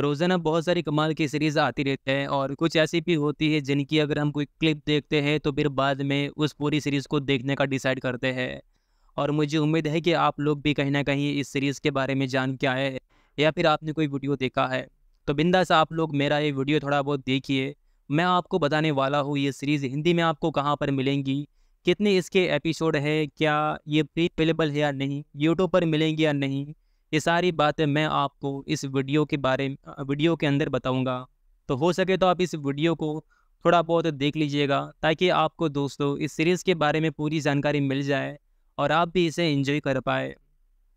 रोज़ाना बहुत सारी कमाल की सीरीज़ आती रहती है और कुछ ऐसी भी होती है जिनकी अगर हम कोई क्लिप देखते हैं तो फिर बाद में उस पूरी सीरीज़ को देखने का डिसाइड करते हैं और मुझे उम्मीद है कि आप लोग भी कहीं ना कहीं इस सीरीज़ के बारे में जान के आए या फिर आपने कोई वीडियो देखा है तो बिंदास आप लोग मेरा ये वीडियो थोड़ा बहुत देखिए मैं आपको बताने वाला हूँ ये सीरीज़ हिंदी में आपको कहाँ पर मिलेंगी कितने इसके एपिसोड है क्या ये प्री अवेलेबल है या नहीं यूट्यूब पर मिलेंगी या नहीं ये सारी बातें मैं आपको इस वीडियो के बारे वीडियो के अंदर बताऊंगा तो हो सके तो आप इस वीडियो को थोड़ा बहुत देख लीजिएगा ताकि आपको दोस्तों इस सीरीज़ के बारे में पूरी जानकारी मिल जाए और आप भी इसे इंजॉय कर पाए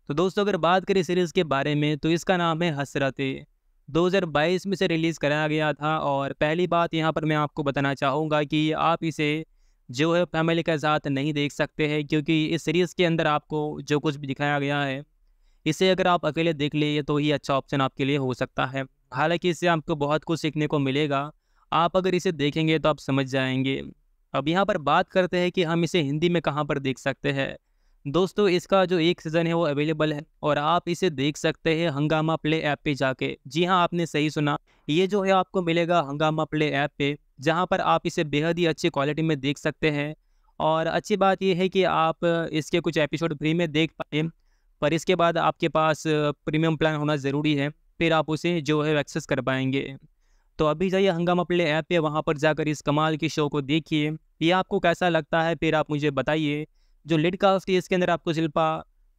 तो दोस्तों अगर बात करें सीरीज़ के बारे में तो इसका नाम है हसरत 2022 में से रिलीज़ कराया गया था और पहली बात यहाँ पर मैं आपको बताना चाहूँगा कि आप इसे जो है फैमिली के साथ नहीं देख सकते हैं क्योंकि इस सीरीज़ के अंदर आपको जो कुछ भी दिखाया गया है इसे अगर आप अकेले देख लिए तो ये अच्छा ऑप्शन आपके लिए हो सकता है हालांकि इससे आपको बहुत कुछ सीखने को मिलेगा आप अगर इसे देखेंगे तो आप समझ जाएंगे अब यहाँ पर बात करते हैं कि हम इसे हिंदी में कहाँ पर देख सकते हैं दोस्तों इसका जो एक सीज़न है वो अवेलेबल है और आप इसे देख सकते हैं हंगामा प्ले ऐप पे जाके जी हाँ आपने सही सुना ये जो है आपको मिलेगा हंगामा प्ले ऐप पे जहाँ पर आप इसे बेहद ही अच्छी क्वालिटी में देख सकते हैं और अच्छी बात यह है कि आप इसके कुछ एपिसोड फ्री में देख पाए पर इसके बाद आपके पास प्रीमियम प्लान होना ज़रूरी है फिर आप उसे जो है एक्सेस कर पाएंगे तो अभी जाइए हंगामा प्ले ऐप पे वहाँ पर जाकर इस कमाल की शो को देखिए ये आपको कैसा लगता है फिर आप मुझे बताइए जो लिड कास्ट है इसके अंदर आपको शिल्पा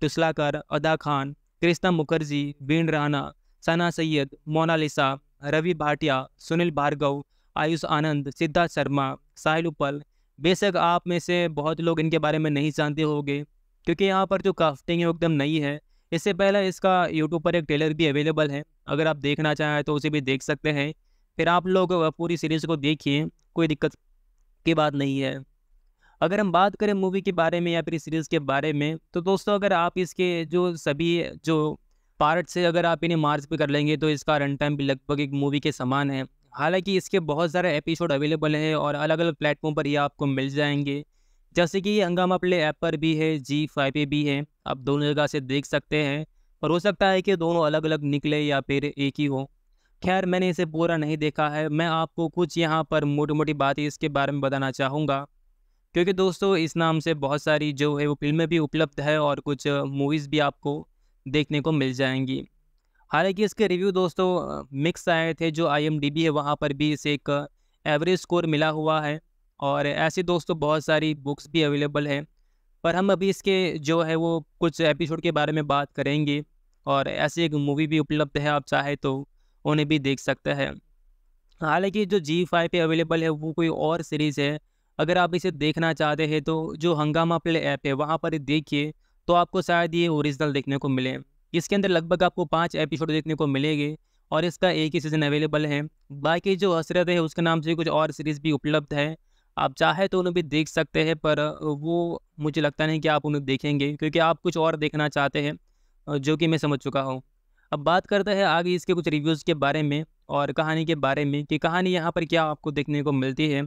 टुसलाकर अदा खान कृष्णा मुखर्जी बीन राना सना सैयद मोनालिसा रवि भाटिया सुनील भार्गव आयुष आनंद सिद्धार्थ शर्मा साहिल उपल बेशक आप में से बहुत लोग इनके बारे में नहीं जानते होंगे क्योंकि यहाँ पर जो काफ्टिंग है एकदम नई है इससे पहले इसका यूट्यूब पर एक ट्रेलर भी अवेलेबल है अगर आप देखना चाहें तो उसे भी देख सकते हैं फिर आप लोग पूरी सीरीज़ को देखिए कोई दिक्कत की बात नहीं है अगर हम बात करें मूवी के बारे में या फिर सीरीज़ के बारे में तो दोस्तों अगर आप इसके जो सभी जो पार्ट से अगर आप इन्हें मार्च पे कर लेंगे तो इसका रन टाइम भी लगभग एक मूवी के समान है हालांकि इसके बहुत सारे एपिसोड अवेलेबल हैं और अलग अलग प्लेटफॉर्म पर ये आपको मिल जाएंगे जैसे कि ये हंगामा प्ले ऐप पर भी है जी फाइव पे भी है आप दोनों जगह से देख सकते हैं और हो सकता है कि दोनों अलग अलग निकले या फिर एक ही हो खैर मैंने इसे पूरा नहीं देखा है मैं आपको कुछ यहाँ पर मोटी मोटी बातें इसके बारे में बताना चाहूँगा क्योंकि दोस्तों इस नाम से बहुत सारी जो है वो फिल्में भी उपलब्ध है और कुछ मूवीज़ भी आपको देखने को मिल जाएंगी हालांकि इसके रिव्यू दोस्तों मिक्स आए थे जो आई है वहाँ पर भी इसे एक एवरेज स्कोर मिला हुआ है और ऐसी दोस्तों बहुत सारी बुक्स भी अवेलेबल हैं पर हम अभी इसके जो है वो कुछ एपिसोड के बारे में बात करेंगे और ऐसी एक मूवी भी उपलब्ध है आप चाहे तो उन्हें भी देख सकते हैं हालांकि जो जी फाइव पे अवेलेबल है वो कोई और सीरीज़ है अगर आप इसे देखना चाहते हैं तो जो हंगामा प्ले ऐप है वहाँ पर देखिए तो आपको शायद ये ओरिजिनल देखने को मिले इसके अंदर लगभग आपको पाँच एपिसोड देखने को मिलेंगे और इसका एक ही सीज़न अवेलेबल है बाकी जो हसरत है उसके नाम से कुछ और सीरीज़ भी उपलब्ध है आप चाहे तो उन्हें भी देख सकते हैं पर वो मुझे लगता नहीं कि आप उन्हें देखेंगे क्योंकि आप कुछ और देखना चाहते हैं जो कि मैं समझ चुका हूँ अब बात करते हैं आगे इसके कुछ रिव्यूज़ के बारे में और कहानी के बारे में कि कहानी यहाँ पर क्या आपको देखने को मिलती है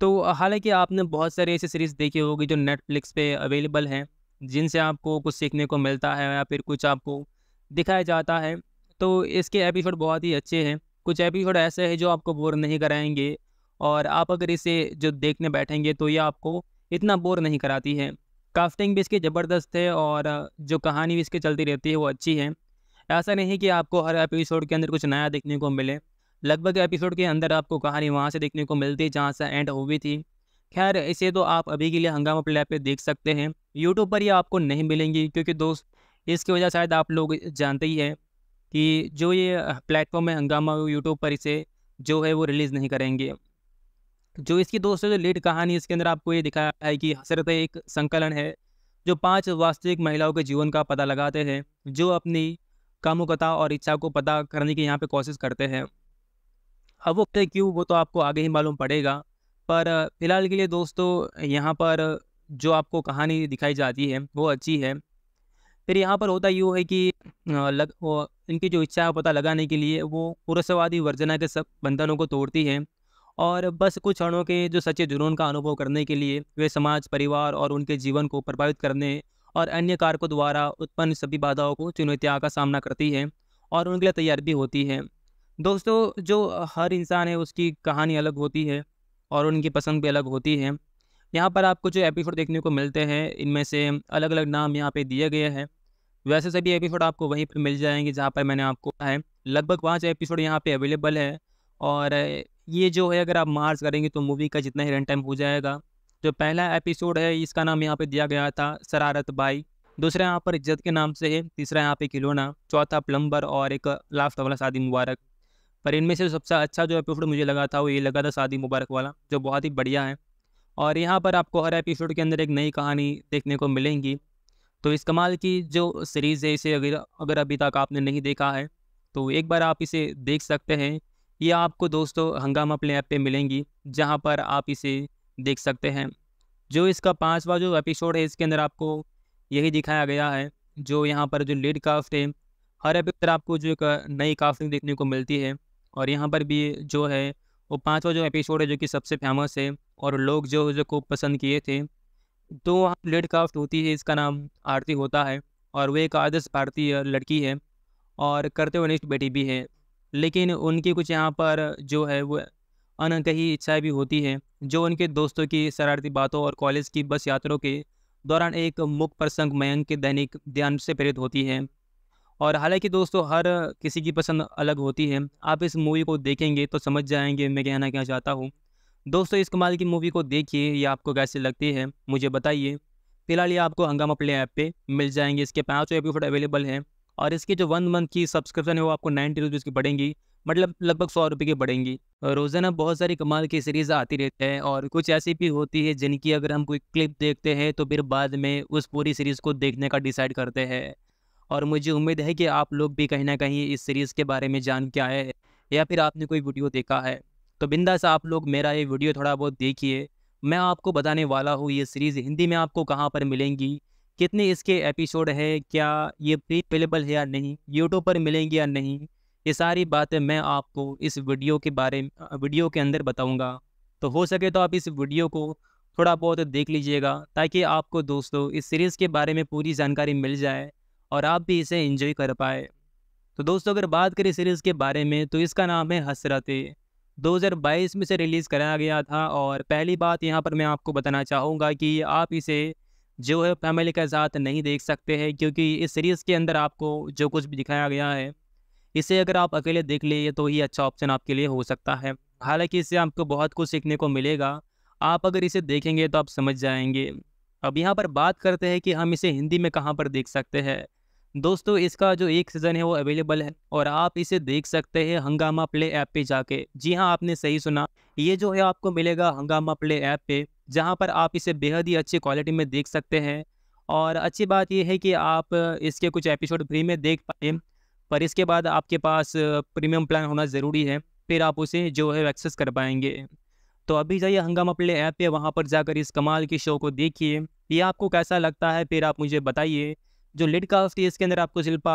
तो हालांकि आपने बहुत सारी ऐसी सीरीज़ देखी होगी जो नेटफ्लिक्स पे अवेलेबल हैं जिनसे आपको कुछ सीखने को मिलता है या फिर कुछ आपको दिखाया जाता है तो इसके एपिसोड बहुत ही अच्छे हैं कुछ एपिसोड ऐसे हैं जो आपको बोर नहीं कराएंगे और आप अगर इसे जो देखने बैठेंगे तो ये आपको इतना बोर नहीं कराती है काफ्टिंग भी इसकी ज़बरदस्त है और जो कहानी भी इसकी चलती रहती है वो अच्छी है ऐसा नहीं कि आपको हर एपिसोड के अंदर कुछ नया देखने को मिले लगभग एपिसोड के अंदर आपको कहानी वहाँ से देखने को मिलती है जहाँ से एंड हुई थी खैर इसे तो आप अभी के लिए हंगामा प्ले पे देख सकते हैं यूट्यूब पर ये आपको नहीं मिलेंगी क्योंकि दोस्त इसकी वजह शायद आप लोग जानते ही हैं कि जो ये प्लेटफॉर्म है हंगामा यूट्यूब पर इसे जो है वो रिलीज़ नहीं करेंगे जो इसकी दोस्तों जो लीड कहानी इसके अंदर आपको ये दिखाया है कि हसरत एक संकलन है जो पांच वास्तविक महिलाओं के जीवन का पता लगाते हैं जो अपनी कामुकता और इच्छा को पता करने की यहाँ पे कोशिश करते हैं अब वो क्यों वो तो आपको आगे ही मालूम पड़ेगा पर फिलहाल के लिए दोस्तों यहाँ पर जो आपको कहानी दिखाई जाती है वो अच्छी है फिर यहाँ पर होता यूँ है कि लग इनकी जो इच्छा है पता लगाने के लिए वो पुरुषवादी वर्जना के सब बंधनों को तोड़ती है और बस कुछ क्षणों के जो सच्चे जुनून का अनुभव करने के लिए वे समाज परिवार और उनके जीवन को प्रभावित करने और अन्य कारकों द्वारा उत्पन्न सभी बाधाओं को चुनौतियाँ का सामना करती है और उनके लिए तैयार भी होती है दोस्तों जो हर इंसान है उसकी कहानी अलग होती है और उनकी पसंद भी अलग होती है यहाँ पर आपको जो एपिसोड देखने को मिलते हैं इनमें से अलग अलग नाम यहाँ पे दिए गए हैं वैसे सभी एपिसोड आपको वहीं पर मिल जाएंगे जहाँ पर मैंने आपको है लगभग पाँच एपिसोड यहाँ पे अवेलेबल है और ये जो है अगर आप मार्च करेंगे तो मूवी का जितना ही रन टाइम हो जाएगा जो पहला एपिसोड है इसका नाम यहाँ पे दिया गया था शरारत बाई दूसरा यहाँ पर इज्जत के नाम से है तीसरा यहाँ पे खिलौना चौथा प्लम्बर और एक लास्ट वाला शादी मुबारक पर इनमें से सबसे अच्छा जो एपिसोड मुझे लगा था वो ये लगा था शादी मुबारक वाला जो बहुत ही बढ़िया है और यहाँ पर आपको हर एपिसोड के अंदर एक नई कहानी देखने को मिलेंगी तो इस कमाल की जो सीरीज़ है इसे अगर अगर अभी तक आपने नहीं देखा है तो एक बार आप इसे देख सकते हैं ये आपको दोस्तों हंगामा प्ले ऐप पे मिलेंगी जहाँ पर आप इसे देख सकते हैं जो इसका पांचवा जो एपिसोड है इसके अंदर आपको यही दिखाया गया है जो यहाँ पर जो लीड काफ्ट है हर एपिसोड आपको जो एक नई काफ्टिंग देखने को मिलती है और यहाँ पर भी जो है वो पांचवा जो एपिसोड है जो कि सबसे फेमस है और लोग जो जो को पसंद किए थे तो वहाँ लीड काफ्ट होती है इसका नाम आरती होता है और वो एक आदर्श भारतीय लड़की है और करते हुए बेटी भी है लेकिन उनकी कुछ यहाँ पर जो है वो अनकही इच्छाएं भी होती हैं जो उनके दोस्तों की शरारती बातों और कॉलेज की बस यात्रों के दौरान एक मुख्य प्रसंग मयंक के दैनिक ध्यान से प्रेरित होती हैं और हालांकि दोस्तों हर किसी की पसंद अलग होती है आप इस मूवी को देखेंगे तो समझ जाएंगे मैं कहना क्या चाहता हूँ दोस्तों इस कमाल की मूवी को देखिए या आपको कैसे लगती है मुझे बताइए फिलहाल ये आपको हंगामा प्ले ऐप पे मिल जाएंगे इसके पाँचों एपिसोड अवेलेबल हैं और इसकी जो वन मंथ की सब्सक्रिप्शन है वो आपको नाइन्टी रुपीज़ की पड़ेंगी मतलब लगभग सौ रुपये की बढ़ेंगी रोज़ाना बहुत सारी कमाल की सीरीज़ आती रहती है और कुछ ऐसी भी होती है जिनकी अगर हम कोई क्लिप देखते हैं तो फिर बाद में उस पूरी सीरीज़ को देखने का डिसाइड करते हैं और मुझे उम्मीद है कि आप लोग भी कहीं ना कहीं इस सीरीज़ के बारे में जान के आए या फिर आपने कोई वीडियो देखा है तो बिंदा आप लोग मेरा ये वीडियो थोड़ा बहुत देखिए मैं आपको बताने वाला हूँ ये सीरीज़ हिंदी में आपको कहाँ पर मिलेंगी कितने इसके एपिसोड है क्या ये प्री अवेलेबल है या नहीं यूट्यूब पर मिलेंगे या नहीं ये सारी बातें मैं आपको इस वीडियो के बारे में वीडियो के अंदर बताऊंगा तो हो सके तो आप इस वीडियो को थोड़ा बहुत देख लीजिएगा ताकि आपको दोस्तों इस सीरीज़ के बारे में पूरी जानकारी मिल जाए और आप भी इसे इंजॉय कर पाए तो दोस्तों अगर बात करें सीरीज़ के बारे में तो इसका नाम है हसरतें 2022 में से रिलीज़ कराया गया था और पहली बात यहाँ पर मैं आपको बताना चाहूँगा कि आप इसे जो है फैमिली के साथ नहीं देख सकते हैं क्योंकि इस सीरीज़ के अंदर आपको जो कुछ भी दिखाया गया है इसे अगर आप अकेले देख लिए तो ही अच्छा ऑप्शन आपके लिए हो सकता है हालांकि इससे आपको बहुत कुछ सीखने को मिलेगा आप अगर इसे देखेंगे तो आप समझ जाएंगे अब यहाँ पर बात करते हैं कि हम इसे हिंदी में कहाँ पर देख सकते हैं दोस्तों इसका जो एक सीज़न है वो अवेलेबल है और आप इसे देख सकते हैं हंगामा प्ले ऐप पे जाके जी हाँ आपने सही सुना ये जो है आपको मिलेगा हंगामा प्ले ऐप पे जहाँ पर आप इसे बेहद ही अच्छी क्वालिटी में देख सकते हैं और अच्छी बात यह है कि आप इसके कुछ एपिसोड फ्री में देख पाए पर इसके बाद आपके पास प्रीमियम प्लान होना ज़रूरी है फिर आप उसे जो है एक्सेस कर पाएंगे तो अभी जाइए हंगामा प्ले ऐप पे वहाँ पर जाकर इस कमाल की शो को देखिए ये आपको कैसा लगता है फिर आप मुझे बताइए जो लिड कास्ट है इसके अंदर आपको शिल्पा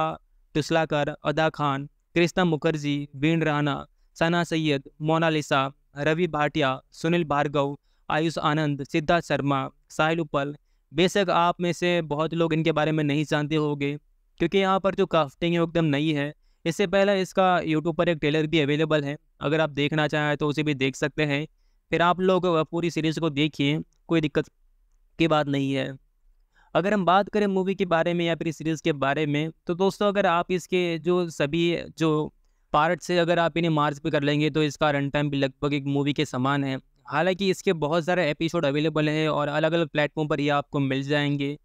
टुसलाकर अदा खान कृष्णा मुखर्जी वीण राना सना सैयद मोनालिसा रवि भाटिया सुनील भार्गव आयुष आनंद सिद्धार्थ शर्मा साहिल उपल बेशक आप में से बहुत लोग इनके बारे में नहीं जानते होंगे क्योंकि यहाँ पर जो काफ्टिंग है एकदम नई है इससे पहले इसका यूट्यूब पर एक ट्रेलर भी अवेलेबल है अगर आप देखना चाहें तो उसे भी देख सकते हैं फिर आप लोग पूरी सीरीज़ को देखिए कोई दिक्कत की बात नहीं है अगर हम बात करें मूवी के बारे में या फिर सीरीज़ के बारे में तो दोस्तों अगर आप इसके जो सभी जो पार्ट से अगर आप इन्हें मार्च पे कर लेंगे तो इसका रन टाइम भी लगभग एक मूवी के समान है हालांकि इसके बहुत सारे एपिसोड अवेलेबल हैं और अलग अलग प्लेटफॉर्म पर ये आपको मिल जाएंगे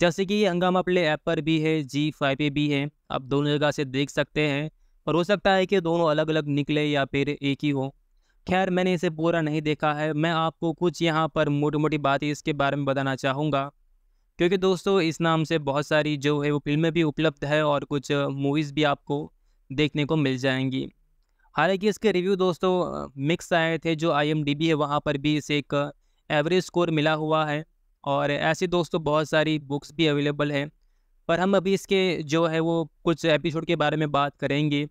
जैसे कि ये हंगामा प्ले ऐप पर भी है जी फाइव पे भी है आप दोनों जगह से देख सकते हैं और हो सकता है कि दोनों अलग अलग निकले या फिर एक ही हो खैर मैंने इसे पूरा नहीं देखा है मैं आपको कुछ यहाँ पर मोटी मोटी बातें इसके बारे में बताना चाहूँगा क्योंकि दोस्तों इस नाम से बहुत सारी जो है वो फिल्में भी उपलब्ध है और कुछ मूवीज़ भी आपको देखने को मिल जाएंगी हालांकि इसके रिव्यू दोस्तों मिक्स आए थे जो आई है वहाँ पर भी इसे एक एवरेज स्कोर मिला हुआ है और ऐसी दोस्तों बहुत सारी बुक्स भी अवेलेबल हैं पर हम अभी इसके जो है वो कुछ एपिसोड के बारे में बात करेंगे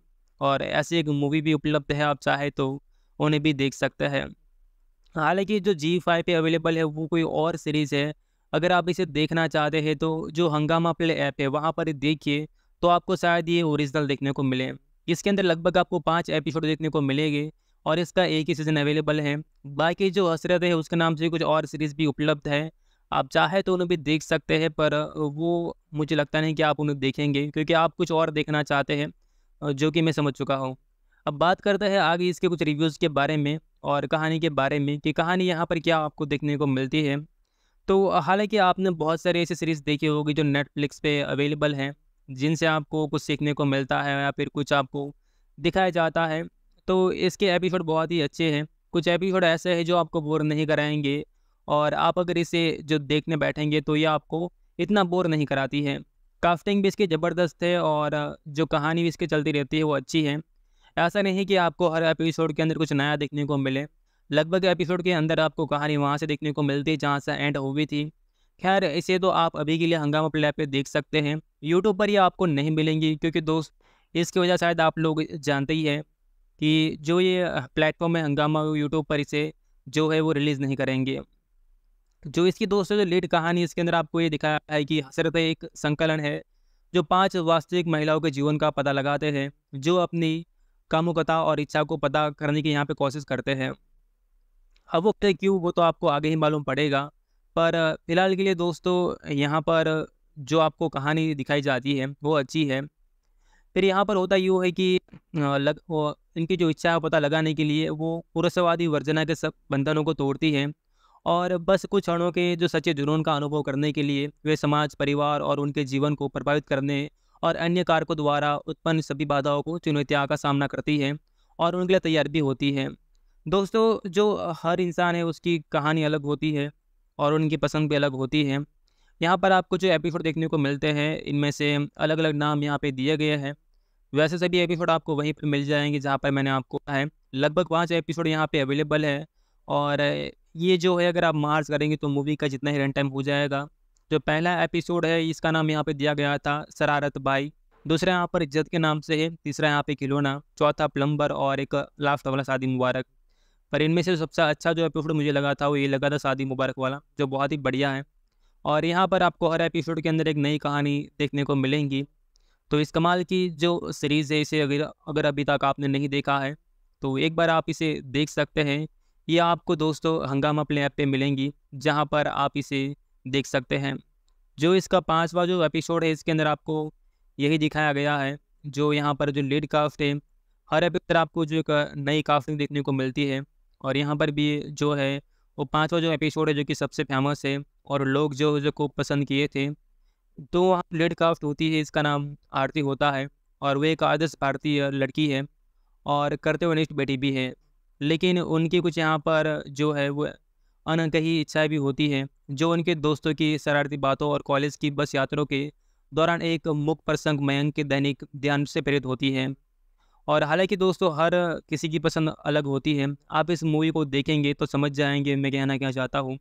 और ऐसी एक मूवी भी उपलब्ध है आप चाहे तो उन्हें भी देख सकते हैं हालांकि जो जी फाइव पे अवेलेबल है वो कोई और सीरीज़ है अगर आप इसे देखना चाहते हैं तो जो हंगामा प्ले ऐप है वहाँ पर देखिए तो आपको शायद ये ओरिजिनल देखने को मिले इसके अंदर लगभग आपको पाँच एपिसोड देखने को मिलेंगे और इसका एक ही सीज़न अवेलेबल है बाकी जो हसरत है उसके नाम से कुछ और सीरीज़ भी उपलब्ध है आप चाहे तो उन्हें भी देख सकते हैं पर वो मुझे लगता नहीं कि आप उन्हें देखेंगे क्योंकि आप कुछ और देखना चाहते हैं जो कि मैं समझ चुका हूँ अब बात करते हैं आगे इसके कुछ रिव्यूज़ के बारे में और कहानी के बारे में कि कहानी यहाँ पर क्या आपको देखने को मिलती है तो हालांकि आपने बहुत सारी ऐसी सीरीज़ देखी होगी जो नेटफ्लिक्स पे अवेलेबल हैं जिनसे आपको कुछ सीखने को मिलता है या फिर कुछ आपको दिखाया जाता है तो इसके एपिसोड बहुत ही अच्छे हैं कुछ एपिसोड ऐसे हैं जो आपको बोर नहीं कराएंगे और आप अगर इसे जो देखने बैठेंगे तो ये आपको इतना बोर नहीं कराती है काफ्टिंग भी इसकी ज़बरदस्त है और जो कहानी भी इसकी चलती रहती है वो अच्छी है ऐसा नहीं कि आपको हर एपिसोड के अंदर कुछ नया देखने को मिले लगभग एपिसोड के अंदर आपको कहानी वहाँ से देखने को मिलती है जहाँ से एंड हुई थी खैर इसे तो आप अभी के लिए हंगामा प्ले पे देख सकते हैं यूट्यूब पर ये आपको नहीं मिलेंगी क्योंकि दोस्त इसकी वजह शायद आप लोग जानते ही हैं कि जो ये प्लेटफॉर्म है हंगामा यूट्यूब पर इसे जो है वो रिलीज़ नहीं करेंगे जो इसकी दोस्तों जो लीड कहानी इसके अंदर आपको ये दिखाया है कि हसरत एक संकलन है जो पांच वास्तविक महिलाओं के जीवन का पता लगाते हैं जो अपनी कामुकता और इच्छा को पता करने की यहाँ पे कोशिश करते हैं अब वो क्यों वो तो आपको आगे ही मालूम पड़ेगा पर फ़िलहाल के लिए दोस्तों यहाँ पर जो आपको कहानी दिखाई जाती है वो अच्छी है फिर यहाँ पर होता यूँ है कि लग वो इनकी जो इच्छा है पता लगाने के लिए वो पुरुषवादी वर्जना के सब बंधनों को तोड़ती है और बस कुछ क्षणों के जो सच्चे जुनून का अनुभव करने के लिए वे समाज परिवार और उनके जीवन को प्रभावित करने और अन्य कारकों द्वारा उत्पन्न सभी बाधाओं को चुनौतियाँ का सामना करती हैं और उनके लिए तैयार भी होती है दोस्तों जो हर इंसान है उसकी कहानी अलग होती है और उनकी पसंद भी अलग होती है यहाँ पर आपको जो एपिसोड देखने को मिलते हैं इनमें से अलग अलग नाम यहाँ पे दिए गए हैं वैसे सभी एपिसोड आपको वहीं पर मिल जाएंगे जहाँ पर मैंने आपको है लगभग पाँच एपिसोड यहाँ पे अवेलेबल है और ये जो है अगर आप मार्च करेंगे तो मूवी का जितना ही रन टाइम हो जाएगा जो पहला एपिसोड है इसका नाम यहाँ पे दिया गया था शरारत बाई दूसरा यहाँ पर इज्जत के नाम से है तीसरा यहाँ पे खिलौना चौथा प्लम्बर और एक लास्ट वाला शादी मुबारक पर इनमें से सबसे अच्छा जो एपिसोड मुझे लगा था वो ये लगा था शादी मुबारक वाला जो बहुत ही बढ़िया है और यहाँ पर आपको हर एपिसोड के अंदर एक नई कहानी देखने को मिलेंगी तो इस कमाल की जो सीरीज़ है इसे अगर अगर अभी तक आपने नहीं देखा है तो एक बार आप इसे देख सकते हैं ये आपको दोस्तों हंगामा प्ले ऐप पे मिलेंगी जहाँ पर आप इसे देख सकते हैं जो इसका पांचवा जो एपिसोड है इसके अंदर आपको यही दिखाया गया है जो यहाँ पर जो लीड काफ्ट है हर एपिसोड आपको जो एक नई कास्टिंग देखने को मिलती है और यहाँ पर भी जो है वो पाँचवा जो एपिसोड है जो कि सबसे फेमस है और लोग जो जो खूब पसंद किए थे तो लेड काफ्ट होती है इसका नाम आरती होता है और वो एक आदर्श भारतीय लड़की है और करते हुए निष्ठ बेटी भी है लेकिन उनकी कुछ यहाँ पर जो है वो अनकही इच्छाएं भी होती हैं जो उनके दोस्तों की शरारती बातों और कॉलेज की बस यात्रों के दौरान एक मुख्य प्रसंग मयंक के दैनिक ध्यान से प्रेरित होती है और हालांकि दोस्तों हर किसी की पसंद अलग होती है आप इस मूवी को देखेंगे तो समझ जाएंगे मैं कहना क्या चाहता हूँ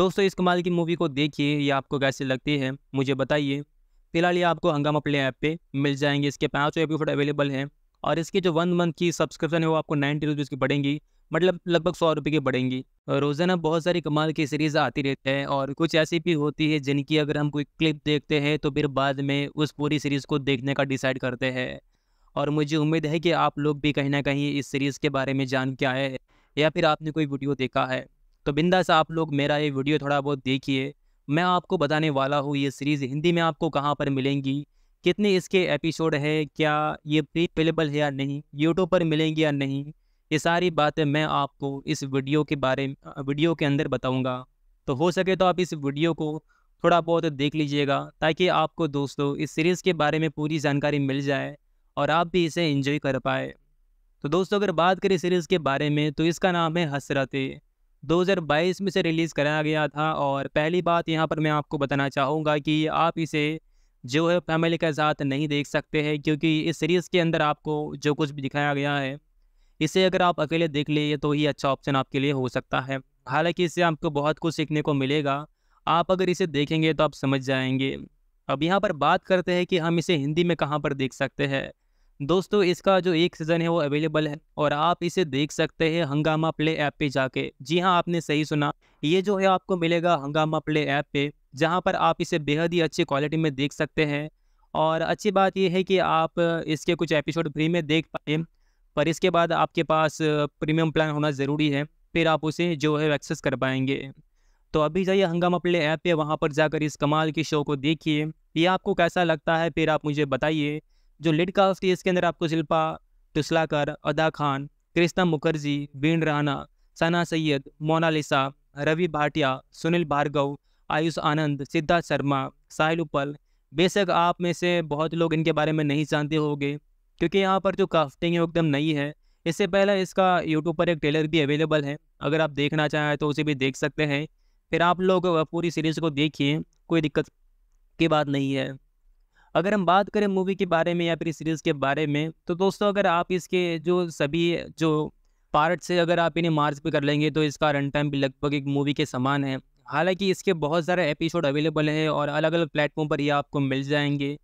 दोस्तों इस कमाल की मूवी को देखिए ये आपको कैसे लगती है मुझे बताइए फिलहाल ये आपको हंगामा प्ले ऐप पे मिल जाएंगे इसके पाँचों एपिसोड अवेलेबल हैं और इसकी जो वन मंथ की सब्सक्रिप्शन है वो आपको नाइन्टी रुपीज़ की पड़ेंगी मतलब लगभग सौ रुपये की बढ़ेंगी रोज़ाना बहुत सारी कमाल की सीरीज़ आती रहती है और कुछ ऐसी भी होती है जिनकी अगर हम कोई क्लिप देखते हैं तो फिर बाद में उस पूरी सीरीज़ को देखने का डिसाइड करते हैं और मुझे उम्मीद है कि आप लोग भी कहीं ना कहीं इस सीरीज़ के बारे में जान के आए या फिर आपने कोई वीडियो देखा है तो बिंदास आप लोग मेरा ये वीडियो थोड़ा बहुत देखिए मैं आपको बताने वाला हूँ ये सीरीज़ हिंदी में आपको कहाँ पर मिलेंगी कितने इसके एपिसोड है क्या ये प्री अवेलेबल है या नहीं यूट्यूब पर मिलेंगी या नहीं ये सारी बातें मैं आपको इस वीडियो के बारे वीडियो के अंदर बताऊंगा तो हो सके तो आप इस वीडियो को थोड़ा बहुत देख लीजिएगा ताकि आपको दोस्तों इस सीरीज़ के बारे में पूरी जानकारी मिल जाए और आप भी इसे इंजॉय कर पाए तो दोस्तों अगर बात करें सीरीज़ के बारे में तो इसका नाम है हसरतें 2022 में से रिलीज़ कराया गया था और पहली बात यहाँ पर मैं आपको बताना चाहूँगा कि आप इसे जो है फैमिली के साथ नहीं देख सकते हैं क्योंकि इस सीरीज़ के अंदर आपको जो कुछ भी दिखाया गया है इसे अगर आप अकेले देख लिए तो ही अच्छा ऑप्शन आपके लिए हो सकता है हालांकि इससे आपको बहुत कुछ सीखने को मिलेगा आप अगर इसे देखेंगे तो आप समझ जाएंगे अब यहाँ पर बात करते हैं कि हम इसे हिंदी में कहाँ पर देख सकते हैं दोस्तों इसका जो एक सीज़न है वो अवेलेबल है और आप इसे देख सकते हैं हंगामा प्ले ऐप पे जाके जी हाँ आपने सही सुना ये जो है आपको मिलेगा हंगामा प्ले ऐप पे जहाँ पर आप इसे बेहद ही अच्छी क्वालिटी में देख सकते हैं और अच्छी बात यह है कि आप इसके कुछ एपिसोड फ्री में देख पाए पर इसके बाद आपके पास प्रीमियम प्लान होना ज़रूरी है फिर आप उसे जो है एक्सेस कर पाएंगे तो अभी जाइए हंगामा प्ले ऐप पे वहाँ पर जाकर इस कमाल के शो को देखिए ये आपको कैसा लगता है फिर आप मुझे बताइए जो लिड कास्ट थी इसके अंदर आपको शिल्पा टुसलाकर अदा खान कृष्णा मुखर्जी बीन राना सना सैयद मोनालिसा रवि भाटिया सुनील भार्गव आयुष आनंद सिद्धार्थ शर्मा साहिल उपल बेशक आप में से बहुत लोग इनके बारे में नहीं जानते होंगे क्योंकि यहाँ पर जो कास्टिंग है एकदम नई है इससे पहले इसका यूट्यूब पर एक ट्रेलर भी अवेलेबल है अगर आप देखना चाहें तो उसे भी देख सकते हैं फिर आप लोग पूरी सीरीज़ को देखिए कोई दिक्कत की बात नहीं है अगर हम बात करें मूवी के बारे में या फिर सीरीज़ के बारे में तो दोस्तों अगर आप इसके जो सभी जो पार्ट से अगर आप इन्हें मार्च पे कर लेंगे तो इसका रन टाइम भी लगभग एक मूवी के समान है हालांकि इसके बहुत सारे एपिसोड अवेलेबल हैं और अलग अलग प्लेटफॉर्म पर ये आपको मिल जाएंगे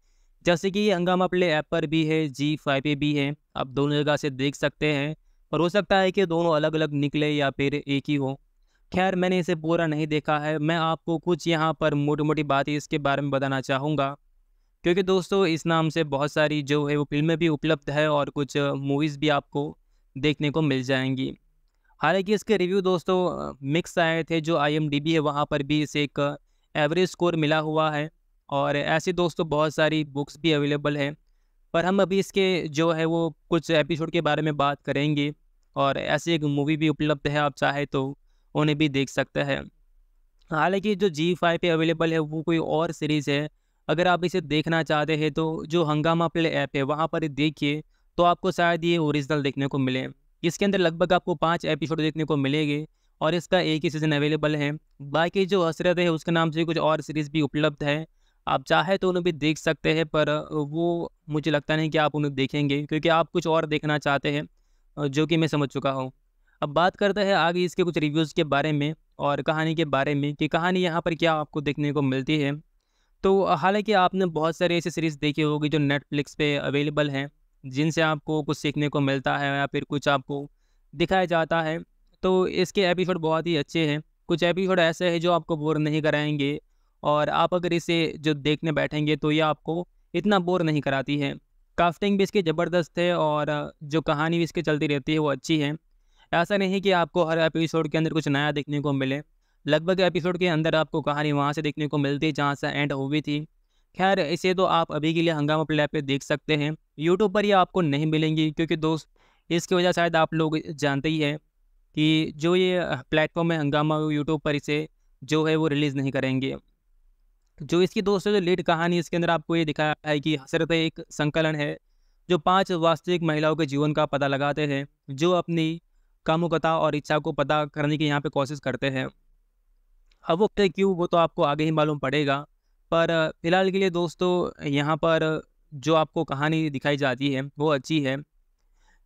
जैसे कि हंगामा प्ले ऐप पर भी है जी फाइव पे भी है आप दोनों जगह से देख सकते हैं और हो सकता है कि दोनों अलग अलग निकले या फिर एक ही हो खैर मैंने इसे पूरा नहीं देखा है मैं आपको कुछ यहाँ पर मोटी मोटी बातें इसके बारे में बताना चाहूँगा क्योंकि दोस्तों इस नाम से बहुत सारी जो है वो फिल्में भी उपलब्ध है और कुछ मूवीज़ भी आपको देखने को मिल जाएंगी हालांकि इसके रिव्यू दोस्तों मिक्स आए थे जो आई है वहाँ पर भी इसे एक एवरेज स्कोर मिला हुआ है और ऐसे दोस्तों बहुत सारी बुक्स भी अवेलेबल हैं पर हम अभी इसके जो है वो कुछ एपिसोड के बारे में बात करेंगे और ऐसी एक मूवी भी उपलब्ध है आप चाहे तो उन्हें भी देख सकते हैं हालांकि जो जी फाइव पे अवेलेबल है वो कोई और सीरीज़ है अगर आप इसे देखना चाहते हैं तो जो हंगामा प्ले ऐप है वहाँ पर देखिए तो आपको शायद ये ओरिजिनल देखने को मिले इसके अंदर लगभग आपको पाँच एपिसोड देखने को मिलेंगे और इसका एक ही सीज़न अवेलेबल है बाकी जो हसरत है उसके नाम से कुछ और सीरीज़ भी उपलब्ध है आप चाहे तो उन्हें भी देख सकते हैं पर वो मुझे लगता नहीं कि आप उन्हें देखेंगे क्योंकि आप कुछ और देखना चाहते हैं जो कि मैं समझ चुका हूँ अब बात करते हैं आगे इसके कुछ रिव्यूज़ के बारे में और कहानी के बारे में कि कहानी यहाँ पर क्या आपको देखने को मिलती है तो हालांकि आपने बहुत सारी ऐसी सीरीज़ देखी होगी जो नेटफ्लिक्स पे अवेलेबल हैं जिनसे आपको कुछ सीखने को मिलता है या फिर कुछ आपको दिखाया जाता है तो इसके एपिसोड बहुत ही अच्छे हैं कुछ एपिसोड ऐसे हैं जो आपको बोर नहीं कराएंगे और आप अगर इसे जो देखने बैठेंगे तो ये आपको इतना बोर नहीं कराती है काफ्टिंग भी इसकी ज़बरदस्त है और जो कहानी भी इसकी चलती रहती है वो अच्छी है ऐसा नहीं कि आपको हर एपिसोड के अंदर कुछ नया देखने को मिले लगभग एपिसोड के अंदर आपको कहानी वहाँ से देखने को मिलती है जहाँ से एंड हुई थी खैर इसे तो आप अभी के लिए हंगामा प्ले पे देख सकते हैं यूट्यूब पर ये आपको नहीं मिलेंगी क्योंकि दोस्त इसकी वजह शायद आप लोग जानते ही हैं कि जो ये प्लेटफॉर्म है हंगामा यूट्यूब पर इसे जो है वो रिलीज़ नहीं करेंगे जो इसकी दोस्तों जो लीड कहानी इसके अंदर आपको ये दिखाया है कि हसरत एक संकलन है जो पांच वास्तविक महिलाओं के जीवन का पता लगाते हैं जो अपनी कामुकता और इच्छा को पता करने की यहाँ पे कोशिश करते हैं अब वक्त है क्यों वो तो आपको आगे ही मालूम पड़ेगा पर फिलहाल के लिए दोस्तों यहाँ पर जो आपको कहानी दिखाई जाती है वो अच्छी है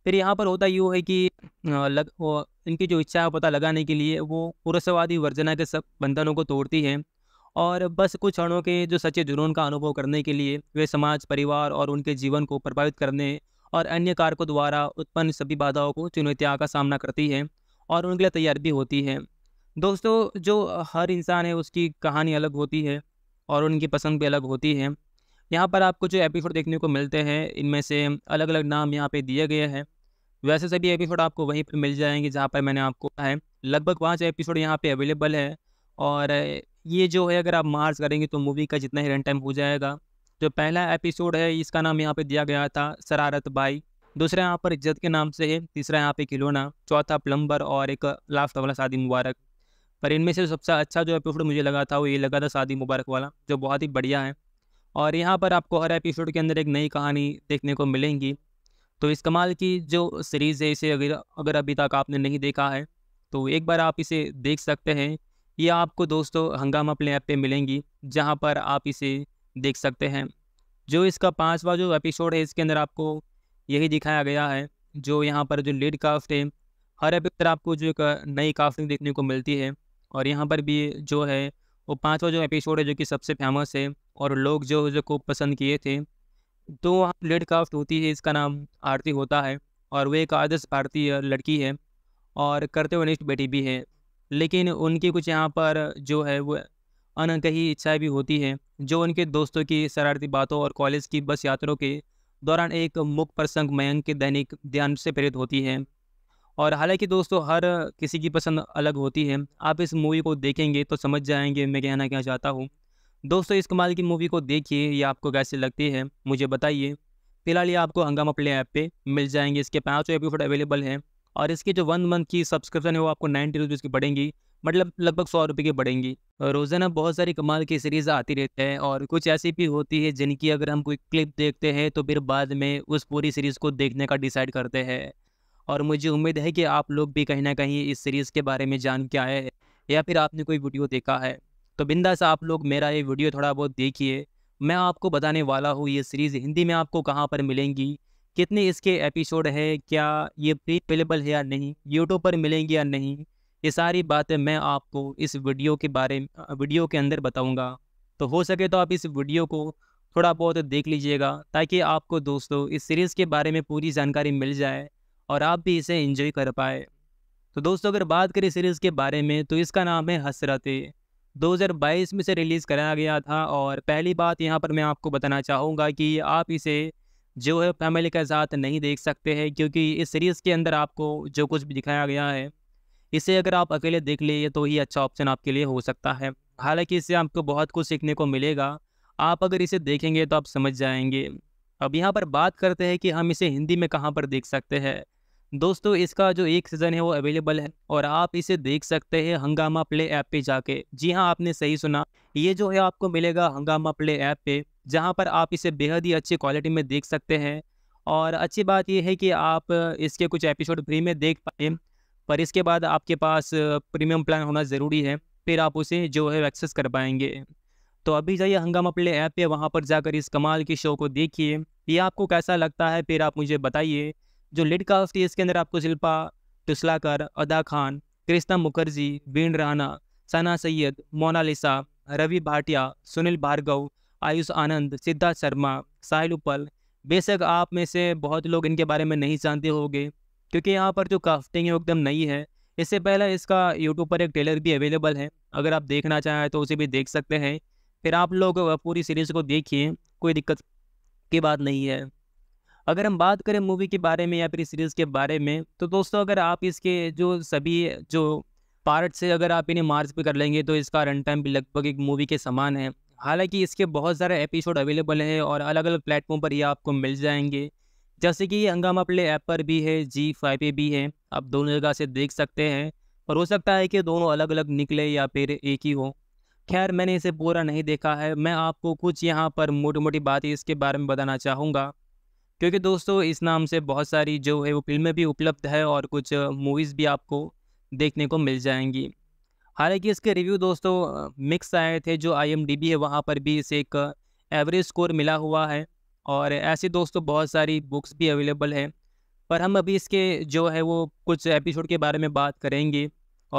फिर यहाँ पर होता यूँ है कि लग वो इनकी जो इच्छा है पता लगाने के लिए वो पुरुषवादी वर्जना के सब बंधनों को तोड़ती है और बस कुछ क्षणों के जो सच्चे जुनून का अनुभव करने के लिए वे समाज परिवार और उनके जीवन को प्रभावित करने और अन्य कारकों द्वारा उत्पन्न सभी बाधाओं को चुनौतियाँ का सामना करती है और उनके लिए तैयार भी होती है दोस्तों जो हर इंसान है उसकी कहानी अलग होती है और उनकी पसंद भी अलग होती है यहाँ पर आपको जो एपिसोड देखने को मिलते हैं इनमें से अलग अलग नाम यहाँ पे दिए गए हैं वैसे सभी एपिसोड आपको वहीं पर मिल जाएंगे जहाँ पर मैंने आपको कहा है लगभग पाँच एपिसोड यहाँ पे अवेलेबल है और ये जो है अगर आप मार्च करेंगे तो मूवी का जितना ही रन टाइम हो जाएगा जो पहला एपिसोड है इसका नाम यहाँ पे दिया गया था शरारत बाई दूसरा यहाँ पर इज्जत के नाम से है तीसरा यहाँ पे खिलौना चौथा प्लम्बर और एक लास्ट वाला शादी मुबारक पर इनमें से सबसे अच्छा जो एपिसोड मुझे लगा था वो ये लगा था शादी मुबारक वाला जो बहुत ही बढ़िया है और यहाँ पर आपको हर एपिसोड के अंदर एक नई कहानी देखने को मिलेंगी तो इस कमाल की जो सीरीज़ है इसे अगर अगर अभी तक आपने नहीं देखा है तो एक बार आप इसे देख सकते हैं ये आपको दोस्तों हंगामा प्ले ऐप पे मिलेंगी जहाँ पर आप इसे देख सकते हैं जो इसका पांचवा जो एपिसोड है इसके अंदर आपको यही दिखाया गया है जो यहाँ पर जो लीड कास्ट है हर एपिसोड आपको जो एक नई कास्टिंग देखने को मिलती है और यहाँ पर भी जो है वो पाँचवा जो एपिसोड है जो कि सबसे फेमस है और लोग जो जो खूब पसंद किए थे तो लेड काफ्ट होती है इसका नाम आरती होता है और वो एक आदर्श भारतीय लड़की है और करते वनिष्ठ बेटी भी है लेकिन उनकी कुछ यहाँ पर जो है वो अनकही इच्छाएं भी होती हैं जो उनके दोस्तों की शरारती बातों और कॉलेज की बस यात्रों के दौरान एक मुख्य प्रसंग मयंक के दैनिक ध्यान से प्रेरित होती है और हालांकि दोस्तों हर किसी की पसंद अलग होती है आप इस मूवी को देखेंगे तो समझ जाएंगे मैं कहना क्या चाहता हूँ दोस्तों इस कमाल की मूवी को देखिए ये आपको कैसे लगती है मुझे बताइए फिलहाल ये आपको हंगामा प्ले ऐप पे मिल जाएंगे इसके पाँचों एपिसोड अवेलेबल हैं और इसकी जो वन मंथ की सब्सक्रिप्शन है वो आपको नाइन्टी रुपीज़ की बढ़ेंगी मतलब लगभग सौ रुपये की बढ़ेंगी रोज़ाना बहुत सारी कमाल की सीरीज़ आती रहती है और कुछ ऐसी भी होती है जिनकी अगर हम कोई क्लिप देखते हैं तो फिर बाद में उस पूरी सीरीज़ को देखने का डिसाइड करते हैं और मुझे उम्मीद है कि आप लोग भी कहीं ना कहीं इस सीरीज़ के बारे में जान के आए या फिर आपने कोई वीडियो देखा है तो बिंदास आप लोग मेरा ये वीडियो थोड़ा बहुत देखिए मैं आपको बताने वाला हूँ ये सीरीज़ हिंदी में आपको कहाँ पर मिलेंगी कितने इसके एपिसोड है क्या ये प्री अवेलेबल है या नहीं यूट्यूब पर मिलेंगी या नहीं ये सारी बातें मैं आपको इस वीडियो के बारे वीडियो के अंदर बताऊँगा तो हो सके तो आप इस वीडियो को थोड़ा बहुत देख लीजिएगा ताकि आपको दोस्तों इस सीरीज़ के बारे में पूरी जानकारी मिल जाए और आप भी इसे इंजॉय कर पाए तो दोस्तों अगर बात करें सीरीज़ के बारे में तो इसका नाम है हसरतें 2022 में से रिलीज़ कराया गया था और पहली बात यहाँ पर मैं आपको बताना चाहूँगा कि आप इसे जो है फैमिली के साथ नहीं देख सकते हैं क्योंकि इस सीरीज़ के अंदर आपको जो कुछ भी दिखाया गया है इसे अगर आप अकेले देख लिए तो ही अच्छा ऑप्शन आपके लिए हो सकता है हालांकि इससे आपको बहुत कुछ सीखने को मिलेगा आप अगर इसे देखेंगे तो आप समझ जाएंगे अब यहाँ पर बात करते हैं कि हम इसे हिंदी में कहाँ पर देख सकते हैं दोस्तों इसका जो एक सीज़न है वो अवेलेबल है और आप इसे देख सकते हैं हंगामा प्ले ऐप पे जाके जी हाँ आपने सही सुना ये जो है आपको मिलेगा हंगामा प्ले ऐप पे जहाँ पर आप इसे बेहद ही अच्छी क्वालिटी में देख सकते हैं और अच्छी बात यह है कि आप इसके कुछ एपिसोड फ्री में देख पाए पर इसके बाद आपके पास प्रीमियम प्लान होना ज़रूरी है फिर आप उसे जो है एक्सेस कर पाएंगे तो अभी जाइए हंगामा प्ले ऐप पे वहाँ पर जाकर इस कमाल के शो को देखिए ये आपको कैसा लगता है फिर आप मुझे बताइए जो लिड कास्ट थी इसके अंदर आपको शिल्पा तुसलाकर अदा खान कृष्णा मुखर्जी बीन राना सना सैयद मोनालिसा रवि भाटिया सुनील भार्गव आयुष आनंद सिद्धार्थ शर्मा साहिल उपल बेशक आप में से बहुत लोग इनके बारे में नहीं जानते होंगे क्योंकि यहाँ पर जो कास्टिंग है एकदम नई है इससे पहले इसका यूट्यूब पर एक ट्रेलर भी अवेलेबल है अगर आप देखना चाहें तो उसे भी देख सकते हैं फिर आप लोग पूरी सीरीज़ को देखिए कोई दिक्कत की बात नहीं है अगर हम बात करें मूवी के बारे में या फिर सीरीज़ के बारे में तो दोस्तों अगर आप इसके जो सभी जो पार्ट से अगर आप इन्हें मार्च पे कर लेंगे तो इसका रन टाइम भी लगभग एक मूवी के समान है हालांकि इसके बहुत सारे एपिसोड अवेलेबल हैं और अलग अलग प्लेटफॉर्म पर ये आपको मिल जाएंगे जैसे कि हंगामा प्ले ऐप पर भी है जी फाइव पे भी है आप दोनों जगह से देख सकते हैं और हो सकता है कि दोनों अलग अलग निकले या फिर एक ही हो खैर मैंने इसे पूरा नहीं देखा है मैं आपको कुछ यहाँ पर मोटी मोटी बातें इसके बारे में बताना चाहूँगा क्योंकि दोस्तों इस नाम से बहुत सारी जो है वो फिल्में भी उपलब्ध है और कुछ मूवीज़ भी आपको देखने को मिल जाएंगी हालांकि इसके रिव्यू दोस्तों मिक्स आए थे जो आई है वहाँ पर भी इसे एक एवरेज स्कोर मिला हुआ है और ऐसे दोस्तों बहुत सारी बुक्स भी अवेलेबल हैं पर हम अभी इसके जो है वो कुछ एपिसोड के बारे में बात करेंगे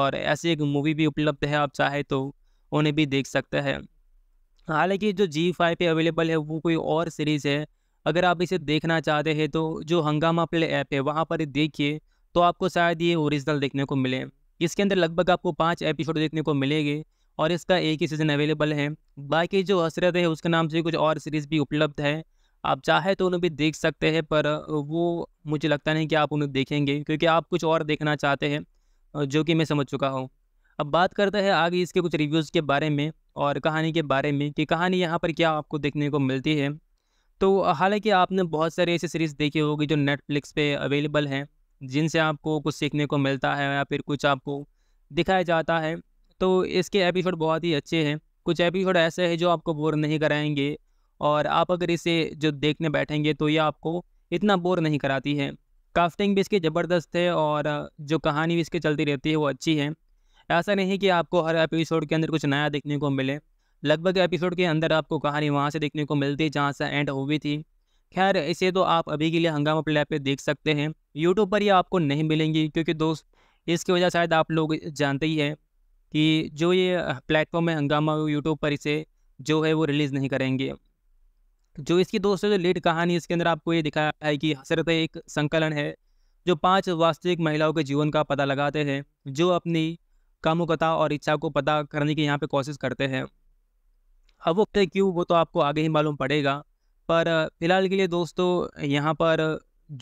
और ऐसी एक मूवी भी उपलब्ध है आप चाहे तो उन्हें भी देख सकते हैं हालांकि जो जी फाइव पे अवेलेबल है वो कोई और सीरीज़ है अगर आप इसे देखना चाहते हैं तो जो हंगामा प्ले ऐप है वहाँ पर देखिए तो आपको शायद ये ओरिजिनल देखने को मिले इसके अंदर लगभग आपको पाँच एपिसोड देखने को मिलेंगे और इसका एक ही सीज़न अवेलेबल है बाकी जो हसरत है उसके नाम से कुछ और सीरीज़ भी उपलब्ध है आप चाहे तो उन्हें भी देख सकते हैं पर वो मुझे लगता नहीं कि आप उन्हें देखेंगे क्योंकि आप कुछ और देखना चाहते हैं जो कि मैं समझ चुका हूँ अब बात करते हैं आगे इसके कुछ रिव्यूज़ के बारे में और कहानी के बारे में कि कहानी यहाँ पर क्या आपको देखने को मिलती है तो हालांकि आपने बहुत सारी ऐसी सीरीज़ देखी होगी जो नेटफ्लिक्स पे अवेलेबल हैं जिनसे आपको कुछ सीखने को मिलता है या फिर कुछ आपको दिखाया जाता है तो इसके एपिसोड बहुत ही अच्छे हैं कुछ एपिसोड ऐसे हैं जो आपको बोर नहीं कराएंगे और आप अगर इसे जो देखने बैठेंगे तो ये आपको इतना बोर नहीं कराती है काफ्टिंग भी इसकी ज़बरदस्त है और जो कहानी भी इसकी चलती रहती है वो अच्छी है ऐसा नहीं कि आपको हर एपिसोड के अंदर कुछ नया देखने को मिले लगभग एपिसोड के अंदर आपको कहानी वहाँ से देखने को मिलती है जहाँ से एंड हुई थी खैर इसे तो आप अभी के लिए हंगामा प्ले पे देख सकते हैं यूट्यूब पर ये आपको नहीं मिलेंगी क्योंकि दोस्त इसकी वजह शायद आप लोग जानते ही हैं कि जो ये प्लेटफॉर्म है हंगामा यूट्यूब पर इसे जो है वो रिलीज़ नहीं करेंगे जो इसकी दोस्तों जो लीड कहानी इसके अंदर आपको ये दिखाया है कि हसरत एक संकलन है जो पांच वास्तविक महिलाओं के जीवन का पता लगाते हैं जो अपनी कामुकता और इच्छा को पता करने की यहाँ पे कोशिश करते हैं अब वो है क्यों वो तो आपको आगे ही मालूम पड़ेगा पर फिलहाल के लिए दोस्तों यहाँ पर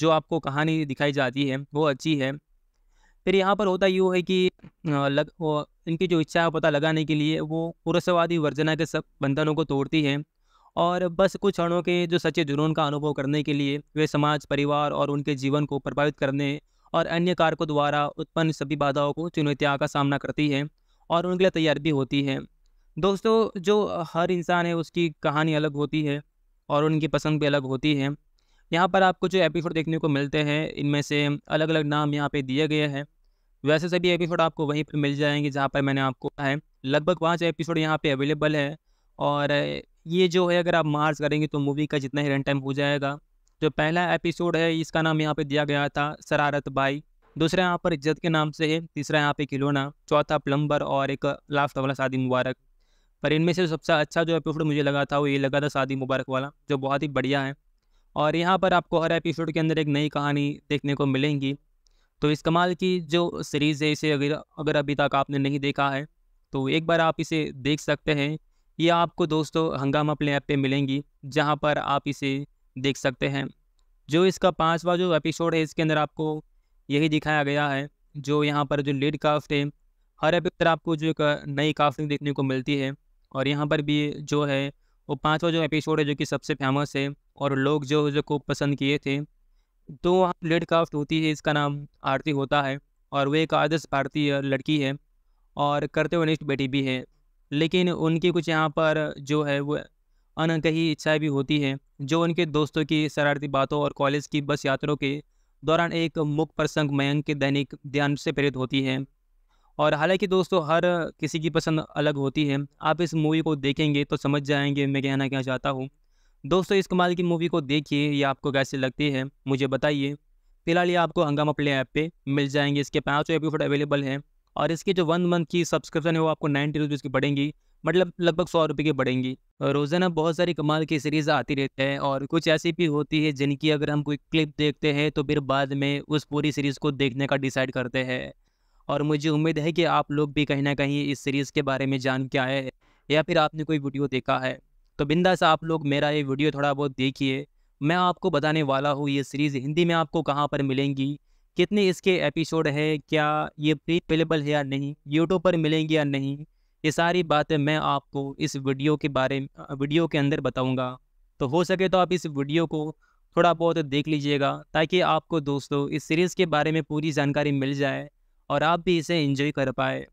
जो आपको कहानी दिखाई जाती है वो अच्छी है फिर यहाँ पर होता यूँ है कि लग वो इनकी जो इच्छा है पता लगाने के लिए वो पुरुषवादी वर्जना के सब बंधनों को तोड़ती है और बस कुछ क्षणों के जो सच्चे जुनून का अनुभव करने के लिए वे समाज परिवार और उनके जीवन को प्रभावित करने और अन्य कारकों द्वारा उत्पन्न सभी बाधाओं को चुनौतियाँ का सामना करती है और उनके लिए तैयार भी होती है दोस्तों जो हर इंसान है उसकी कहानी अलग होती है और उनकी पसंद भी अलग होती है यहाँ पर आपको जो एपिसोड देखने को मिलते हैं इनमें से अलग अलग नाम यहाँ पे दिए गए हैं वैसे सभी एपिसोड आपको वहीं पर मिल जाएंगे जहाँ पर मैंने आपको है लगभग पाँच एपिसोड यहाँ पे अवेलेबल है और ये जो है अगर आप मार्च करेंगे तो मूवी का जितना ही रन टाइम हो जाएगा जो पहला एपिसोड है इसका नाम यहाँ पे दिया गया था शरारत बाई दूसरा यहाँ पर इज्जत के नाम से है तीसरा यहाँ पे खिलौना चौथा प्लम्बर और एक लास्ट वाला शादी मुबारक पर इनमें से सबसे अच्छा जो एपिसोड मुझे लगा था वो ये लगा था शादी मुबारक वाला जो बहुत ही बढ़िया है और यहाँ पर आपको हर एपिसोड के अंदर एक नई कहानी देखने को मिलेंगी तो इस कमाल की जो सीरीज़ है इसे अगर अगर अभी तक आपने नहीं देखा है तो एक बार आप इसे देख सकते हैं ये आपको दोस्तों हंगामा प्ले ऐप पे मिलेंगी जहाँ पर आप इसे देख सकते हैं जो इसका पांचवा जो एपिसोड है इसके अंदर आपको यही दिखाया गया है जो यहाँ पर जो लीड कास्ट है हर एपिसोड आपको जो एक नई कास्टिंग देखने को मिलती है और यहाँ पर भी जो है वो पाँचवा जो एपिसोड है जो कि सबसे फेमस है और लोग जो जो खूब पसंद किए थे तो लेड काफ्ट होती है इसका नाम आरती होता है और वो एक आदर्श भारतीय लड़की है और करते निष्ठ बेटी भी है लेकिन उनकी कुछ यहाँ पर जो है वो अनकही इच्छाएं भी होती हैं जो उनके दोस्तों की शरारती बातों और कॉलेज की बस यात्रों के दौरान एक मुख्य प्रसंग मयंक के दैनिक ध्यान से प्रेरित होती हैं और हालांकि दोस्तों हर किसी की पसंद अलग होती है आप इस मूवी को देखेंगे तो समझ जाएंगे मैं कहना क्या चाहता हूँ दोस्तों इस कमाल की मूवी को देखिए ये आपको कैसे लगती है मुझे बताइए फिलहाल ये आपको हंगामा प्ले ऐप पे मिल जाएंगे इसके पाँचों एपिसोड अवेलेबल हैं और इसकी जो वन मंथ की सब्सक्रिप्शन है वो आपको नाइन्टी रुपीज़ की पड़ेंगी मतलब लगभग सौ रुपये की बढ़ेंगी रोज़ाना बहुत सारी कमाल की सीरीज़ आती रहती है और कुछ ऐसी भी होती है जिनकी अगर हम कोई क्लिप देखते हैं तो फिर बाद में उस पूरी सीरीज़ को देखने का डिसाइड करते हैं और मुझे उम्मीद है कि आप लोग भी कहीं ना कहीं इस सीरीज़ के बारे में जान के आए या फिर आपने कोई वीडियो देखा है तो बिंदास आप लोग मेरा ये वीडियो थोड़ा बहुत देखिए मैं आपको बताने वाला हूँ ये सीरीज़ हिंदी में आपको कहाँ पर मिलेंगी कितने इसके एपिसोड है क्या ये प्री अवेलेबल है या नहीं यूट्यूब पर मिलेंगी या नहीं ये सारी बातें मैं आपको इस वीडियो के बारे वीडियो के अंदर बताऊँगा तो हो सके तो आप इस वीडियो को थोड़ा बहुत देख लीजिएगा ताकि आपको दोस्तों इस सीरीज़ के बारे में पूरी जानकारी मिल जाए और आप भी इसे इंजॉय कर पाए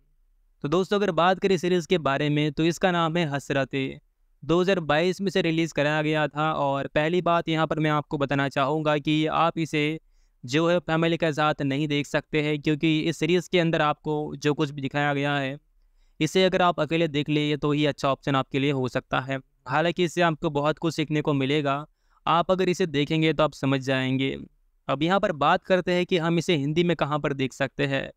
तो दोस्तों अगर बात करें सीरीज़ के बारे में तो इसका नाम है हसरते 2022 में से रिलीज़ कराया गया था और पहली बात यहाँ पर मैं आपको बताना चाहूँगा कि आप इसे जो है फैमिली के साथ नहीं देख सकते हैं क्योंकि इस सीरीज़ के अंदर आपको जो कुछ भी दिखाया गया है इसे अगर आप अकेले देख लिए तो ही अच्छा ऑप्शन आपके लिए हो सकता है हालांकि इससे आपको बहुत कुछ सीखने को मिलेगा आप अगर इसे देखेंगे तो आप समझ जाएंगे अब यहाँ पर बात करते हैं कि हम इसे हिंदी में कहाँ पर देख सकते हैं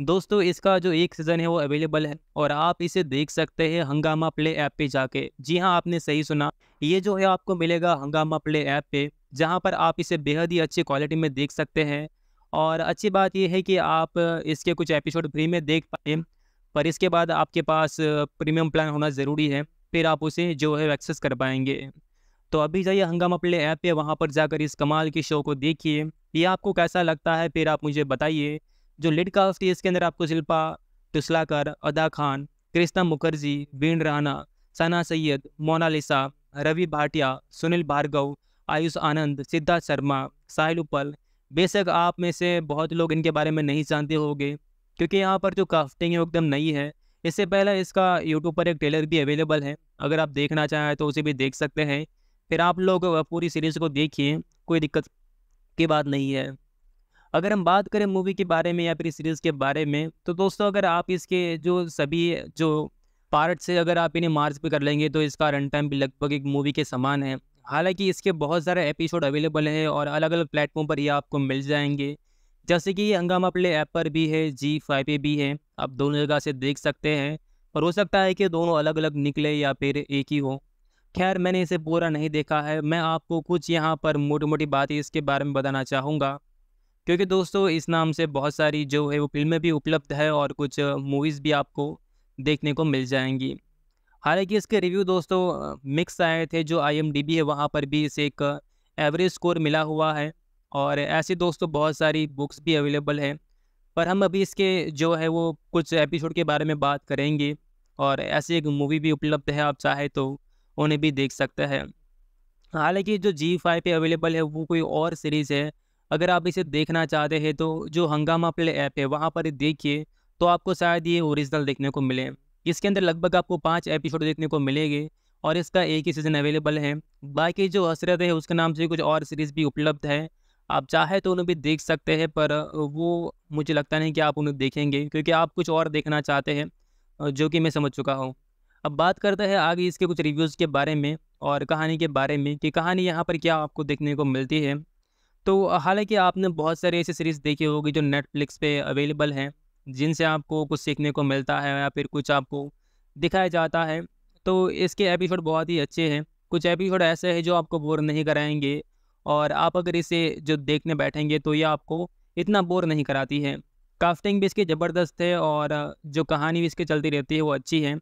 दोस्तों इसका जो एक सीज़न है वो अवेलेबल है और आप इसे देख सकते हैं हंगामा प्ले ऐप पे जाके जी हाँ आपने सही सुना ये जो है आपको मिलेगा हंगामा प्ले ऐप पे जहाँ पर आप इसे बेहद ही अच्छी क्वालिटी में देख सकते हैं और अच्छी बात यह है कि आप इसके कुछ एपिसोड फ्री में देख पाए पर इसके बाद आपके पास प्रीमियम प्लान होना ज़रूरी है फिर आप उसे जो है एक्सेस कर पाएंगे तो अभी जाइए हंगामा प्ले ऐप पे वहाँ पर जाकर इस कमाल के शो को देखिए ये आपको कैसा लगता है फिर आप मुझे बताइए जो लीड कास्ट थी इसके अंदर आपको शिल्पा टुसलाकर अदा खान कृष्णा मुखर्जी वीण राना सना सैयद मोनालिसा रवि भाटिया सुनील भार्गव आयुष आनंद सिद्धार्थ शर्मा साहिल उपल बेशक आप में से बहुत लोग इनके बारे में नहीं जानते होंगे क्योंकि यहाँ पर जो कास्टिंग है एकदम नई है इससे पहले इसका यूट्यूब पर एक ट्रेलर भी अवेलेबल है अगर आप देखना चाहें तो उसे भी देख सकते हैं फिर आप लोग पूरी सीरीज़ को देखिए कोई दिक्कत की बात नहीं है अगर हम बात करें मूवी के बारे में या फिर सीरीज़ के बारे में तो दोस्तों अगर आप इसके जो सभी जो पार्ट से अगर आप इन्हें मार्च पे कर लेंगे तो इसका रन टाइम भी लगभग एक मूवी के समान है हालांकि इसके बहुत सारे एपिसोड अवेलेबल हैं और अलग अलग प्लेटफॉर्म पर ये आपको मिल जाएंगे जैसे कि ये हंगामा प्ले ऐप पर भी है जी फाइव पे भी है आप दोनों जगह से देख सकते हैं और हो सकता है कि दोनों अलग अलग निकले या फिर एक ही हो खैर मैंने इसे पूरा नहीं देखा है मैं आपको कुछ यहाँ पर मोटी मोटी बातें इसके बारे में बताना चाहूँगा क्योंकि दोस्तों इस नाम से बहुत सारी जो है वो फिल्में भी उपलब्ध है और कुछ मूवीज़ भी आपको देखने को मिल जाएंगी हालांकि इसके रिव्यू दोस्तों मिक्स आए थे जो आई है वहाँ पर भी इसे एक एवरेज स्कोर मिला हुआ है और ऐसे दोस्तों बहुत सारी बुक्स भी अवेलेबल हैं पर हम अभी इसके जो है वो कुछ एपिसोड के बारे में बात करेंगे और ऐसी एक मूवी भी उपलब्ध है आप चाहे तो उन्हें भी देख सकते हैं हालांकि जो जी फाइव पे अवेलेबल है वो कोई और सीरीज़ है अगर आप इसे देखना चाहते हैं तो जो हंगामा प्ले ऐप है वहाँ पर देखिए तो आपको शायद ये ओरिजिनल देखने को मिले इसके अंदर लगभग आपको पाँच एपिसोड देखने को मिलेंगे और इसका एक ही सीज़न अवेलेबल है बाकी जो हसरत है उसके नाम से कुछ और सीरीज़ भी उपलब्ध है आप चाहे तो उन्हें भी देख सकते हैं पर वो मुझे लगता नहीं कि आप उन्हें देखेंगे क्योंकि आप कुछ और देखना चाहते हैं जो कि मैं समझ चुका हूँ अब बात करते हैं आगे इसके कुछ रिव्यूज़ के बारे में और कहानी के बारे में कि कहानी यहाँ पर क्या आपको देखने को मिलती है तो हालांकि आपने बहुत सारी ऐसी सीरीज़ देखी होगी जो नेटफ्लिक्स पे अवेलेबल हैं जिनसे आपको कुछ सीखने को मिलता है या फिर कुछ आपको दिखाया जाता है तो इसके एपिसोड बहुत ही अच्छे हैं कुछ एपिसोड ऐसे हैं जो आपको बोर नहीं कराएंगे और आप अगर इसे जो देखने बैठेंगे तो ये आपको इतना बोर नहीं कराती है काफ्टिंग भी इसकी ज़बरदस्त है और जो कहानी भी इसकी चलती रहती है वो अच्छी है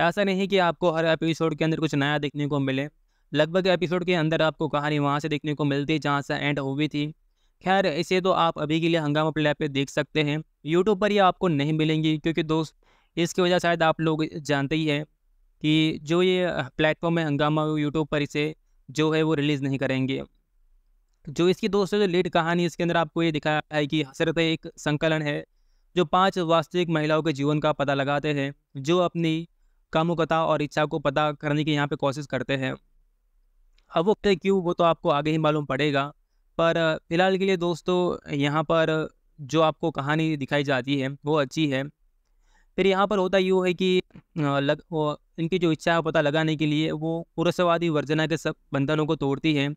ऐसा नहीं कि आपको हर एपिसोड के अंदर कुछ नया देखने को मिले लगभग एपिसोड के अंदर आपको कहानी वहाँ से देखने को मिलती जहाँ से एंड हुई थी खैर इसे तो आप अभी के लिए हंगामा प्ले पे देख सकते हैं यूट्यूब पर ये आपको नहीं मिलेंगी क्योंकि दोस्त इसकी वजह शायद आप लोग जानते ही हैं कि जो ये प्लेटफॉर्म है हंगामा यूट्यूब पर इसे जो है वो रिलीज़ नहीं करेंगे जो इसकी दोस्तों जो लीड कहानी इसके अंदर आपको ये दिखाया है कि हसरत एक संकलन है जो पांच वास्तविक महिलाओं के जीवन का पता लगाते हैं जो अपनी कामुकता और इच्छा को पता करने की यहाँ पे कोशिश करते हैं अब वो क्यों वो तो आपको आगे ही मालूम पड़ेगा पर फिलहाल के लिए दोस्तों यहाँ पर जो आपको कहानी दिखाई जाती है वो अच्छी है फिर यहाँ पर होता यूँ है कि लग वो इनकी जो इच्छा है पता लगाने के लिए वो पुरुषवादी वर्जना के सब बंधनों को तोड़ती है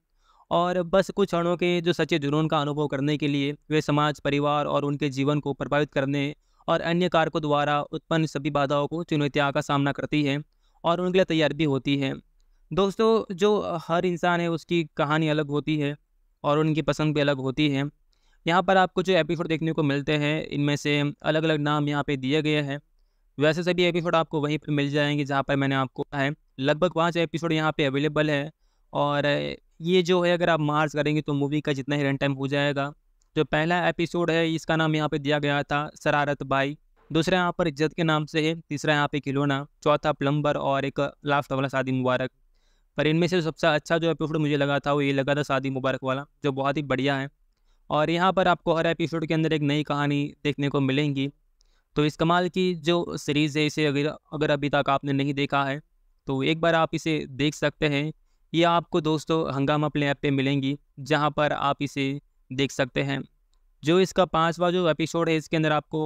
और बस कुछ क्षणों के जो सच्चे जुनून का अनुभव करने के लिए वे समाज परिवार और उनके जीवन को प्रभावित करने और अन्य कारकों द्वारा उत्पन्न सभी बाधाओं को चुनौतियाँ का सामना करती है और उनके लिए तैयार भी होती है दोस्तों जो हर इंसान है उसकी कहानी अलग होती है और उनकी पसंद भी अलग होती है यहाँ पर आपको जो एपिसोड देखने को मिलते हैं इनमें से अलग अलग नाम यहाँ पे दिए गए हैं वैसे सभी एपिसोड आपको वहीं पर मिल जाएंगे जहाँ पर मैंने आपको कहा है लगभग पाँच एपिसोड यहाँ पे अवेलेबल है और ये जो है अगर आप मार्च करेंगे तो मूवी का जितना ही रन टाइम हो जाएगा जो पहला एपिसोड है इसका नाम यहाँ पे दिया गया था शरारत बाई दूसरा यहाँ पर इज्जत के नाम से है तीसरा यहाँ पे खिलौना चौथा प्लम्बर और एक लास्ट वाला शादी मुबारक पर इनमें से सबसे अच्छा जो एपिसोड मुझे लगा था वो ये लगा था शादी मुबारक वाला जो बहुत ही बढ़िया है और यहाँ पर आपको हर एपिसोड के अंदर एक नई कहानी देखने को मिलेंगी तो इस कमाल की जो सीरीज़ है इसे अगर अगर अभी तक आपने नहीं देखा है तो एक बार आप इसे देख सकते हैं ये आपको दोस्तों हंगामा प्ले ऐप पे मिलेंगी जहाँ पर आप इसे देख सकते हैं जो इसका पांचवा जो एपिसोड है इसके अंदर आपको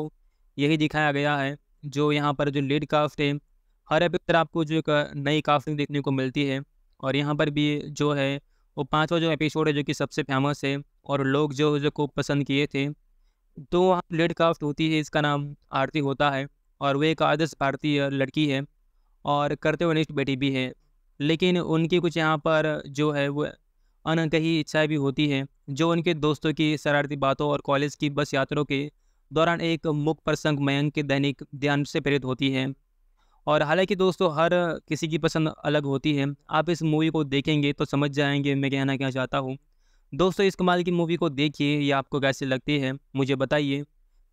यही दिखाया गया है जो यहाँ पर जो लीड कास्ट है हर एपिसोड आपको जो एक नई कास्टिंग देखने को मिलती है और यहाँ पर भी जो है वो पांचवा जो एपिसोड है जो कि सबसे फेमस है और लोग जो जो को पसंद किए थे तो वहाँ लेड काफ्ट होती है इसका नाम आरती होता है और वो एक आदर्श भारतीय लड़की है और करते हुए बेटी भी है लेकिन उनकी कुछ यहाँ पर जो है वो अनकही इच्छाएं भी होती हैं जो उनके दोस्तों की शरारती बातों और कॉलेज की बस यात्रों के दौरान एक मुख प्रसंग मयंक के दैनिक ध्यान से प्रेरित होती हैं और हालांकि दोस्तों हर किसी की पसंद अलग होती है आप इस मूवी को देखेंगे तो समझ जाएंगे मैं कहना क्या चाहता हूँ दोस्तों इस कमाल की मूवी को देखिए ये आपको कैसे लगती है मुझे बताइए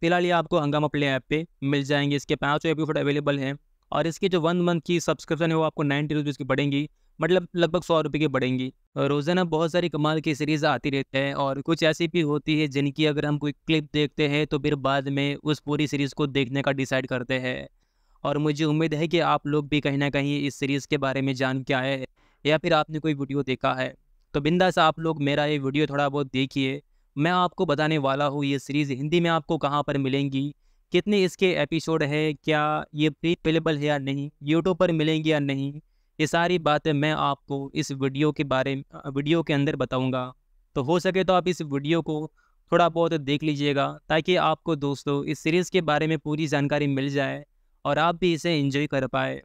फिलहाल ये आपको हंगामा प्ले ऐप पे मिल जाएंगे इसके पाँचों एपिसोड अवेलेबल हैं और इसके जो वन मंथ की सब्सक्रिप्शन है वो आपको नाइन्टी रुपीज़ की पड़ेंगी मतलब लगभग सौ रुपये की बढ़ेंगी रोज़ाना बहुत सारी कमाल की सीरीज़ आती रहती है और कुछ ऐसी भी होती है जिनकी अगर हम कोई क्लिप देखते हैं तो फिर बाद में उस पूरी सीरीज़ को देखने का डिसाइड करते हैं और मुझे उम्मीद है कि आप लोग भी कहीं ना कहीं इस सीरीज़ के बारे में जान के आए या फिर आपने कोई वीडियो देखा है तो बिंदास आप लोग मेरा ये वीडियो थोड़ा बहुत देखिए मैं आपको बताने वाला हूँ ये सीरीज़ हिंदी में आपको कहाँ पर मिलेंगी कितने इसके एपिसोड है क्या ये प्री अवेलेबल है या नहीं यूट्यूब पर मिलेंगी या नहीं ये सारी बातें मैं आपको इस वीडियो के बारे वीडियो के अंदर बताऊँगा तो हो सके तो आप इस वीडियो को थोड़ा बहुत देख लीजिएगा ताकि आपको दोस्तों इस सीरीज़ के बारे में पूरी जानकारी मिल जाए और आप भी इसे इंजॉय कर पाए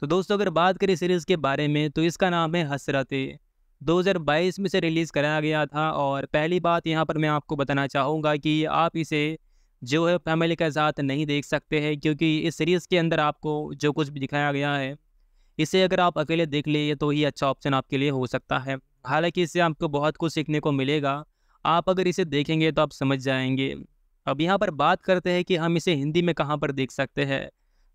तो दोस्तों अगर बात करें सीरीज़ के बारे में तो इसका नाम है हसरतें 2022 में से रिलीज़ कराया गया था और पहली बात यहाँ पर मैं आपको बताना चाहूँगा कि आप इसे जो है फैमिली के साथ नहीं देख सकते हैं क्योंकि इस सीरीज़ के अंदर आपको जो कुछ भी दिखाया गया है इसे अगर आप अकेले देख लिए तो ही अच्छा ऑप्शन आपके लिए हो सकता है हालांकि इससे आपको बहुत कुछ सीखने को मिलेगा आप अगर इसे देखेंगे तो आप समझ जाएंगे अब यहाँ पर बात करते हैं कि हम इसे हिंदी में कहाँ पर देख सकते हैं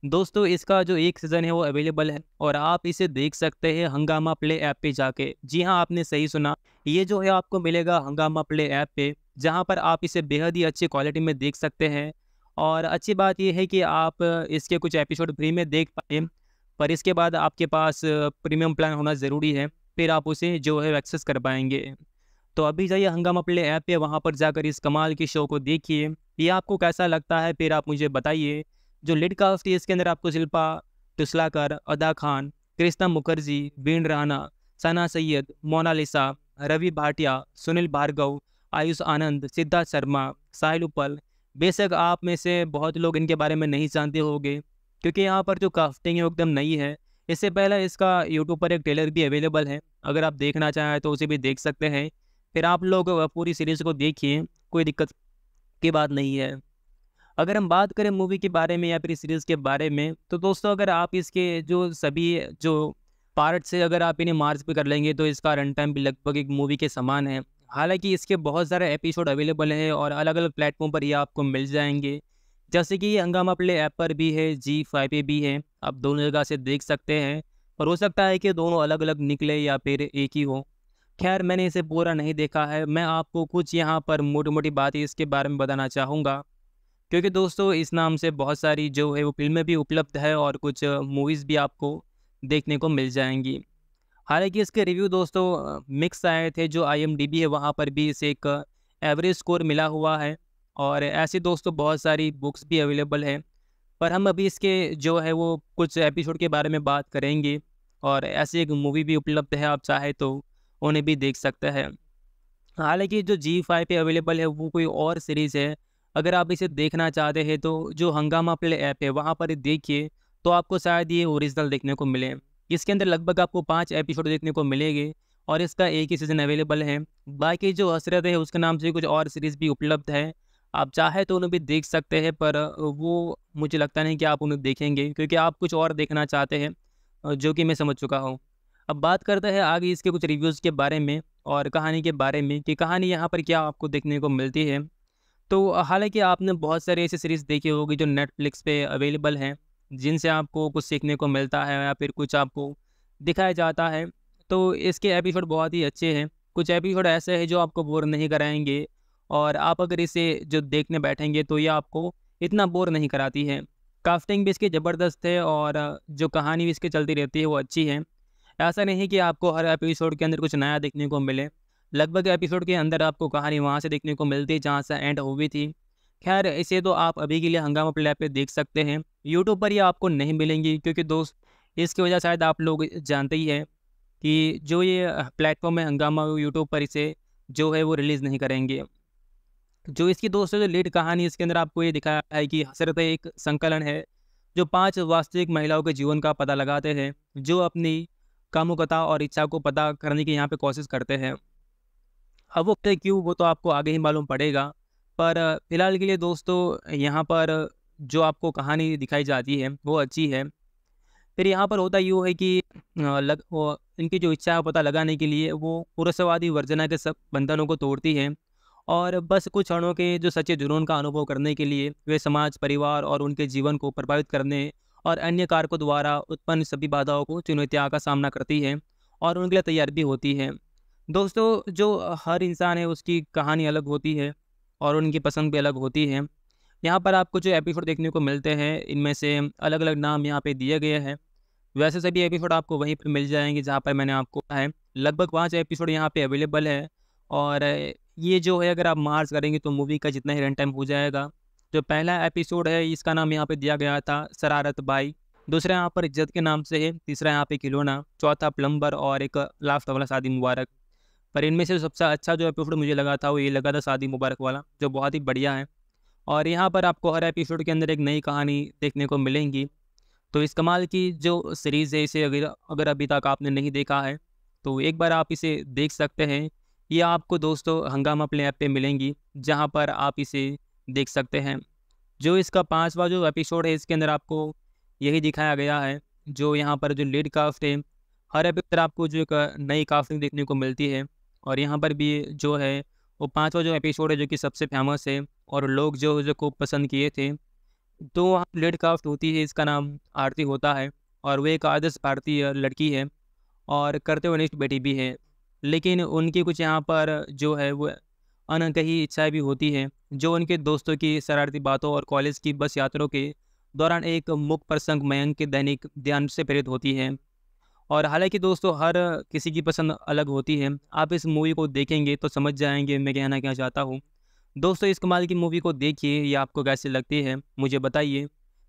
दोस्तों इसका जो एक सीज़न है वो अवेलेबल है और आप इसे देख सकते हैं हंगामा प्ले ऐप पे जाके जी हाँ आपने सही सुना ये जो है आपको मिलेगा हंगामा प्ले ऐप पे जहाँ पर आप इसे बेहद ही अच्छी क्वालिटी में देख सकते हैं और अच्छी बात यह है कि आप इसके कुछ एपिसोड फ्री में देख पाए पर इसके बाद आपके पास प्रीमियम प्लान होना ज़रूरी है फिर आप उसे जो है एक्सेस कर पाएंगे तो अभी जाइए हंगामा प्ले ऐप पे वहाँ पर जाकर इस कमाल के शो को देखिए ये आपको कैसा लगता है फिर आप मुझे बताइए जो लिड कास्ट है इसके अंदर आपको शिल्पा टुसलाकर अदा खान कृष्णा मुखर्जी बीन राना सना सैयद मोनालिसा रवि भाटिया सुनील भार्गव आयुष आनंद सिद्धार्थ शर्मा साहिल उपल बेशक आप में से बहुत लोग इनके बारे में नहीं जानते होंगे क्योंकि यहाँ पर जो कास्टिंग है एकदम नई है इससे पहले इसका यूट्यूब पर एक ट्रेलर भी अवेलेबल है अगर आप देखना चाहें तो उसे भी देख सकते हैं फिर आप लोग पूरी सीरीज़ को देखिए कोई दिक्कत की बात नहीं है अगर हम बात करें मूवी के बारे में या फिर सीरीज़ के बारे में तो दोस्तों अगर आप इसके जो सभी जो पार्ट से अगर आप इन्हें मार्च पे कर लेंगे तो इसका रन टाइम भी लगभग एक मूवी के समान है हालांकि इसके बहुत सारे एपिसोड अवेलेबल हैं और अलग अलग प्लेटफॉर्म पर ये आपको मिल जाएंगे जैसे कि हंगामा प्ले ऐप पर भी है जी फाइव पे भी है आप दोनों जगह से देख सकते हैं और हो सकता है कि दोनों अलग अलग निकले या फिर एक ही हो खैर मैंने इसे पूरा नहीं देखा है मैं आपको कुछ यहाँ पर मोटी मोटी बातें इसके बारे में बताना चाहूँगा क्योंकि दोस्तों इस नाम से बहुत सारी जो है वो फिल्में भी उपलब्ध है और कुछ मूवीज़ भी आपको देखने को मिल जाएंगी हालांकि इसके रिव्यू दोस्तों मिक्स आए थे जो आई है वहाँ पर भी इसे एक एवरेज स्कोर मिला हुआ है और ऐसे दोस्तों बहुत सारी बुक्स भी अवेलेबल हैं पर हम अभी इसके जो है वो कुछ एपिसोड के बारे में बात करेंगे और ऐसी एक मूवी भी उपलब्ध है आप चाहे तो उन्हें भी देख सकते हैं हालांकि जो जी फाइव पे अवेलेबल है वो कोई और सीरीज़ है अगर आप इसे देखना चाहते हैं तो जो हंगामा प्ले ऐप है वहाँ पर देखिए तो आपको शायद ये ओरिजिनल देखने को मिले इसके अंदर लगभग आपको पाँच एपिसोड देखने को मिलेंगे और इसका एक ही सीज़न अवेलेबल है बाकी जो हसरत है उसके नाम से कुछ और सीरीज़ भी उपलब्ध है आप चाहे तो उन्हें भी देख सकते हैं पर वो मुझे लगता नहीं कि आप उन्हें देखेंगे क्योंकि आप कुछ और देखना चाहते हैं जो कि मैं समझ चुका हूँ अब बात करते हैं आगे इसके कुछ रिव्यूज़ के बारे में और कहानी के बारे में कि कहानी यहाँ पर क्या आपको देखने को मिलती है तो हालांकि आपने बहुत सारी ऐसी सीरीज़ देखी होगी जो नेटफ्लिक्स पे अवेलेबल हैं जिनसे आपको कुछ सीखने को मिलता है या फिर कुछ आपको दिखाया जाता है तो इसके एपिसोड बहुत ही अच्छे हैं कुछ एपिसोड ऐसे हैं जो आपको बोर नहीं कराएंगे और आप अगर इसे जो देखने बैठेंगे तो ये आपको इतना बोर नहीं कराती है काफ्टिंग भी इसकी ज़बरदस्त है और जो कहानी भी इसकी चलती रहती है वो अच्छी है ऐसा नहीं कि आपको हर एपिसोड के अंदर कुछ नया देखने को मिले लगभग एपिसोड के अंदर आपको कहानी वहाँ से देखने को मिलती जहाँ से एंड हुई थी खैर इसे तो आप अभी के लिए हंगामा प्ले पे देख सकते हैं यूट्यूब पर ये आपको नहीं मिलेंगी क्योंकि दोस्त इसकी वजह शायद आप लोग जानते ही हैं कि जो ये प्लेटफॉर्म है हंगामा यूट्यूब पर इसे जो है वो रिलीज़ नहीं करेंगे जो इसकी दोस्तों जो लीड कहानी इसके अंदर आपको ये दिखाया है कि हसरत एक संकलन है जो पांच वास्तविक महिलाओं के जीवन का पता लगाते हैं जो अपनी कामुकता और इच्छा को पता करने की यहाँ पे कोशिश करते हैं अब वो क्यों वो तो आपको आगे ही मालूम पड़ेगा पर फिलहाल के लिए दोस्तों यहाँ पर जो आपको कहानी दिखाई जाती है वो अच्छी है फिर यहाँ पर होता यूँ है कि लग वो इनकी जो इच्छा है पता लगाने के लिए वो पुरुषवादी वर्जना के सब बंधनों को तोड़ती है और बस कुछ क्षणों के जो सच्चे जुनून का अनुभव करने के लिए वे समाज परिवार और उनके जीवन को प्रभावित करने और अन्य कारकों द्वारा उत्पन्न सभी बाधाओं को चुनौतियाँ का सामना करती है और उनके लिए तैयार भी होती है दोस्तों जो हर इंसान है उसकी कहानी अलग होती है और उनकी पसंद भी अलग होती है यहाँ पर आपको जो एपिसोड देखने को मिलते हैं इनमें से अलग अलग नाम यहाँ पे दिए गए हैं वैसे सभी एपिसोड आपको वहीं पर मिल जाएंगे जहाँ पर मैंने आपको कहा है लगभग पाँच एपिसोड यहाँ पे अवेलेबल है और ये जो है अगर आप मार्च करेंगे तो मूवी का जितना ही रन टाइम हो जाएगा जो पहला एपिसोड है इसका नाम यहाँ पे दिया गया था शरारत बाई दूसरा यहाँ पर इज्जत के नाम से है तीसरा यहाँ पे खिलौना चौथा प्लम्बर और एक लास्ट वाला शादी मुबारक पर इनमें से सबसे अच्छा जो एपिसोड मुझे लगा था वो ये लगा था शादी मुबारक वाला जो बहुत ही बढ़िया है और यहाँ पर आपको हर एपिसोड के अंदर एक नई कहानी देखने को मिलेंगी तो इस कमाल की जो सीरीज़ है इसे अगर अगर अभी तक आपने नहीं देखा है तो एक बार आप इसे देख सकते हैं ये आपको दोस्तों हंगामा प्ले ऐप पे मिलेंगी जहाँ पर आप इसे देख सकते हैं जो इसका पांचवा जो एपिसोड है इसके अंदर आपको यही दिखाया गया है जो यहाँ पर जो लीड कास्ट है हर एपिसोड आपको जो एक नई कास्टिंग देखने को मिलती है और यहाँ पर भी जो है वो पाँचवा जो एपिसोड है जो कि सबसे फेमस है और लोग जो जो खूब पसंद किए थे तो वहाँ लेड काफ्ट होती है इसका नाम आरती होता है और वो एक आदर्श भारतीय लड़की है और करते हुए बेटी भी है लेकिन उनकी कुछ यहाँ पर जो है वो अनकही इच्छाएं भी होती हैं जो उनके दोस्तों की शरारती बातों और कॉलेज की बस यात्रों के दौरान एक मुख्य प्रसंग मयंक के दैनिक ध्यान से प्रेरित होती है और हालांकि दोस्तों हर किसी की पसंद अलग होती है आप इस मूवी को देखेंगे तो समझ जाएंगे मैं कहना क्या चाहता हूँ दोस्तों इस कमाल की मूवी को देखिए ये आपको कैसे लगती है मुझे बताइए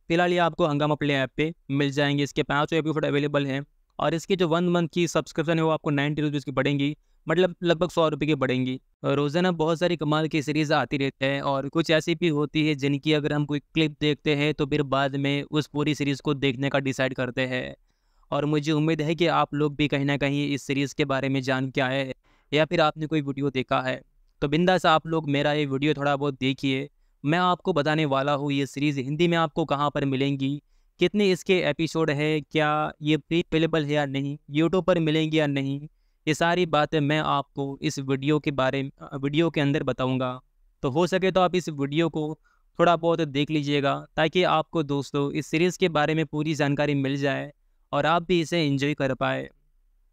फिलहाल ये आपको हंगामा प्ले ऐप पे मिल जाएंगे इसके पाँचों एपिसोड अवेलेबल हैं और इसके जो वन मंथ की सब्सक्रिप्शन है वो आपको नाइन्टी रुपीज़ की पड़ेंगी मतलब लगभग सौ रुपये की पड़ेंगी रोज़ाना बहुत सारी कमाल की सीरीज़ आती रहती है और कुछ ऐसी भी होती है जिनकी अगर हम कोई क्लिप देखते हैं तो फिर बाद में उस पूरी सीरीज़ को देखने का डिसाइड करते हैं और मुझे उम्मीद है कि आप लोग भी कहीं ना कहीं इस सीरीज़ के बारे में जान के आए या फिर आपने कोई वीडियो देखा है तो बिंदास आप लोग मेरा ये वीडियो थोड़ा बहुत देखिए मैं आपको बताने वाला हूँ ये सीरीज़ हिंदी में आपको कहाँ पर मिलेंगी कितने इसके एपिसोड है क्या ये प्री अवेलेबल है या नहीं यूट्यूब पर मिलेंगी या नहीं ये सारी बातें मैं आपको इस वीडियो के बारे वीडियो के अंदर बताऊँगा तो हो सके तो आप इस वीडियो को थोड़ा बहुत देख लीजिएगा ताकि आपको दोस्तों इस सीरीज़ के बारे में पूरी जानकारी मिल जाए और आप भी इसे इंजॉय कर पाए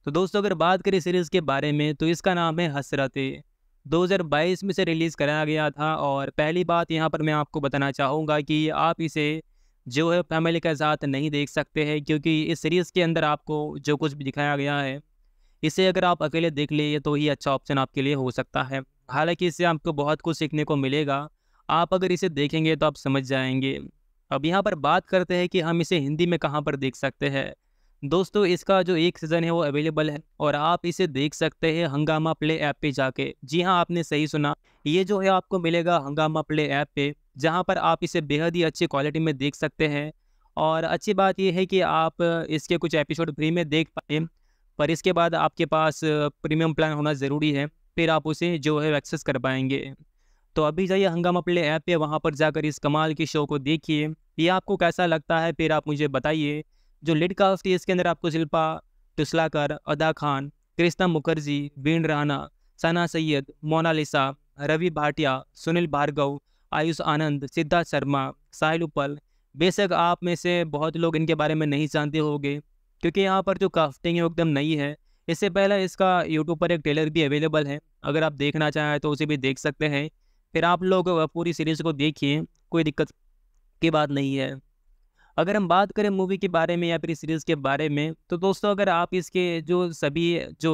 तो दोस्तों अगर बात करें सीरीज़ के बारे में तो इसका नाम है हसरत 2022 में से रिलीज़ कराया गया था और पहली बात यहाँ पर मैं आपको बताना चाहूँगा कि आप इसे जो है फैमिली के साथ नहीं देख सकते हैं क्योंकि इस सीरीज़ के अंदर आपको जो कुछ भी दिखाया गया है इसे अगर आप अकेले देख लिए तो ही अच्छा ऑप्शन आपके लिए हो सकता है हालांकि इससे आपको बहुत कुछ सीखने को मिलेगा आप अगर इसे देखेंगे तो आप समझ जाएंगे अब यहाँ पर बात करते हैं कि हम इसे हिंदी में कहाँ पर देख सकते हैं दोस्तों इसका जो एक सीज़न है वो अवेलेबल है और आप इसे देख सकते हैं हंगामा प्ले ऐप पे जाके जी हाँ आपने सही सुना ये जो है आपको मिलेगा हंगामा प्ले ऐप पे जहाँ पर आप इसे बेहद ही अच्छी क्वालिटी में देख सकते हैं और अच्छी बात यह है कि आप इसके कुछ एपिसोड फ्री में देख पाए पर इसके बाद आपके पास प्रीमियम प्लान होना ज़रूरी है फिर आप उसे जो है एक्सेस कर पाएंगे तो अभी जाइए हंगामा प्ले ऐप पे वहाँ पर जाकर इस कमाल के शो को देखिए ये आपको कैसा लगता है फिर आप मुझे बताइए जो लिड कास्ट है इसके अंदर आपको शिल्पा टुसलाकर अदा खान कृष्णा मुखर्जी बीन राना सना सैयद मोनालिसा रवि भाटिया सुनील भार्गव आयुष आनंद सिद्धार्थ शर्मा साहिल उपल बेशक आप में से बहुत लोग इनके बारे में नहीं जानते होंगे क्योंकि यहाँ पर जो काफ्टिंग है वो एकदम नई है इससे पहले इसका यूट्यूब पर एक ट्रेलर भी अवेलेबल है अगर आप देखना चाहें तो उसे भी देख सकते हैं फिर आप लोग पूरी सीरीज़ को देखिए कोई दिक्कत की बात नहीं है अगर हम बात करें मूवी के बारे में या फिर सीरीज़ के बारे में तो दोस्तों अगर आप इसके जो सभी जो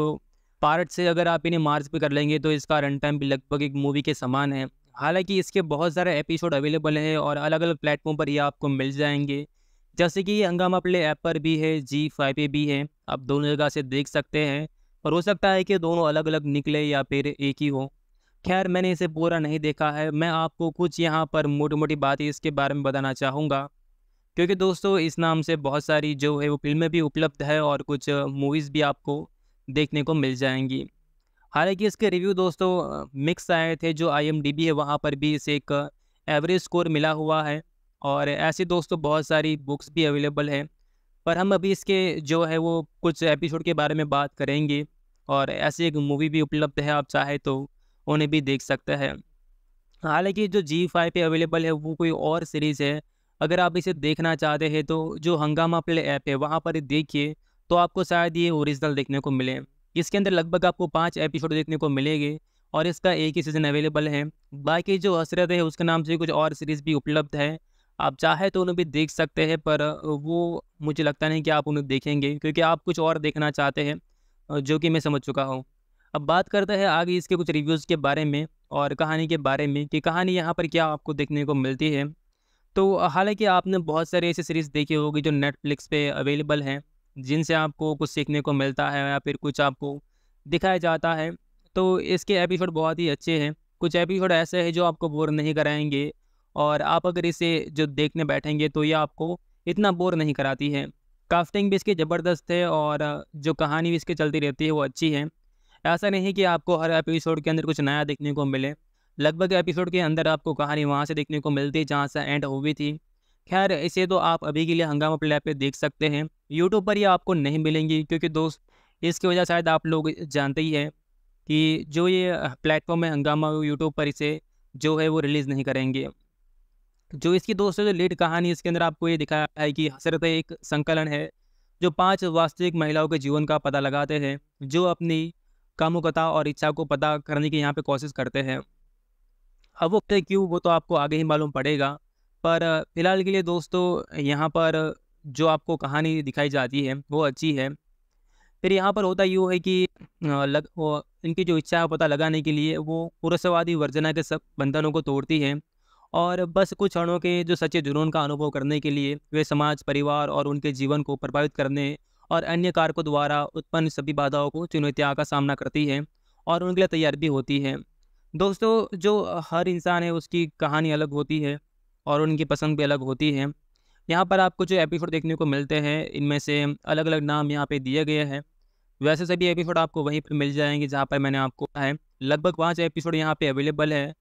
पार्ट से अगर आप इन्हें मार्च पे कर लेंगे तो इसका रन टाइम भी लगभग एक मूवी के समान है हालांकि इसके बहुत सारे एपिसोड अवेलेबल हैं और अलग अलग प्लेटफॉर्म पर ये आपको मिल जाएंगे जैसे कि ये हंगामा प्ले ऐप पर भी है जी फाइव पे भी है आप दोनों जगह से देख सकते हैं और हो सकता है कि दोनों अलग अलग निकले या फिर एक ही हो खैर मैंने इसे पूरा नहीं देखा है मैं आपको कुछ यहाँ पर मोटी मोटी बातें इसके बारे में बताना चाहूँगा क्योंकि दोस्तों इस नाम से बहुत सारी जो है वो फिल्में भी उपलब्ध है और कुछ मूवीज़ भी आपको देखने को मिल जाएंगी हालांकि इसके रिव्यू दोस्तों मिक्स आए थे जो आई है वहाँ पर भी इसे एक एवरेज स्कोर मिला हुआ है और ऐसी दोस्तों बहुत सारी बुक्स भी अवेलेबल हैं पर हम अभी इसके जो है वो कुछ एपिसोड के बारे में बात करेंगे और ऐसी एक मूवी भी उपलब्ध है आप चाहे तो उन्हें भी देख सकते हैं हालांकि जो जी फाइव पे अवेलेबल है वो कोई और सीरीज़ है अगर आप इसे देखना चाहते हैं तो जो हंगामा प्ले ऐप है वहाँ पर देखिए तो आपको शायद ये ओरिजिनल देखने को मिले इसके अंदर लगभग आपको पाँच एपिसोड देखने को मिलेंगे और इसका एक ही सीज़न अवेलेबल है बाकी जो हसरत है उसके नाम से कुछ और सीरीज़ भी उपलब्ध है आप चाहे तो उन्हें भी देख सकते हैं पर वो मुझे लगता नहीं कि आप उन्हें देखेंगे क्योंकि आप कुछ और देखना चाहते हैं जो कि मैं समझ चुका हूँ अब बात करते हैं आगे इसके कुछ रिव्यूज़ के बारे में और कहानी के बारे में कि कहानी यहाँ पर क्या आपको देखने को मिलती है तो हालांकि आपने बहुत सारी ऐसी सीरीज़ देखी होगी जो नेटफ्लिक्स पे अवेलेबल हैं जिनसे आपको कुछ सीखने को मिलता है या फिर कुछ आपको दिखाया जाता है तो इसके एपिसोड बहुत ही अच्छे हैं कुछ एपिसोड ऐसे हैं जो आपको बोर नहीं कराएंगे और आप अगर इसे जो देखने बैठेंगे तो ये आपको इतना बोर नहीं कराती है काफ्टिंग भी इसकी ज़बरदस्त है और जो कहानी भी इसकी चलती रहती है वो अच्छी है ऐसा नहीं कि आपको हर एपिसोड के अंदर कुछ नया देखने को मिले लगभग एपिसोड के अंदर आपको कहानी वहाँ से देखने को मिलती जहाँ से एंड हुई थी खैर इसे तो आप अभी के लिए हंगामा प्ले पे देख सकते हैं यूट्यूब पर ये आपको नहीं मिलेंगी क्योंकि दोस्त इसकी वजह शायद आप लोग जानते ही हैं कि जो ये प्लेटफॉर्म है हंगामा यूट्यूब पर इसे जो है वो रिलीज़ नहीं करेंगे जो इसकी दोस्तों जो लीड कहानी इसके अंदर आपको ये दिखाया है कि हसरत एक संकलन है जो पांच वास्तविक महिलाओं के जीवन का पता लगाते हैं जो अपनी कामुकता और इच्छा को पता करने की यहाँ पे कोशिश करते हैं अब वो क्यों वो तो आपको आगे ही मालूम पड़ेगा पर फिलहाल के लिए दोस्तों यहाँ पर जो आपको कहानी दिखाई जाती है वो अच्छी है फिर यहाँ पर होता यूँ है कि लग वो इनकी जो इच्छा है पता लगाने के लिए वो पुरुषवादी वर्जना के सब बंधनों को तोड़ती है और बस कुछ क्षणों के जो सच्चे जुनून का अनुभव करने के लिए वे समाज परिवार और उनके जीवन को प्रभावित करने और अन्य कारकों द्वारा उत्पन्न सभी बाधाओं को चुनौतियाँ का सामना करती है और उनके लिए तैयार भी होती है दोस्तों जो हर इंसान है उसकी कहानी अलग होती है और उनकी पसंद भी अलग होती है यहाँ पर आपको जो एपिसोड देखने को मिलते हैं इनमें से अलग अलग नाम यहाँ पे दिए गए हैं वैसे सभी एपिसोड आपको वहीं पर मिल जाएंगे जहाँ पर मैंने आपको कहा है लगभग पाँच एपिसोड यहाँ पे अवेलेबल है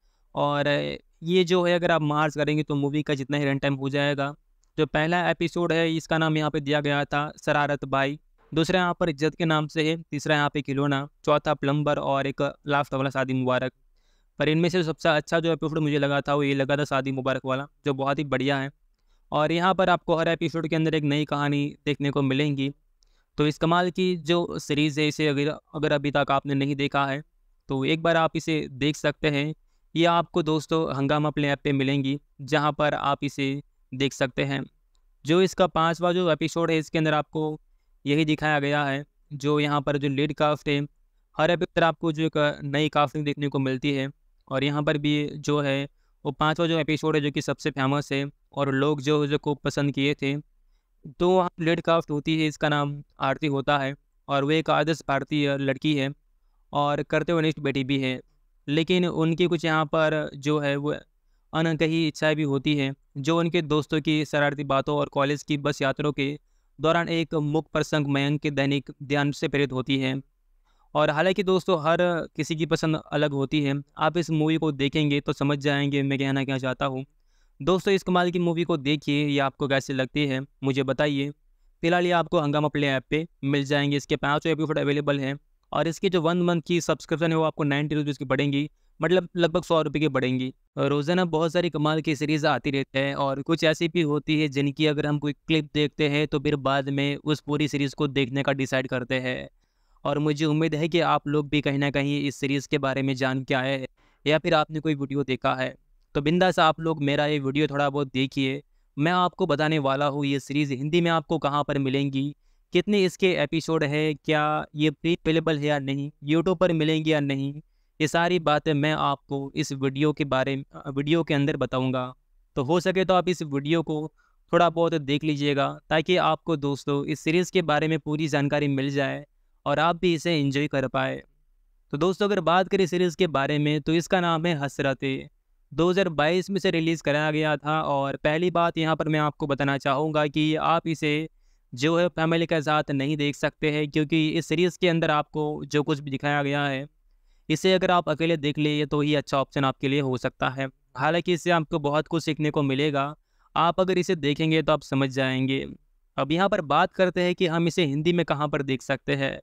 और ये जो है अगर आप मार्च करेंगे तो मूवी का जितना ही रन टाइम हो जाएगा जो पहला एपिसोड है इसका नाम यहाँ पे दिया गया था शरारत बाई दूसरा यहाँ पर इज्जत के नाम से है तीसरा यहाँ पे खिलौना चौथा प्लम्बर और एक लास्ट वाला शादी मुबारक पर इनमें से सबसे अच्छा जो एपिसोड मुझे लगा था वो ये लगा था शादी मुबारक वाला जो बहुत ही बढ़िया है और यहाँ पर आपको हर एपिसोड के अंदर एक नई कहानी देखने को मिलेंगी तो इस कमाल की जो सीरीज़ है इसे अगर अगर अभी तक आपने नहीं देखा है तो एक बार आप इसे देख सकते हैं ये आपको दोस्तों हंगामा प्ले ऐप पे मिलेंगी जहाँ पर आप इसे देख सकते हैं जो इसका पांचवा जो एपिसोड है इसके अंदर आपको यही दिखाया गया है जो यहाँ पर जो लीड कास्ट है हर एपिसोड आपको जो एक नई कास्टिंग देखने को मिलती है और यहाँ पर भी जो है वो पाँचवा जो एपिसोड है जो कि सबसे फेमस है और लोग जो जो खूब पसंद किए थे तो वहाँ लेड काफ्ट होती है इसका नाम आरती होता है और वो एक आदर्श भारतीय लड़की है और करते निष्ठ बेटी भी है लेकिन उनकी कुछ यहाँ पर जो है वो अनकही इच्छाएं भी होती हैं जो उनके दोस्तों की शरारती बातों और कॉलेज की बस यात्रों के दौरान एक मुख्य प्रसंग मयंक के दैनिक ध्यान से प्रेरित होती हैं और हालांकि दोस्तों हर किसी की पसंद अलग होती है आप इस मूवी को देखेंगे तो समझ जाएंगे मैं कहना क्या चाहता हूँ दोस्तों इस कमाल की मूवी को देखिए ये आपको कैसे लगती है मुझे बताइए फिलहाल ये आपको हंगामा प्ले ऐप पे मिल जाएंगे इसके पाँचों एपिसोड अवेलेबल हैं और इसकी जो वन मंथ की सब्सक्रिप्शन है वो आपको नाइन्टी रुपीज़ की पड़ेंगी मतलब लगभग सौ रुपये की पड़ेंगी रोज़ाना बहुत सारी कमाल की सीरीज़ आती रहती है और कुछ ऐसी भी होती है जिनकी अगर हम कोई क्लिप देखते हैं तो फिर बाद में उस पूरी सीरीज़ को देखने का डिसाइड करते हैं और मुझे उम्मीद है कि आप लोग भी कहीं ना कहीं इस सीरीज़ के बारे में जान के आए या फिर आपने कोई वीडियो देखा है तो बिंदास आप लोग मेरा ये वीडियो थोड़ा बहुत देखिए मैं आपको बताने वाला हूँ ये सीरीज़ हिंदी में आपको कहाँ पर मिलेंगी कितने इसके एपिसोड है क्या ये प्री अवेलेबल है या नहीं यूट्यूब पर मिलेंगी या नहीं ये सारी बातें मैं आपको इस वीडियो के बारे वीडियो के अंदर बताऊँगा तो हो सके तो आप इस वीडियो को थोड़ा बहुत देख लीजिएगा ताकि आपको दोस्तों इस सीरीज़ के बारे में पूरी जानकारी मिल जाए और आप भी इसे इंजॉय कर पाए तो दोस्तों अगर बात करें सीरीज़ के बारे में तो इसका नाम है हसरत 2022 में से रिलीज़ कराया गया था और पहली बात यहाँ पर मैं आपको बताना चाहूँगा कि आप इसे जो है फैमिली के साथ नहीं देख सकते हैं क्योंकि इस सीरीज़ के अंदर आपको जो कुछ भी दिखाया गया है इसे अगर आप अकेले देख लिए तो ही अच्छा ऑप्शन आपके लिए हो सकता है हालांकि इससे आपको बहुत कुछ सीखने को मिलेगा आप अगर इसे देखेंगे तो आप समझ जाएंगे अब यहाँ पर बात करते हैं कि हम इसे हिंदी में कहाँ पर देख सकते हैं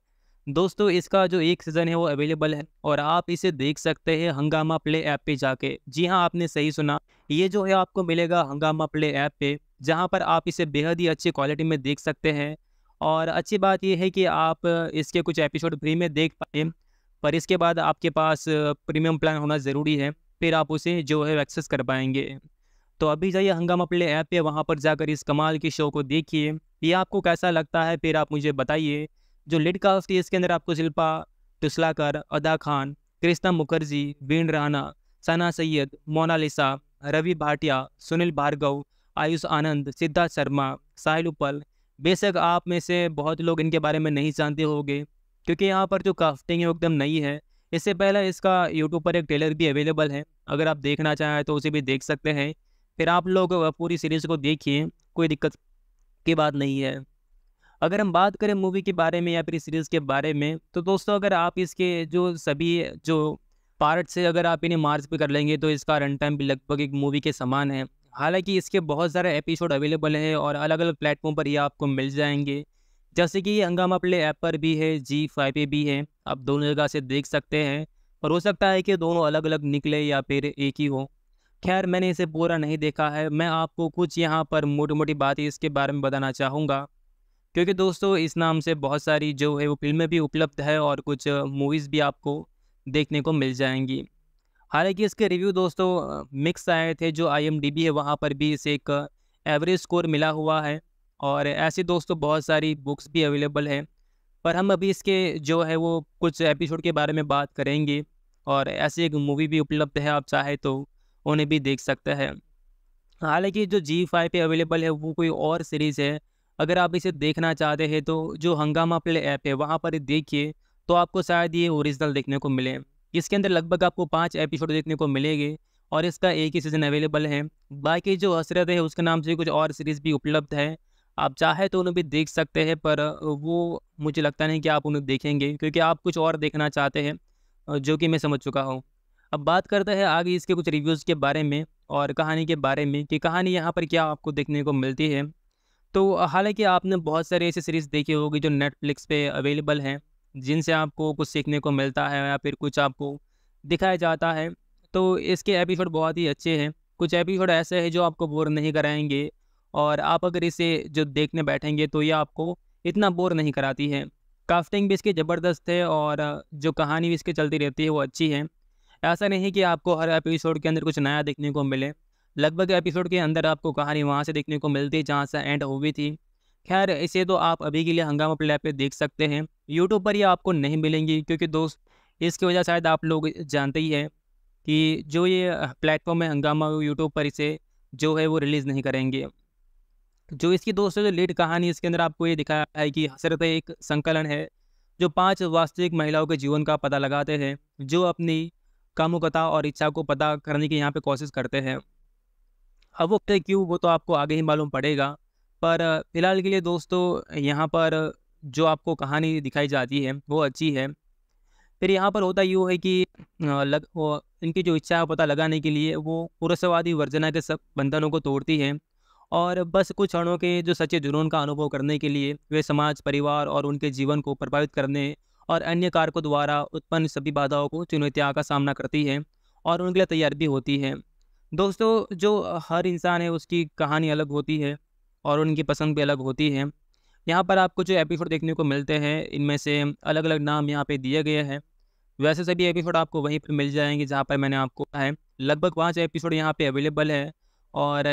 दोस्तों इसका जो एक सीज़न है वो अवेलेबल है और आप इसे देख सकते हैं हंगामा प्ले ऐप पे जाके जी हाँ आपने सही सुना ये जो है आपको मिलेगा हंगामा प्ले ऐप पे जहाँ पर आप इसे बेहद ही अच्छी क्वालिटी में देख सकते हैं और अच्छी बात यह है कि आप इसके कुछ एपिसोड फ्री में देख पाए पर इसके बाद आपके पास प्रीमियम प्लान होना ज़रूरी है फिर आप उसे जो है एक्सेस कर पाएंगे तो अभी जाइए हंगामा प्ले ऐप पे वहाँ पर जाकर इस कमाल के शो को देखिए ये आपको कैसा लगता है फिर आप मुझे बताइए जो लिड कास्ट है इसके अंदर आपको शिल्पा टुसलाकर अदा खान कृष्णा मुखर्जी वीण राना सना सैयद मोनालिसा रवि भाटिया सुनील भार्गव आयुष आनंद सिद्धार्थ शर्मा साहिल उपल बेशक आप में से बहुत लोग इनके बारे में नहीं जानते होंगे क्योंकि यहाँ पर जो काफ्टिंग है वो एकदम नई है इससे पहले इसका यूट्यूब पर एक ट्रेलर भी अवेलेबल है अगर आप देखना चाहें तो उसे भी देख सकते हैं फिर आप लोग पूरी सीरीज़ को देखिए कोई दिक्कत की बात नहीं है अगर हम बात करें मूवी के बारे में या फिर सीरीज़ के बारे में तो दोस्तों अगर आप इसके जो सभी जो पार्ट से अगर आप इन्हें मार्च पे कर लेंगे तो इसका रन टाइम भी लगभग एक मूवी के समान है हालांकि इसके बहुत सारे एपिसोड अवेलेबल हैं और अलग अलग प्लेटफॉर्म पर ये आपको मिल जाएंगे जैसे कि ये हंगामा प्ले ऐप पर भी है जी फाइव पे भी है आप दोनों जगह से देख सकते हैं और हो सकता है कि दोनों अलग अलग निकले या फिर एक ही हो खैर मैंने इसे पूरा नहीं देखा है मैं आपको कुछ यहाँ पर मोटी मोटी बातें इसके बारे में बताना चाहूँगा क्योंकि दोस्तों इस नाम से बहुत सारी जो है वो फिल्में भी उपलब्ध है और कुछ मूवीज़ भी आपको देखने को मिल जाएंगी हालांकि इसके रिव्यू दोस्तों मिक्स आए थे जो आई है वहाँ पर भी इसे एक एवरेज स्कोर मिला हुआ है और ऐसी दोस्तों बहुत सारी बुक्स भी अवेलेबल हैं पर हम अभी इसके जो है वो कुछ एपिसोड के बारे में बात करेंगे और ऐसी एक मूवी भी उपलब्ध है आप चाहे तो उन्हें भी देख सकते हैं हालांकि जो जी फाइव पे अवेलेबल है वो कोई और सीरीज़ है अगर आप इसे देखना चाहते हैं तो जो हंगामा प्ले ऐप है वहाँ पर देखिए तो आपको शायद ये ओरिजिनल देखने को मिले इसके अंदर लगभग आपको पाँच एपिसोड देखने को मिलेंगे और इसका एक ही सीज़न अवेलेबल है बाकी जो हसरत है उसके नाम से कुछ और सीरीज़ भी उपलब्ध है आप चाहे तो उन्हें भी देख सकते हैं पर वो मुझे लगता नहीं कि आप उन्हें देखेंगे क्योंकि आप कुछ और देखना चाहते हैं जो कि मैं समझ चुका हूँ अब बात करते हैं आगे इसके कुछ रिव्यूज़ के बारे में और कहानी के बारे में कि कहानी यहाँ पर क्या आपको देखने को मिलती है तो हालांकि आपने बहुत सारी ऐसी सीरीज़ देखी होगी जो नेटफ्लिक्स पे अवेलेबल हैं जिनसे आपको कुछ सीखने को मिलता है या फिर कुछ आपको दिखाया जाता है तो इसके एपिसोड बहुत ही अच्छे हैं कुछ एपिसोड ऐसे हैं जो आपको बोर नहीं कराएंगे और आप अगर इसे जो देखने बैठेंगे तो ये आपको इतना बोर नहीं कराती है काफ्टिंग भी इसकी ज़बरदस्त है और जो कहानी भी इसकी चलती रहती है वो अच्छी है ऐसा नहीं कि आपको हर एपिसोड के अंदर कुछ नया देखने को मिले लगभग एपिसोड के अंदर आपको कहानी वहाँ से देखने को मिलती जहाँ से एंड हो भी थी खैर इसे तो आप अभी के लिए हंगामा प्ले पे देख सकते हैं यूट्यूब पर ये आपको नहीं मिलेंगी क्योंकि दोस्त इसकी वजह शायद आप लोग जानते ही हैं कि जो ये प्लेटफॉर्म है हंगामा यूट्यूब पर इसे जो है वो रिलीज़ नहीं करेंगे जो इसकी दोस्तों जो लीड कहानी इसके अंदर आपको ये दिखाया है कि हसरत एक संकलन है जो पांच वास्तविक महिलाओं के जीवन का पता लगाते हैं जो अपनी कामुकता और इच्छा को पता करने की यहाँ पे कोशिश करते हैं अब वो क्यों वो तो आपको आगे ही मालूम पड़ेगा पर फ़िलहाल के लिए दोस्तों यहाँ पर जो आपको कहानी दिखाई जाती है वो अच्छी है फिर यहाँ पर होता यूँ है कि लग वो इनकी जो इच्छा है पता लगाने के लिए वो पुरुषवादी वर्जना के सब बंधनों को तोड़ती है और बस कुछ क्षणों के जो सच्चे जुनून का अनुभव करने के लिए वे समाज परिवार और उनके जीवन को प्रभावित करने और अन्य कारकों द्वारा उत्पन्न सभी बाधाओं को चुनौतियाँ का सामना करती है और उनके लिए तैयार भी होती है दोस्तों जो हर इंसान है उसकी कहानी अलग होती है और उनकी पसंद भी अलग होती है यहाँ पर आपको जो एपिसोड देखने को मिलते हैं इनमें से अलग अलग नाम यहाँ पे दिए गए हैं वैसे सभी एपिसोड आपको वहीं पर मिल जाएंगे जहाँ पर मैंने आपको कहा है लगभग पाँच एपिसोड यहाँ पे अवेलेबल है और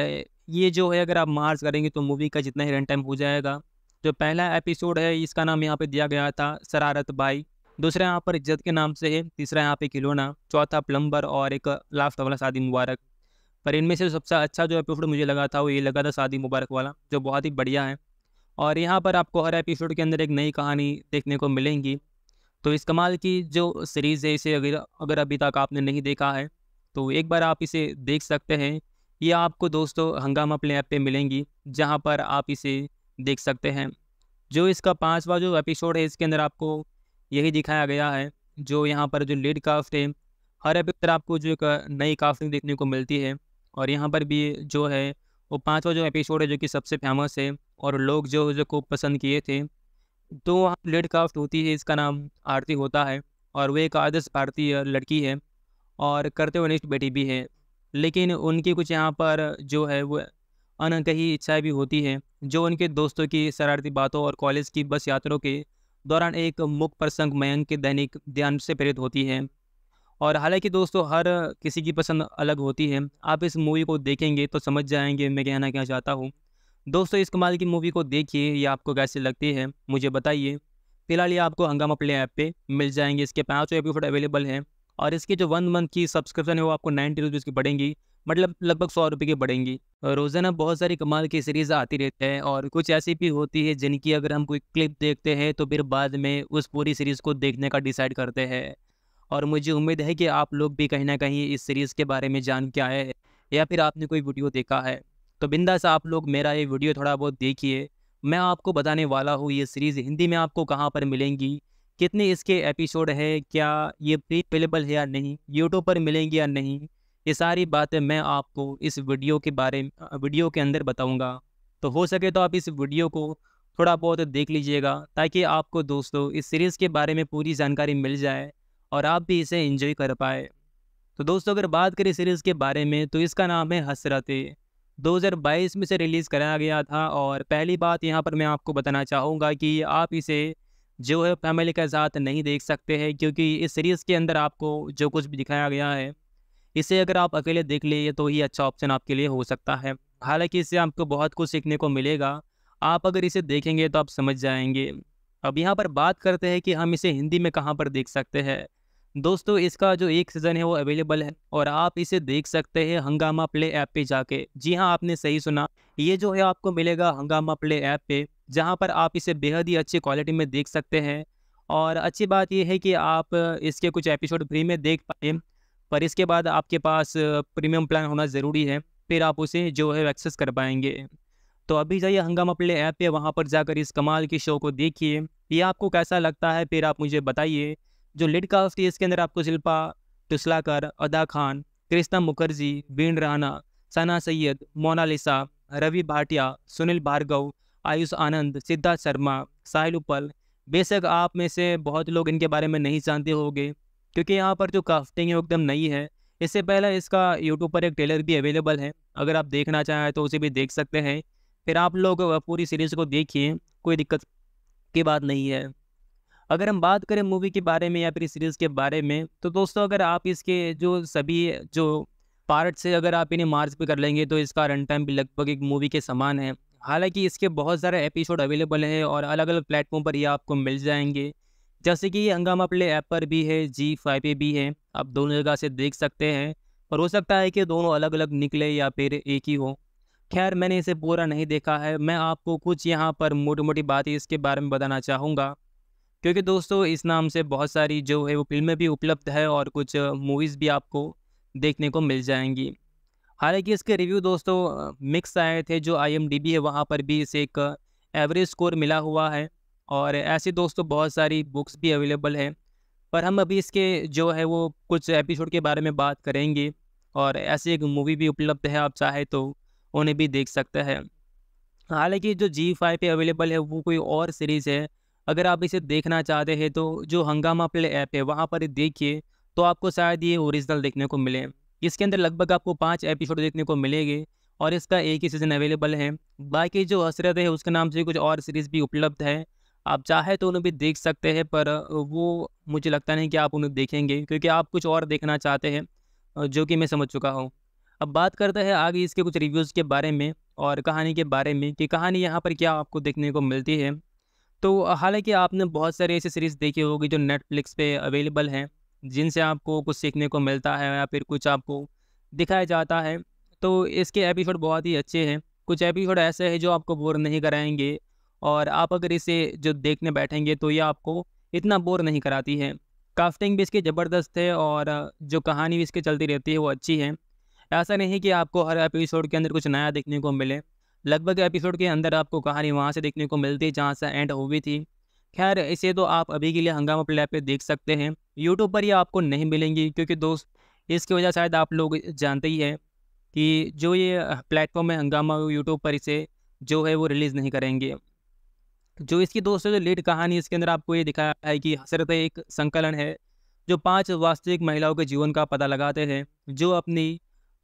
ये जो है अगर आप मार्च करेंगे तो मूवी का जितना ही रन टाइम हो जाएगा जो पहला एपिसोड है इसका नाम यहाँ पे दिया गया था शरारत बाई दूसरा यहाँ पर इज्जत के नाम से है तीसरा यहाँ पे खिलौना चौथा प्लम्बर और एक लास्ट वाला शादी मुबारक पर इनमें से सबसे अच्छा जो एपिसोड मुझे लगा था वो ये लगा था शादी मुबारक वाला जो बहुत ही बढ़िया है और यहाँ पर आपको हर एपिसोड के अंदर एक नई कहानी देखने को मिलेंगी तो इस कमाल की जो सीरीज़ है इसे अगर अगर अभी तक आपने नहीं देखा है तो एक बार आप इसे देख सकते हैं ये आपको दोस्तों हंगामा प्ले ऐप पे मिलेंगी जहाँ पर आप इसे देख सकते हैं जो इसका पांचवा जो एपिसोड है इसके अंदर आपको यही दिखाया गया है जो यहाँ पर जो लीड काफ्ट है हर एपिसोड आपको जो एक नई कास्टिंग देखने को मिलती है और यहाँ पर भी जो है वो पाँचवा जो एपिसोड है जो कि सबसे फेमस है और लोग जो जो खूब पसंद किए थे तो लेड कास्ट होती है इसका नाम आरती होता है और वो एक आदर्श भारतीय लड़की है और करते वनिष्ठ बेटी भी है लेकिन उनकी कुछ यहाँ पर जो है वो अनकही इच्छाएं भी होती हैं जो उनके दोस्तों की शरारती बातों और कॉलेज की बस यात्रों के दौरान एक मुख्य प्रसंग मयंक के दैनिक ध्यान से प्रेरित होती हैं और हालांकि दोस्तों हर किसी की पसंद अलग होती है आप इस मूवी को देखेंगे तो समझ जाएंगे मैं कहना क्या चाहता हूँ दोस्तों इस कमाल की मूवी को देखिए ये आपको कैसी लगती है मुझे बताइए फिलहाल ये आपको हंगामा प्ले ऐप पे मिल जाएंगे इसके पाँचों एपिसोड अवेलेबल हैं और इसकी जो वन मंथ की सब्सक्रिप्शन है वो आपको नाइन्टी रुपीज़ की पड़ेंगी मतलब लगभग सौ रुपये की बढ़ेंगी रोज़ाना बहुत सारी कमाल की सीरीज़ आती रहती है और कुछ ऐसी भी होती है जिनकी अगर हम कोई क्लिप देखते हैं तो फिर बाद में उस पूरी सीरीज़ को देखने का डिसाइड करते हैं और मुझे उम्मीद है कि आप लोग भी कहीं ना कहीं इस सीरीज़ के बारे में जान के आए या फिर आपने कोई वीडियो देखा है तो बिंदा आप लोग मेरा ये वीडियो थोड़ा बहुत देखिए मैं आपको बताने वाला हूँ ये सीरीज़ हिंदी में आपको कहाँ पर मिलेंगी कितने इसके एपिसोड है क्या ये प्री अवेलेबल है या नहीं यूट्यूब पर मिलेंगी या नहीं ये सारी बातें मैं आपको इस वीडियो के बारे वीडियो के अंदर बताऊंगा तो हो सके तो आप इस वीडियो को थोड़ा बहुत देख लीजिएगा ताकि आपको दोस्तों इस सीरीज़ के बारे में पूरी जानकारी मिल जाए और आप भी इसे इंजॉय कर पाए तो दोस्तों अगर बात करें सीरीज़ के बारे में तो इसका नाम है हसरतें 2022 में से रिलीज़ कराया गया था और पहली बात यहाँ पर मैं आपको बताना चाहूँगा कि आप इसे जो है फैमिली के साथ नहीं देख सकते हैं क्योंकि इस सीरीज़ के अंदर आपको जो कुछ भी दिखाया गया है इसे अगर आप अकेले देख लिए तो ही अच्छा ऑप्शन आपके लिए हो सकता है हालांकि इससे आपको बहुत कुछ सीखने को मिलेगा आप अगर इसे देखेंगे तो आप समझ जाएंगे अब यहाँ पर बात करते हैं कि हम इसे हिंदी में कहाँ पर देख सकते हैं दोस्तों इसका जो एक सीज़न है वो अवेलेबल है और आप इसे देख सकते हैं हंगामा प्ले ऐप पे जाके जी हाँ आपने सही सुना ये जो है आपको मिलेगा हंगामा प्ले ऐप पे जहाँ पर आप इसे बेहद ही अच्छी क्वालिटी में देख सकते हैं और अच्छी बात यह है कि आप इसके कुछ एपिसोड फ्री में देख पाए पर इसके बाद आपके पास प्रीमियम प्लान होना ज़रूरी है फिर आप उसे जो है एक्सेस कर पाएंगे तो अभी जाइए हंगामा प्ले ऐप पे वहाँ पर जाकर इस कमाल की शो को देखिए ये आपको कैसा लगता है फिर आप मुझे बताइए जो लीड कास्ट है इसके अंदर आपको शिल्पा टुसलाकर अदा खान कृष्णा मुखर्जी बीन राना सना सैयद मोनालिसा रवि भाटिया सुनील भार्गव आयुष आनंद सिद्धार्थ शर्मा साहिल उपल बेशक आप में से बहुत लोग इनके बारे में नहीं जानते होंगे क्योंकि यहाँ पर जो कास्टिंग है एकदम नई है इससे पहले इसका यूट्यूब पर एक ट्रेलर भी अवेलेबल है अगर आप देखना चाहें तो उसे भी देख सकते हैं फिर आप लोग पूरी सीरीज़ को देखिए कोई दिक्कत की बात नहीं है अगर हम बात करें मूवी के बारे में या फिर सीरीज़ के बारे में तो दोस्तों अगर आप इसके जो सभी जो पार्ट से अगर आप इन्हें मार्च पे कर लेंगे तो इसका रन टाइम भी लगभग एक मूवी के समान है हालांकि इसके बहुत सारे एपिसोड अवेलेबल हैं और अलग अलग प्लेटफॉर्म पर ये आपको मिल जाएंगे जैसे कि ये हंगामा प्ले ऐप पर भी है जी फाइव पे भी है आप दोनों जगह से देख सकते हैं और हो सकता है कि दोनों अलग अलग निकले या फिर एक ही हो खैर मैंने इसे पूरा नहीं देखा है मैं आपको कुछ यहाँ पर मोटी मोटी बातें इसके बारे में बताना चाहूँगा क्योंकि दोस्तों इस नाम से बहुत सारी जो है वो फिल्में भी उपलब्ध है और कुछ मूवीज़ भी आपको देखने को मिल जाएंगी हालांकि इसके रिव्यू दोस्तों मिक्स आए थे जो आई है वहाँ पर भी इसे एक एवरेज स्कोर मिला हुआ है और ऐसे दोस्तों बहुत सारी बुक्स भी अवेलेबल हैं पर हम अभी इसके जो है वो कुछ एपिसोड के बारे में बात करेंगे और ऐसी एक मूवी भी उपलब्ध है आप चाहे तो उन्हें भी देख सकते हैं हालांकि जो जी फाइव पे अवेलेबल है वो कोई और सीरीज़ है अगर आप इसे देखना चाहते हैं तो जो हंगामा प्ले ऐप है वहाँ पर देखिए तो आपको शायद ये ओरिजिनल देखने को मिले इसके अंदर लगभग आपको पाँच एपिसोड देखने को मिलेंगे और इसका एक ही सीज़न अवेलेबल है बाकी जो हसरत है उसके नाम से कुछ और सीरीज़ भी उपलब्ध है आप चाहे तो उन्हें भी देख सकते हैं पर वो मुझे लगता नहीं कि आप उन्हें देखेंगे क्योंकि आप कुछ और देखना चाहते हैं जो कि मैं समझ चुका हूँ अब बात करते हैं आगे इसके कुछ रिव्यूज़ के बारे में और कहानी के बारे में कि कहानी यहाँ पर क्या आपको देखने को मिलती है तो हालांकि आपने बहुत सारी ऐसी सीरीज़ देखी होगी जो नेटफ्लिक्स पे अवेलेबल हैं जिनसे आपको कुछ सीखने को मिलता है या फिर कुछ आपको दिखाया जाता है तो इसके एपिसोड बहुत ही अच्छे हैं कुछ एपिसोड ऐसे हैं जो आपको बोर नहीं कराएंगे और आप अगर इसे जो देखने बैठेंगे तो ये आपको इतना बोर नहीं कराती है काफ्टिंग भी इसकी ज़बरदस्त है और जो कहानी भी इसकी चलती रहती है वो अच्छी है ऐसा नहीं कि आपको हर एपिसोड के अंदर कुछ नया देखने को मिले लगभग एपिसोड के अंदर आपको कहानी वहाँ से देखने को मिलती है जहाँ से एंड हुई थी खैर इसे तो आप अभी के लिए हंगामा प्ले पे देख सकते हैं यूट्यूब पर ये आपको नहीं मिलेंगी क्योंकि दोस्त इसकी वजह शायद आप लोग जानते ही हैं कि जो ये प्लेटफॉर्म है हंगामा यूट्यूब पर इसे जो है वो रिलीज़ नहीं करेंगे जो इसकी दोस्तों जो लीड कहानी इसके अंदर आपको ये दिखाया है कि हसरत एक संकलन है जो पांच वास्तविक महिलाओं के जीवन का पता लगाते हैं जो अपनी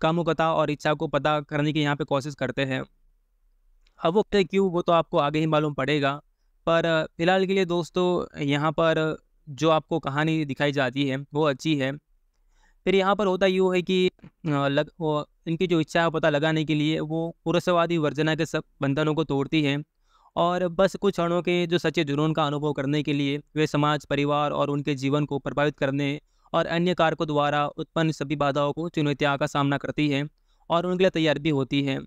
कामुकता और इच्छा को पता करने की यहाँ पे कोशिश करते हैं अब हाँ, वो क्यों वो तो आपको आगे ही मालूम पड़ेगा पर फ़िलहाल के लिए दोस्तों यहाँ पर जो आपको कहानी दिखाई जाती है वो अच्छी है फिर यहाँ पर होता यूँ है कि लग वो इनकी जो इच्छा है पता लगाने के लिए वो पुरुषवादी वर्जना के सब बंधनों को तोड़ती है और बस कुछ क्षणों के जो सच्चे जुनून का अनुभव करने के लिए वे समाज परिवार और उनके जीवन को प्रभावित करने और अन्य कारकों द्वारा उत्पन्न सभी बाधाओं को चुनौतियाँ का सामना करती है और उनके लिए तैयार भी होती है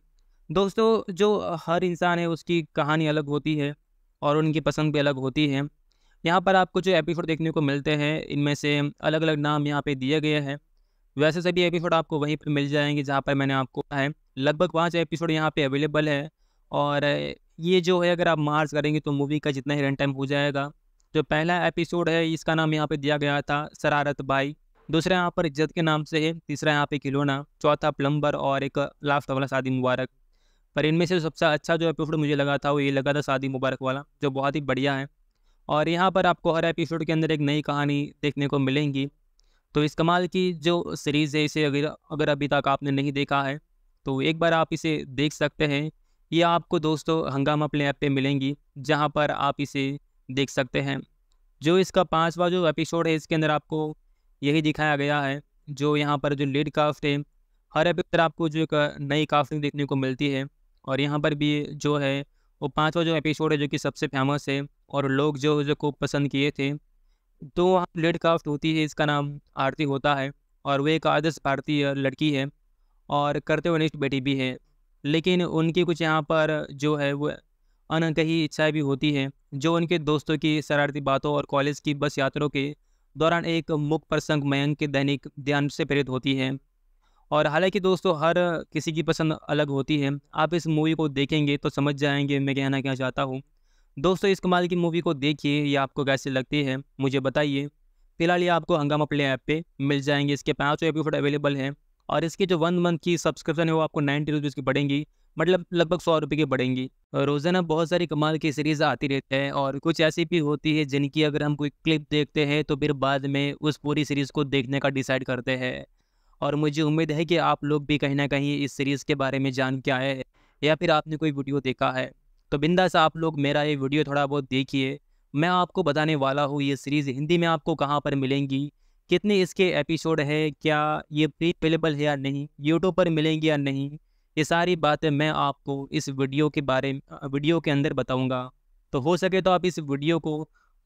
दोस्तों जो हर इंसान है उसकी कहानी अलग होती है और उनकी पसंद भी अलग होती है यहाँ पर आपको जो एपिसोड देखने को मिलते हैं इनमें से अलग अलग नाम यहाँ पे दिए गए हैं वैसे सभी एपिसोड आपको वहीं पर मिल जाएंगे जहाँ पर मैंने आपको है लगभग पाँच एपिसोड यहाँ पे अवेलेबल है और ये जो है अगर आप मार्च करेंगे तो मूवी का जितना ही रन टाइम हो जाएगा जो पहला एपिसोड है इसका नाम यहाँ पे दिया गया था शरारत बाई दूसरा यहाँ पर इज्जत के नाम से है तीसरा यहाँ पे खिलौना चौथा प्लम्बर और एक लास्ट वाला शादी मुबारक पर इनमें से सबसे अच्छा जो एपिसोड मुझे लगा था वो ये लगा था शादी मुबारक वाला जो बहुत ही बढ़िया है और यहाँ पर आपको हर एपिसोड के अंदर एक नई कहानी देखने को मिलेंगी तो इस कमाल की जो सीरीज़ है इसे अगर अगर अभी तक आपने नहीं देखा है तो एक बार आप इसे देख सकते हैं ये आपको दोस्तों हंगामा प्ले ऐप पे मिलेंगी जहाँ पर आप इसे देख सकते हैं जो इसका पांचवा जो एपिसोड है इसके अंदर आपको यही दिखाया गया है जो यहाँ पर जो लीड कास्ट है हर एपिसोड आपको जो एक नई कास्टिंग देखने को मिलती है और यहाँ पर भी जो है वो पाँचवा जो एपिसोड है जो कि सबसे फेमस है और लोग जो जो खूब पसंद किए थे तो वहाँ लेड काफ्ट होती है इसका नाम आरती होता है और वो एक आदर्श भारतीय लड़की है और करते वनिष्ठ बेटी भी है लेकिन उनकी कुछ यहाँ पर जो है वो अनकही इच्छाएं भी होती हैं जो उनके दोस्तों की शरारती बातों और कॉलेज की बस यात्रों के दौरान एक मुख्य प्रसंग मयंक के दैनिक ध्यान से प्रेरित होती हैं और हालांकि दोस्तों हर किसी की पसंद अलग होती है आप इस मूवी को देखेंगे तो समझ जाएंगे मैं कहना क्या चाहता हूँ दोस्तों इस कमाल की मूवी को देखिए ये आपको कैसे लगती है मुझे बताइए फिलहाल ये आपको हंगामा प्ले ऐप पे मिल जाएंगे इसके पाँचों एपिसोड अवेलेबल हैं और इसकी जो वन मंथ की सब्सक्रिप्शन है वो आपको नाइन्टी रुपीज़ की पड़ेंगी मतलब लगभग सौ रुपये की बढ़ेंगी रोज़ाना बहुत सारी कमाल की सीरीज़ आती रहती है और कुछ ऐसी भी होती है जिनकी अगर हम कोई क्लिप देखते हैं तो फिर बाद में उस पूरी सीरीज़ को देखने का डिसाइड करते हैं और मुझे उम्मीद है कि आप लोग भी कहीं ना कहीं इस सीरीज़ के बारे में जान के आए या फिर आपने कोई वीडियो देखा है तो बिंदास आप लोग मेरा ये वीडियो थोड़ा बहुत देखिए मैं आपको बताने वाला हूँ ये सीरीज़ हिंदी में आपको कहाँ पर मिलेंगी कितने इसके एपिसोड है क्या ये प्री अवेलेबल है या नहीं यूट्यूब पर मिलेंगी या नहीं ये सारी बातें मैं आपको इस वीडियो के बारे में वीडियो के अंदर बताऊंगा तो हो सके तो आप इस वीडियो को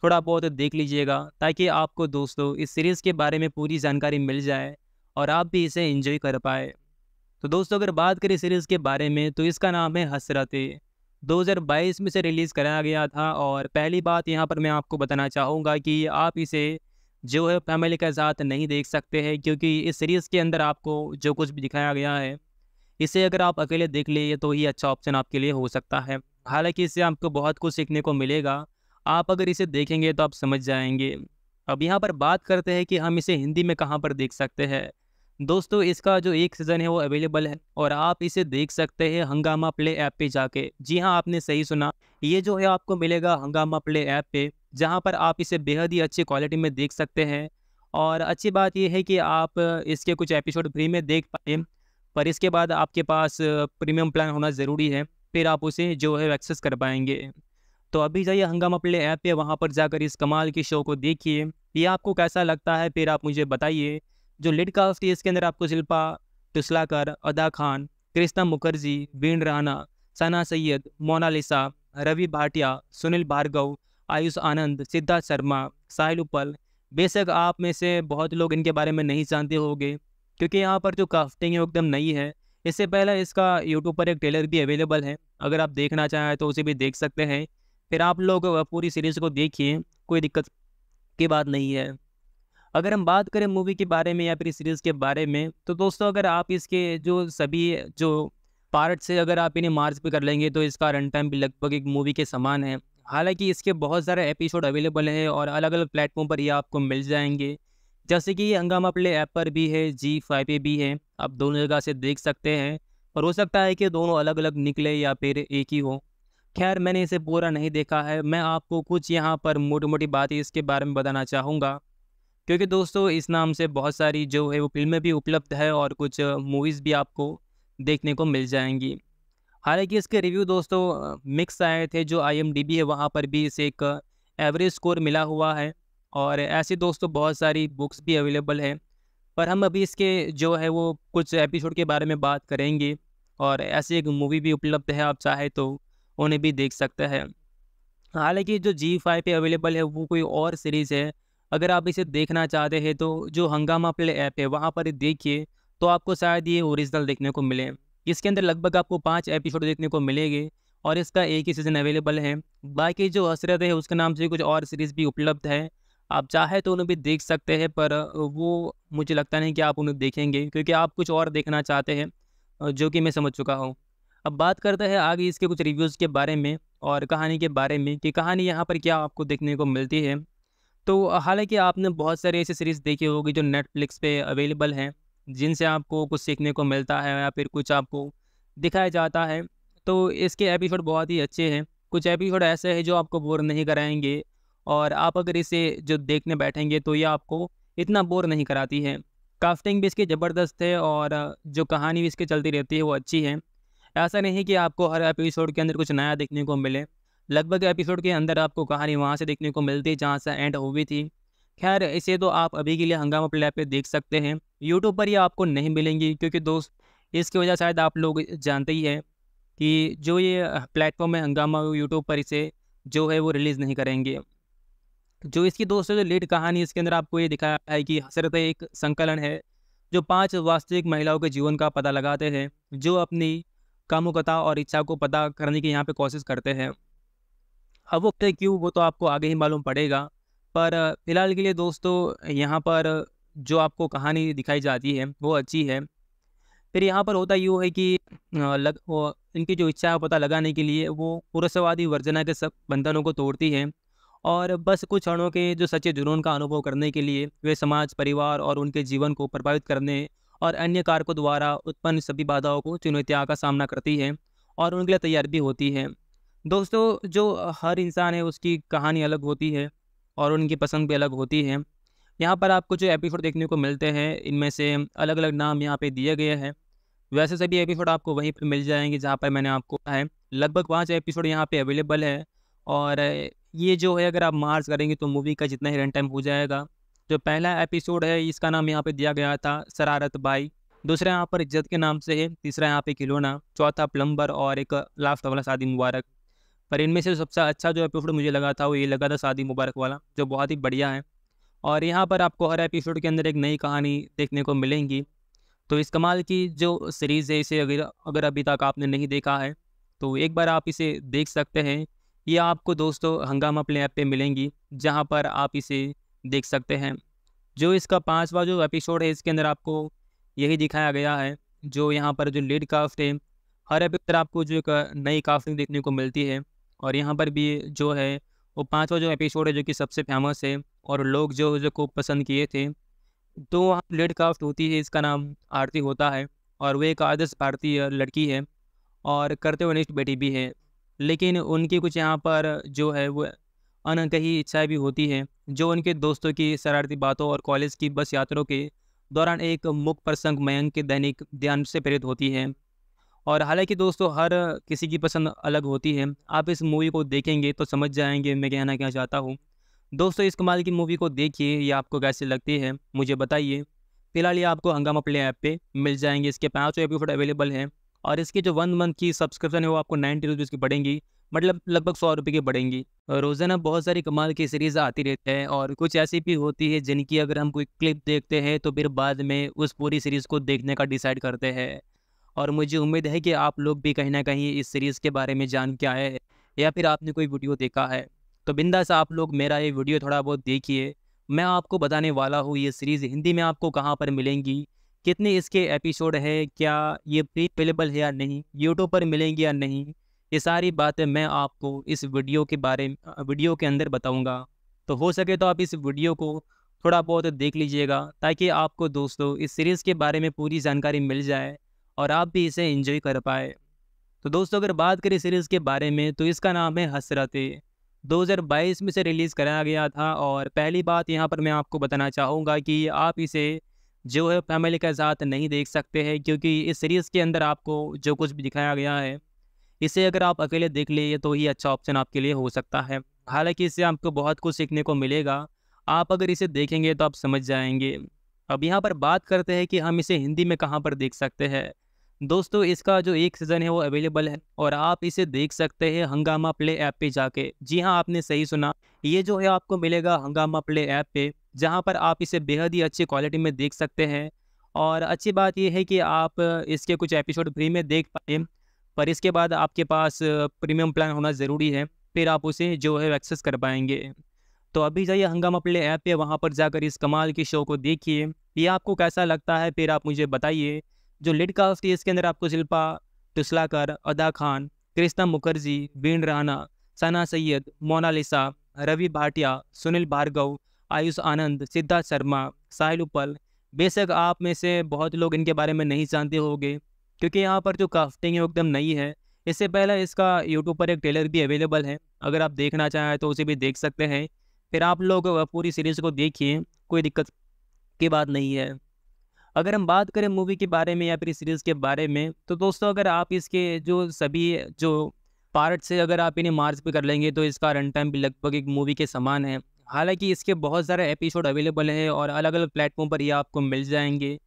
थोड़ा बहुत देख लीजिएगा ताकि आपको दोस्तों इस सीरीज़ के बारे में पूरी जानकारी मिल जाए और आप भी इसे इंजॉय कर पाए तो दोस्तों अगर बात करें सीरीज़ के बारे में तो इसका नाम है हसरतें 2022 में से रिलीज़ कराया गया था और पहली बात यहाँ पर मैं आपको बताना चाहूँगा कि आप इसे जो है फैमिली के साथ नहीं देख सकते हैं क्योंकि इस सीरीज़ के अंदर आपको जो कुछ भी दिखाया गया है इसे अगर आप अकेले देख लिए तो ही अच्छा ऑप्शन आपके लिए हो सकता है हालांकि इससे आपको बहुत कुछ सीखने को मिलेगा आप अगर इसे देखेंगे तो आप समझ जाएंगे अब यहाँ पर बात करते हैं कि हम इसे हिंदी में कहाँ पर देख सकते हैं दोस्तों इसका जो एक सीज़न है वो अवेलेबल है और आप इसे देख सकते हैं हंगामा प्ले ऐप पे जाके जी हाँ आपने सही सुना ये जो है आपको मिलेगा हंगामा प्ले ऐप पे जहाँ पर आप इसे बेहद ही अच्छी क्वालिटी में देख सकते हैं और अच्छी बात यह है कि आप इसके कुछ एपिसोड फ्री में देख पाए पर इसके बाद आपके पास प्रीमियम प्लान होना ज़रूरी है फिर आप उसे जो है एक्सेस कर पाएंगे तो अभी जाइए हंगामा प्ले ऐप पे वहाँ पर जाकर इस कमाल के शो को देखिए ये आपको कैसा लगता है फिर आप मुझे बताइए जो लिड कास्ट है इसके अंदर आपको शिल्पा टुसलाकर अदा खान कृष्णा मुखर्जी बीन राना सना सैयद मोनालिसा रवि भाटिया सुनील भार्गव आयुष आनंद सिद्धार्थ शर्मा साहिल उपल बेशक आप में से बहुत लोग इनके बारे में नहीं जानते होंगे क्योंकि यहाँ पर जो कास्टिंग है एकदम नई है इससे पहले इसका यूट्यूब पर एक ट्रेलर भी अवेलेबल है अगर आप देखना चाहें तो उसे भी देख सकते हैं फिर आप लोग पूरी सीरीज़ को देखिए कोई दिक्कत की बात नहीं है अगर हम बात करें मूवी के बारे में या फिर सीरीज़ के बारे में तो दोस्तों अगर आप इसके जो सभी जो पार्ट से अगर आप इन्हें मार्च पे कर लेंगे तो इसका रन टाइम भी लगभग एक मूवी के समान है हालांकि इसके बहुत सारे एपिसोड अवेलेबल हैं और अलग अलग प्लेटफॉर्म पर ये आपको मिल जाएंगे जैसे कि हंगामा प्ले ऐप पर भी है जी फाइव पे भी है आप दोनों जगह से देख सकते हैं और हो सकता है कि दोनों अलग अलग निकले या फिर एक ही हो खैर मैंने इसे पूरा नहीं देखा है मैं आपको कुछ यहाँ पर मोटी मोटी बातें इसके बारे में बताना चाहूँगा क्योंकि दोस्तों इस नाम से बहुत सारी जो है वो फिल्में भी उपलब्ध है और कुछ मूवीज़ भी आपको देखने को मिल जाएंगी हालांकि इसके रिव्यू दोस्तों मिक्स आए थे जो आई है वहाँ पर भी इसे एक एवरेज स्कोर मिला हुआ है और ऐसी दोस्तों बहुत सारी बुक्स भी अवेलेबल हैं पर हम अभी इसके जो है वो कुछ एपिसोड के बारे में बात करेंगे और ऐसी एक मूवी भी उपलब्ध है आप चाहे तो उन्हें भी देख सकते हैं हालांकि जो जी फाइव पे अवेलेबल है वो कोई और सीरीज़ है अगर आप इसे देखना चाहते हैं तो जो हंगामा प्ले ऐप है वहाँ पर देखिए तो आपको शायद ये ओरिजिनल देखने को मिले इसके अंदर लगभग आपको पाँच एपिसोड देखने को मिलेंगे और इसका एक ही सीज़न अवेलेबल है बाकी जो हसरत है उसके नाम से कुछ और सीरीज़ भी उपलब्ध है आप चाहे तो उन्हें भी देख सकते हैं पर वो मुझे लगता नहीं कि आप उन्हें देखेंगे क्योंकि आप कुछ और देखना चाहते हैं जो कि मैं समझ चुका हूँ अब बात करते हैं आगे इसके कुछ रिव्यूज़ के बारे में और कहानी के बारे में कि कहानी यहाँ पर क्या आपको देखने को मिलती है तो हालांकि आपने बहुत सारी ऐसी सीरीज़ देखी होगी जो नेटफ्लिक्स पे अवेलेबल हैं जिनसे आपको कुछ सीखने को मिलता है या फिर कुछ आपको दिखाया जाता है तो इसके एपिसोड बहुत ही अच्छे हैं कुछ एपिसोड ऐसे हैं जो आपको बोर नहीं कराएंगे और आप अगर इसे जो देखने बैठेंगे तो ये आपको इतना बोर नहीं कराती है काफ्टिंग भी इसकी ज़बरदस्त है और जो कहानी भी इसकी चलती रहती है वो अच्छी है ऐसा नहीं कि आपको हर एपिसोड के अंदर कुछ नया देखने को मिले लगभग एपिसोड के अंदर आपको कहानी वहाँ से देखने को मिलती है जहाँ से एंड हुई थी खैर इसे तो आप अभी के लिए हंगामा प्ले पे देख सकते हैं यूट्यूब पर ये आपको नहीं मिलेंगी क्योंकि दोस्त इसकी वजह शायद आप लोग जानते ही हैं कि जो ये प्लेटफॉर्म है हंगामा यूट्यूब पर इसे जो है वो रिलीज़ नहीं करेंगे जो इसकी दोस्तों जो लीड कहानी इसके अंदर आपको ये दिखाया है कि हसरत एक संकलन है जो पांच वास्तविक महिलाओं के जीवन का पता लगाते हैं जो अपनी कामुकता और इच्छा को पता करने की यहाँ पे कोशिश करते हैं अब वक्त है क्यों वो तो आपको आगे ही मालूम पड़ेगा पर फिलहाल के लिए दोस्तों यहाँ पर जो आपको कहानी दिखाई जाती है वो अच्छी है फिर यहाँ पर होता यूँ है कि लग वो इनकी जो इच्छा है पता लगाने के लिए वो पुरुषवादी वर्जना के सब बंधनों को तोड़ती है और बस कुछ क्षणों के जो सच्चे जुनून का अनुभव करने के लिए वे समाज परिवार और उनके जीवन को प्रभावित करने और अन्य कारकों द्वारा उत्पन्न सभी बाधाओं को चुनौतियाँ का सामना करती है और उनके लिए तैयार भी होती है दोस्तों जो हर इंसान है उसकी कहानी अलग होती है और उनकी पसंद भी अलग होती है यहाँ पर आपको जो एपिसोड देखने को मिलते हैं इनमें से अलग अलग नाम यहाँ पे दिए गए हैं वैसे सभी एपिसोड आपको वहीं पर मिल जाएंगे जहाँ पर मैंने आपको कहा है लगभग पाँच एपिसोड यहाँ पे अवेलेबल है और ये जो है अगर आप मार्च करेंगे तो मूवी का जितना ही रन टाइम हो जाएगा जो पहला एपिसोड है इसका नाम यहाँ पे दिया गया था शरारत बाई दूसरा यहाँ पर इज्जत के नाम से है तीसरा यहाँ पे खिलौना चौथा प्लम्बर और एक लास्ट वाला शादी मुबारक पर इनमें से सबसे अच्छा जो एपिसोड मुझे लगा था वो ये लगा था शादी मुबारक वाला जो बहुत ही बढ़िया है और यहाँ पर आपको हर एपिसोड के अंदर एक नई कहानी देखने को मिलेंगी तो इस कमाल की जो सीरीज़ है इसे अगर अगर अभी तक आपने नहीं देखा है तो एक बार आप इसे देख सकते हैं ये आपको दोस्तों हंगामा प्ले ऐप पे मिलेंगी जहाँ पर आप इसे देख सकते हैं जो इसका पांचवा जो एपिसोड है इसके अंदर आपको यही दिखाया गया है जो यहाँ पर जो लीड काफ्ट है हर एपिसोड आपको जो एक नई काफ्टिंग देखने को मिलती है और यहाँ पर भी जो है वो पाँचवा जो एपिसोड है जो कि सबसे फेमस है और लोग जो जो खूब पसंद किए थे तो लेड कास्ट होती है इसका नाम आरती होता है और वो एक आदर्श भारतीय लड़की है और करते वनिष्ठ बेटी भी है लेकिन उनकी कुछ यहाँ पर जो है वो अनकही इच्छाएं भी होती है जो उनके दोस्तों की शरारती बातों और कॉलेज की बस यात्रों के दौरान एक मुख्य प्रसंग मयंक के दैनिक ध्यान से प्रेरित होती है और हालांकि दोस्तों हर किसी की पसंद अलग होती है आप इस मूवी को देखेंगे तो समझ जाएंगे मैं कहना क्या चाहता हूँ दोस्तों इस कमाल की मूवी को देखिए ये आपको कैसे लगती है मुझे बताइए फिलहाल ये आपको हंगामा प्ले ऐप पे मिल जाएंगे इसके पाँचों एपिसोड अवेलेबल हैं और इसकी जो वन मंथ की सब्सक्रिप्शन है वो आपको नाइन्टी रुपीज़ की पड़ेंगी मतलब लगभग सौ रुपये की बढ़ेंगी रोज़ाना बहुत सारी कमाल की सीरीज़ आती रहती है और कुछ ऐसी भी होती है जिनकी अगर हम कोई क्लिप देखते हैं तो फिर बाद में उस पूरी सीरीज़ को देखने का डिसाइड करते हैं और मुझे उम्मीद है कि आप लोग भी कहीं ना कहीं इस सीरीज़ के बारे में जान के आए या फिर आपने कोई वीडियो देखा है तो बिंदास आप लोग मेरा ये वीडियो थोड़ा बहुत देखिए मैं आपको बताने वाला हूँ ये सीरीज़ हिंदी में आपको कहाँ पर मिलेंगी कितने इसके एपिसोड है क्या ये प्री अवेलेबल है या नहीं यूट्यूब पर मिलेंगी या नहीं ये सारी बातें मैं आपको इस वीडियो के बारे वीडियो के अंदर बताऊँगा तो हो सके तो आप इस वीडियो को थोड़ा बहुत देख लीजिएगा ताकि आपको दोस्तों इस सीरीज़ के बारे में पूरी जानकारी मिल जाए और आप भी इसे इंजॉय कर पाए तो दोस्तों अगर बात करें सीरीज़ के बारे में तो इसका नाम है हसरते 2022 में से रिलीज़ कराया गया था और पहली बात यहाँ पर मैं आपको बताना चाहूँगा कि आप इसे जो है फैमिली के साथ नहीं देख सकते हैं क्योंकि इस सीरीज़ के अंदर आपको जो कुछ भी दिखाया गया है इसे अगर आप अकेले देख लिए तो ही अच्छा ऑप्शन आपके लिए हो सकता है हालांकि इससे आपको बहुत कुछ सीखने को मिलेगा आप अगर इसे देखेंगे तो आप समझ जाएंगे अब यहाँ पर बात करते हैं कि हम इसे हिंदी में कहाँ पर देख सकते हैं दोस्तों इसका जो एक सीज़न है वो अवेलेबल है और आप इसे देख सकते हैं हंगामा प्ले ऐप पे जाके जी हाँ आपने सही सुना ये जो है आपको मिलेगा हंगामा प्ले ऐप पे जहाँ पर आप इसे बेहद ही अच्छी क्वालिटी में देख सकते हैं और अच्छी बात यह है कि आप इसके कुछ एपिसोड फ्री में देख पाए पर इसके बाद आपके पास प्रीमियम प्लान होना ज़रूरी है फिर आप उसे जो है एक्सेस कर पाएंगे तो अभी जाइए हंगामा प्ले ऐप पे वहाँ पर जाकर इस कमाल के शो को देखिए ये आपको कैसा लगता है फिर आप मुझे बताइए जो लिड कास्ट थी इसके अंदर आपको शिल्पा टुसलाकर अदा खान कृष्णा मुखर्जी वीण राना सना सैयद मोनालिसा रवि भाटिया सुनील भार्गव आयुष आनंद सिद्धार्थ शर्मा साहिल उपल बेशक आप में से बहुत लोग इनके बारे में नहीं जानते होंगे क्योंकि यहाँ पर जो कास्टिंग है एकदम नई है इससे पहले इसका यूट्यूब पर एक ट्रेलर भी अवेलेबल है अगर आप देखना चाहें तो उसे भी देख सकते हैं फिर आप लोग पूरी सीरीज़ को देखिए कोई दिक्कत की बात नहीं है अगर हम बात करें मूवी के बारे में या फिर सीरीज़ के बारे में तो दोस्तों अगर आप इसके जो सभी जो पार्ट से अगर आप इन्हें मार्च पे कर लेंगे तो इसका रन टाइम भी लगभग एक मूवी के समान है हालांकि इसके बहुत सारे एपिसोड अवेलेबल हैं और अलग अलग प्लेटफॉर्म पर ये आपको मिल जाएंगे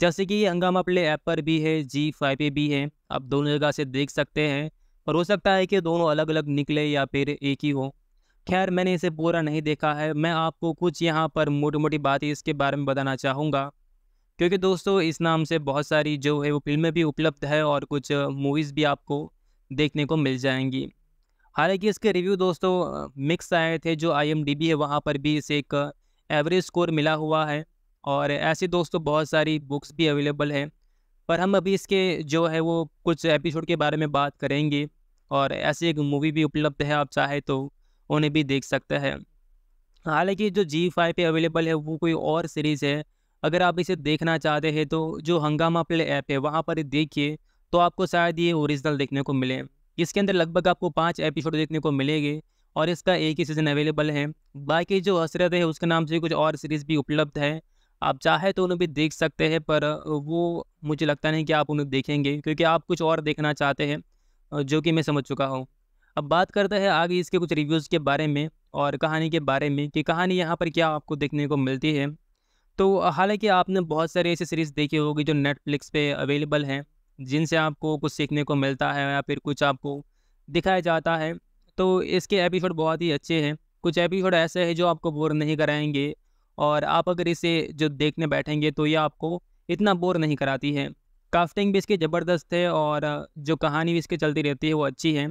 जैसे कि हंगामा प्ले ऐप पर भी है जी फाइव पे भी है आप दोनों जगह से देख सकते हैं और हो सकता है कि दोनों अलग अलग निकले या फिर एक ही हो खैर मैंने इसे पूरा नहीं देखा है मैं आपको कुछ यहाँ पर मोटी मोटी बातें इसके बारे में बताना चाहूँगा क्योंकि दोस्तों इस नाम से बहुत सारी जो है वो फिल्में भी उपलब्ध है और कुछ मूवीज़ भी आपको देखने को मिल जाएंगी हालांकि इसके रिव्यू दोस्तों मिक्स आए थे जो आई है वहाँ पर भी इसे एक एवरेज स्कोर मिला हुआ है और ऐसे दोस्तों बहुत सारी बुक्स भी अवेलेबल हैं पर हम अभी इसके जो है वो कुछ एपिसोड के बारे में बात करेंगे और ऐसी एक मूवी भी उपलब्ध है आप चाहे तो उन्हें भी देख सकते हैं हालांकि जो जी फाइव पे अवेलेबल है वो कोई और सीरीज़ है अगर आप इसे देखना चाहते हैं तो जो हंगामा प्ले ऐप है वहाँ पर देखिए तो आपको शायद ये ओरिजिनल देखने को मिले इसके अंदर लगभग आपको पाँच एपिसोड देखने को मिलेंगे और इसका एक ही सीज़न अवेलेबल है बाकी जो हसरत है उसके नाम से कुछ और सीरीज़ भी उपलब्ध है आप चाहे तो उन्हें भी देख सकते हैं पर वो मुझे लगता नहीं कि आप उन्हें देखेंगे क्योंकि आप कुछ और देखना चाहते हैं जो कि मैं समझ चुका हूँ अब बात करते हैं आगे इसके कुछ रिव्यूज़ के बारे में और कहानी के बारे में कि कहानी यहाँ पर क्या आपको देखने को मिलती है तो हालांकि आपने बहुत सारी ऐसी सीरीज़ देखी होगी जो नेटफ्लिक्स पे अवेलेबल हैं जिनसे आपको कुछ सीखने को मिलता है या फिर कुछ आपको दिखाया जाता है तो इसके एपिसोड बहुत ही अच्छे हैं कुछ एपिसोड ऐसे हैं जो आपको बोर नहीं कराएंगे और आप अगर इसे जो देखने बैठेंगे तो ये आपको इतना बोर नहीं कराती है काफ्टिंग भी इसकी ज़बरदस्त है और जो कहानी भी इसकी चलती रहती है वो अच्छी है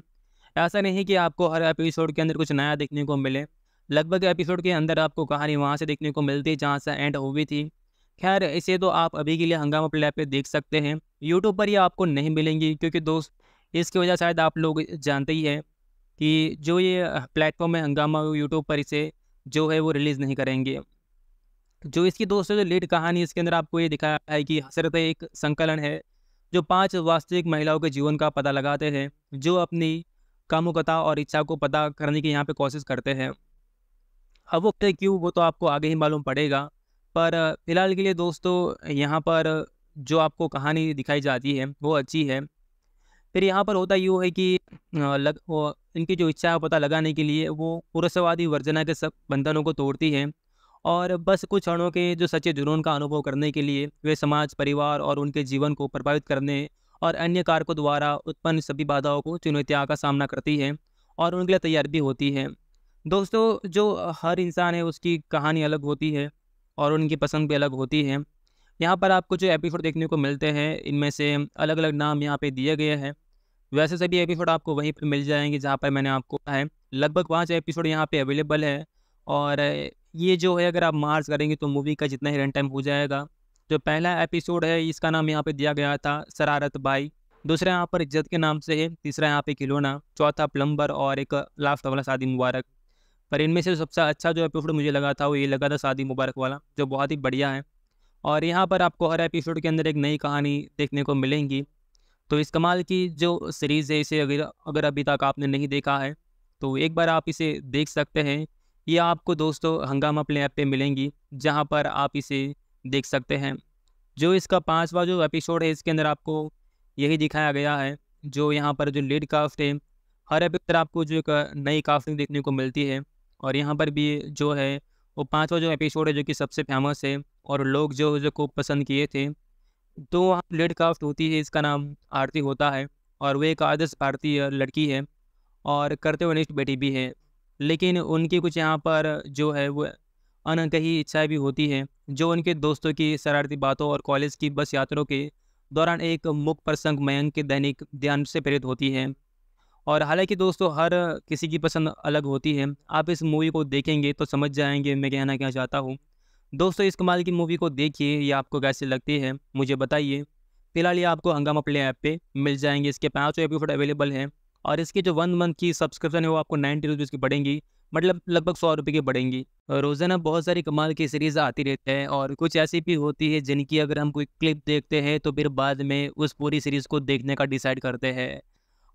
ऐसा नहीं कि आपको हर एपिसोड के अंदर कुछ नया देखने को मिले लगभग एपिसोड के अंदर आपको कहानी वहाँ से देखने को मिलती है जहाँ से एंड हुई थी खैर इसे तो आप अभी के लिए हंगामा प्ले पे देख सकते हैं यूट्यूब पर ये आपको नहीं मिलेंगी क्योंकि दोस्त इसकी वजह शायद आप लोग जानते ही हैं कि जो ये प्लेटफॉर्म है हंगामा यूट्यूब पर इसे जो है वो रिलीज़ नहीं करेंगे जो इसकी दोस्तों जो लीड कहानी इसके अंदर आपको ये दिखाया है कि हसरत एक संकलन है जो पांच वास्तविक महिलाओं के जीवन का पता लगाते हैं जो अपनी कामुकता और इच्छा को पता करने की यहाँ पे कोशिश करते हैं अब वक्त है क्यों वो तो आपको आगे ही मालूम पड़ेगा पर फिलहाल के लिए दोस्तों यहाँ पर जो आपको कहानी दिखाई जाती है वो अच्छी है फिर यहाँ पर होता यूँ है कि लग वो इनकी जो इच्छा है पता लगाने के लिए वो पुरुषवादी वर्जना के सब बंधनों को तोड़ती है और बस कुछ क्षणों के जो सच्चे जुनून का अनुभव करने के लिए वे समाज परिवार और उनके जीवन को प्रभावित करने और अन्य कारकों द्वारा उत्पन्न सभी बाधाओं को चुनौतियाँ का सामना करती है और उनके लिए तैयार भी होती है दोस्तों जो हर इंसान है उसकी कहानी अलग होती है और उनकी पसंद भी अलग होती है यहाँ पर आपको जो एपिसोड देखने को मिलते हैं इनमें से अलग अलग नाम यहाँ पे दिए गए हैं वैसे सभी एपिसोड आपको वहीं पर मिल जाएंगे जहाँ पर मैंने आपको कहा है लगभग पाँच एपिसोड यहाँ पे अवेलेबल है और ये जो है अगर आप मार्च करेंगे तो मूवी का जितना ही रन टाइम हो जाएगा जो पहला एपिसोड है इसका नाम यहाँ पे दिया गया था शरारत बाई दूसरा यहाँ पर इज्जत के नाम से है तीसरा यहाँ पे खिलौना चौथा प्लम्बर और एक लास्ट वाला शादी मुबारक पर इनमें से सबसे अच्छा जो एपिसोड मुझे लगा था वो ये लगा था शादी मुबारक वाला जो बहुत ही बढ़िया है और यहाँ पर आपको हर एपिसोड के अंदर एक नई कहानी देखने को मिलेंगी तो इस कमाल की जो सीरीज़ है इसे अगर अगर अभी तक आपने नहीं देखा है तो एक बार आप इसे देख सकते हैं ये आपको दोस्तों हंगामा प्ले ऐप पे मिलेंगी जहाँ पर आप इसे देख सकते हैं जो इसका पांचवा जो एपिसोड है इसके अंदर आपको यही दिखाया गया है जो यहाँ पर जो लीड कास्ट है हर एपिसोड आपको जो एक नई कास्टिंग देखने को मिलती है और यहाँ पर भी जो है वो पाँचवा जो एपिसोड है जो कि सबसे फेमस है और लोग जो जो खूब पसंद किए थे तो लेड काफ्ट होती है इसका नाम आरती होता है और वो एक आदर्श भारतीय लड़की है और करते निष्ठ बेटी भी है लेकिन उनकी कुछ यहाँ पर जो है वो अनकही इच्छाएं भी होती हैं जो उनके दोस्तों की शरारती बातों और कॉलेज की बस यात्रों के दौरान एक मुख प्रसंग मयंक के दैनिक ध्यान से प्रेरित होती हैं और हालांकि दोस्तों हर किसी की पसंद अलग होती है आप इस मूवी को देखेंगे तो समझ जाएंगे मैं कहना क्या चाहता हूँ दोस्तों इस कमाल की मूवी को देखिए ये आपको कैसे लगती है मुझे बताइए फिलहाल ये आपको हंगामा प्ले ऐप पे मिल जाएंगे इसके पाँचों एपिसोड अवेलेबल हैं और इसकी जो वन मंथ की सब्सक्रिप्शन है वो आपको नाइन्टी रुपीज़ की पड़ेंगी मतलब लगभग सौ रुपये की बढ़ेंगी रोज़ाना बहुत सारी कमाल की सीरीज़ आती रहती है और कुछ ऐसी भी होती है जिनकी अगर हम कोई क्लिप देखते हैं तो फिर बाद में उस पूरी सीरीज़ को देखने का डिसाइड करते हैं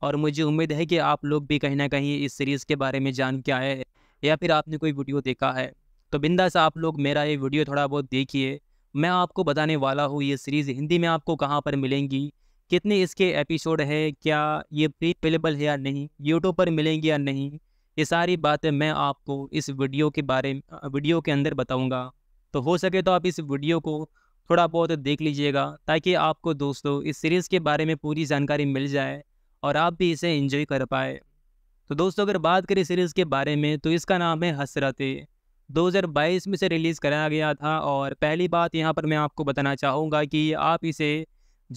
और मुझे उम्मीद है कि आप लोग भी कहीं ना कहीं इस सीरीज़ के बारे में जान के आए या फिर आपने कोई वीडियो देखा है तो बिंदास आप लोग मेरा ये वीडियो थोड़ा बहुत देखिए मैं आपको बताने वाला हूँ ये सीरीज़ हिंदी में आपको कहाँ पर मिलेंगी कितने इसके एपिसोड है क्या ये प्री अवेलेबल है या नहीं यूट्यूब पर मिलेंगी या नहीं ये सारी बातें मैं आपको इस वीडियो के बारे वीडियो के अंदर बताऊंगा तो हो सके तो आप इस वीडियो को थोड़ा बहुत देख लीजिएगा ताकि आपको दोस्तों इस सीरीज़ के बारे में पूरी जानकारी मिल जाए और आप भी इसे इंजॉय कर पाए तो दोस्तों अगर बात करें सीरीज़ के बारे में तो इसका नाम है हसरते 2022 में से रिलीज़ कराया गया था और पहली बात यहाँ पर मैं आपको बताना चाहूँगा कि आप इसे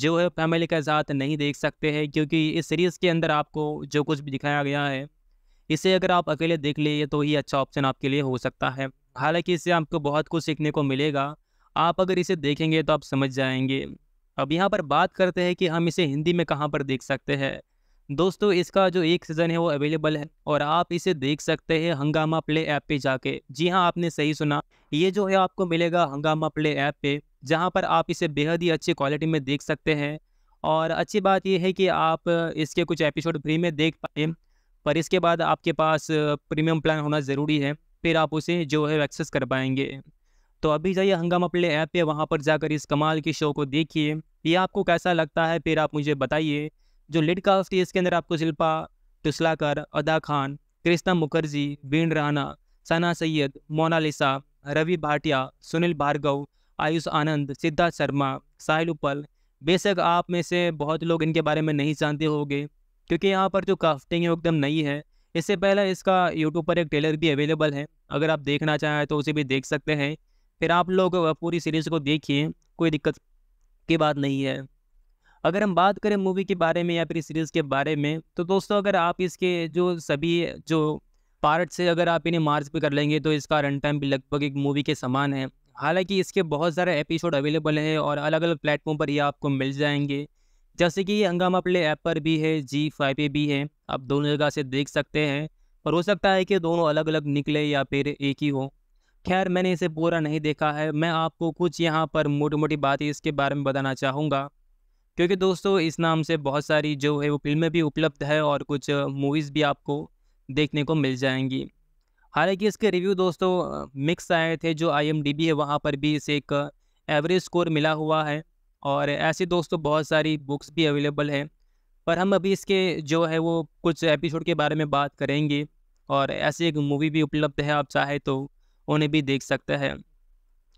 जो है फैमिली के साथ नहीं देख सकते हैं क्योंकि इस सीरीज़ के अंदर आपको जो कुछ भी दिखाया गया है इसे अगर आप अकेले देख लिए तो ही अच्छा ऑप्शन आपके लिए हो सकता है हालांकि इससे आपको बहुत कुछ सीखने को मिलेगा आप अगर इसे देखेंगे तो आप समझ जाएंगे अब यहाँ पर बात करते हैं कि हम इसे हिंदी में कहाँ पर देख सकते हैं दोस्तों इसका जो एक सीज़न है वो अवेलेबल है और आप इसे देख सकते हैं हंगामा प्ले ऐप पे जाके जी हाँ आपने सही सुना ये जो है आपको मिलेगा हंगामा प्ले ऐप पे जहाँ पर आप इसे बेहद ही अच्छी क्वालिटी में देख सकते हैं और अच्छी बात यह है कि आप इसके कुछ एपिसोड फ्री में देख पाए पर इसके बाद आपके पास प्रीमियम प्लान होना ज़रूरी है फिर आप उसे जो है एक्सेस कर पाएंगे तो अभी जाइए हंगामा प्ले ऐप पे वहाँ पर जाकर इस कमाल के शो को देखिए ये आपको कैसा लगता है फिर आप मुझे बताइए जो लीड कास्ट थी इसके अंदर आपको शिल्पा टुसलाकर अदा खान कृष्णा मुखर्जी बीन राना सना सैयद मोनालिसा रवि भाटिया सुनील भार्गव आयुष आनंद सिद्धार्थ शर्मा साहिल उपल बेशक आप में से बहुत लोग इनके बारे में नहीं जानते होंगे क्योंकि यहाँ पर जो कास्टिंग है एकदम नई है इससे पहले इसका यूट्यूब पर एक ट्रेलर भी अवेलेबल है अगर आप देखना चाहें तो उसे भी देख सकते हैं फिर आप लोग पूरी सीरीज़ को देखिए कोई दिक्कत की बात नहीं है अगर हम बात करें मूवी के बारे में या फिर सीरीज़ के बारे में तो दोस्तों अगर आप इसके जो सभी जो पार्ट से अगर आप इन्हें मार्च पे कर लेंगे तो इसका रन टाइम भी लगभग एक मूवी के समान है हालांकि इसके बहुत सारे एपिसोड अवेलेबल हैं और अलग अलग प्लेटफॉर्म पर ये आपको मिल जाएंगे जैसे कि ये हंगामा प्ले ऐप पर भी है जी फाइव पे भी है आप दोनों जगह से देख सकते हैं और हो सकता है कि दोनों अलग अलग निकले या फिर एक ही हो खैर मैंने इसे पूरा नहीं देखा है मैं आपको कुछ यहाँ पर मोटी मोटी बातें इसके बारे में बताना चाहूँगा क्योंकि दोस्तों इस नाम से बहुत सारी जो है वो फिल्में भी उपलब्ध है और कुछ मूवीज़ भी आपको देखने को मिल जाएंगी हालांकि इसके रिव्यू दोस्तों मिक्स आए थे जो आई है वहाँ पर भी इसे एक एवरेज स्कोर मिला हुआ है और ऐसे दोस्तों बहुत सारी बुक्स भी अवेलेबल हैं पर हम अभी इसके जो है वो कुछ एपिसोड के बारे में बात करेंगे और ऐसी एक मूवी भी उपलब्ध है आप चाहे तो उन्हें भी देख सकते हैं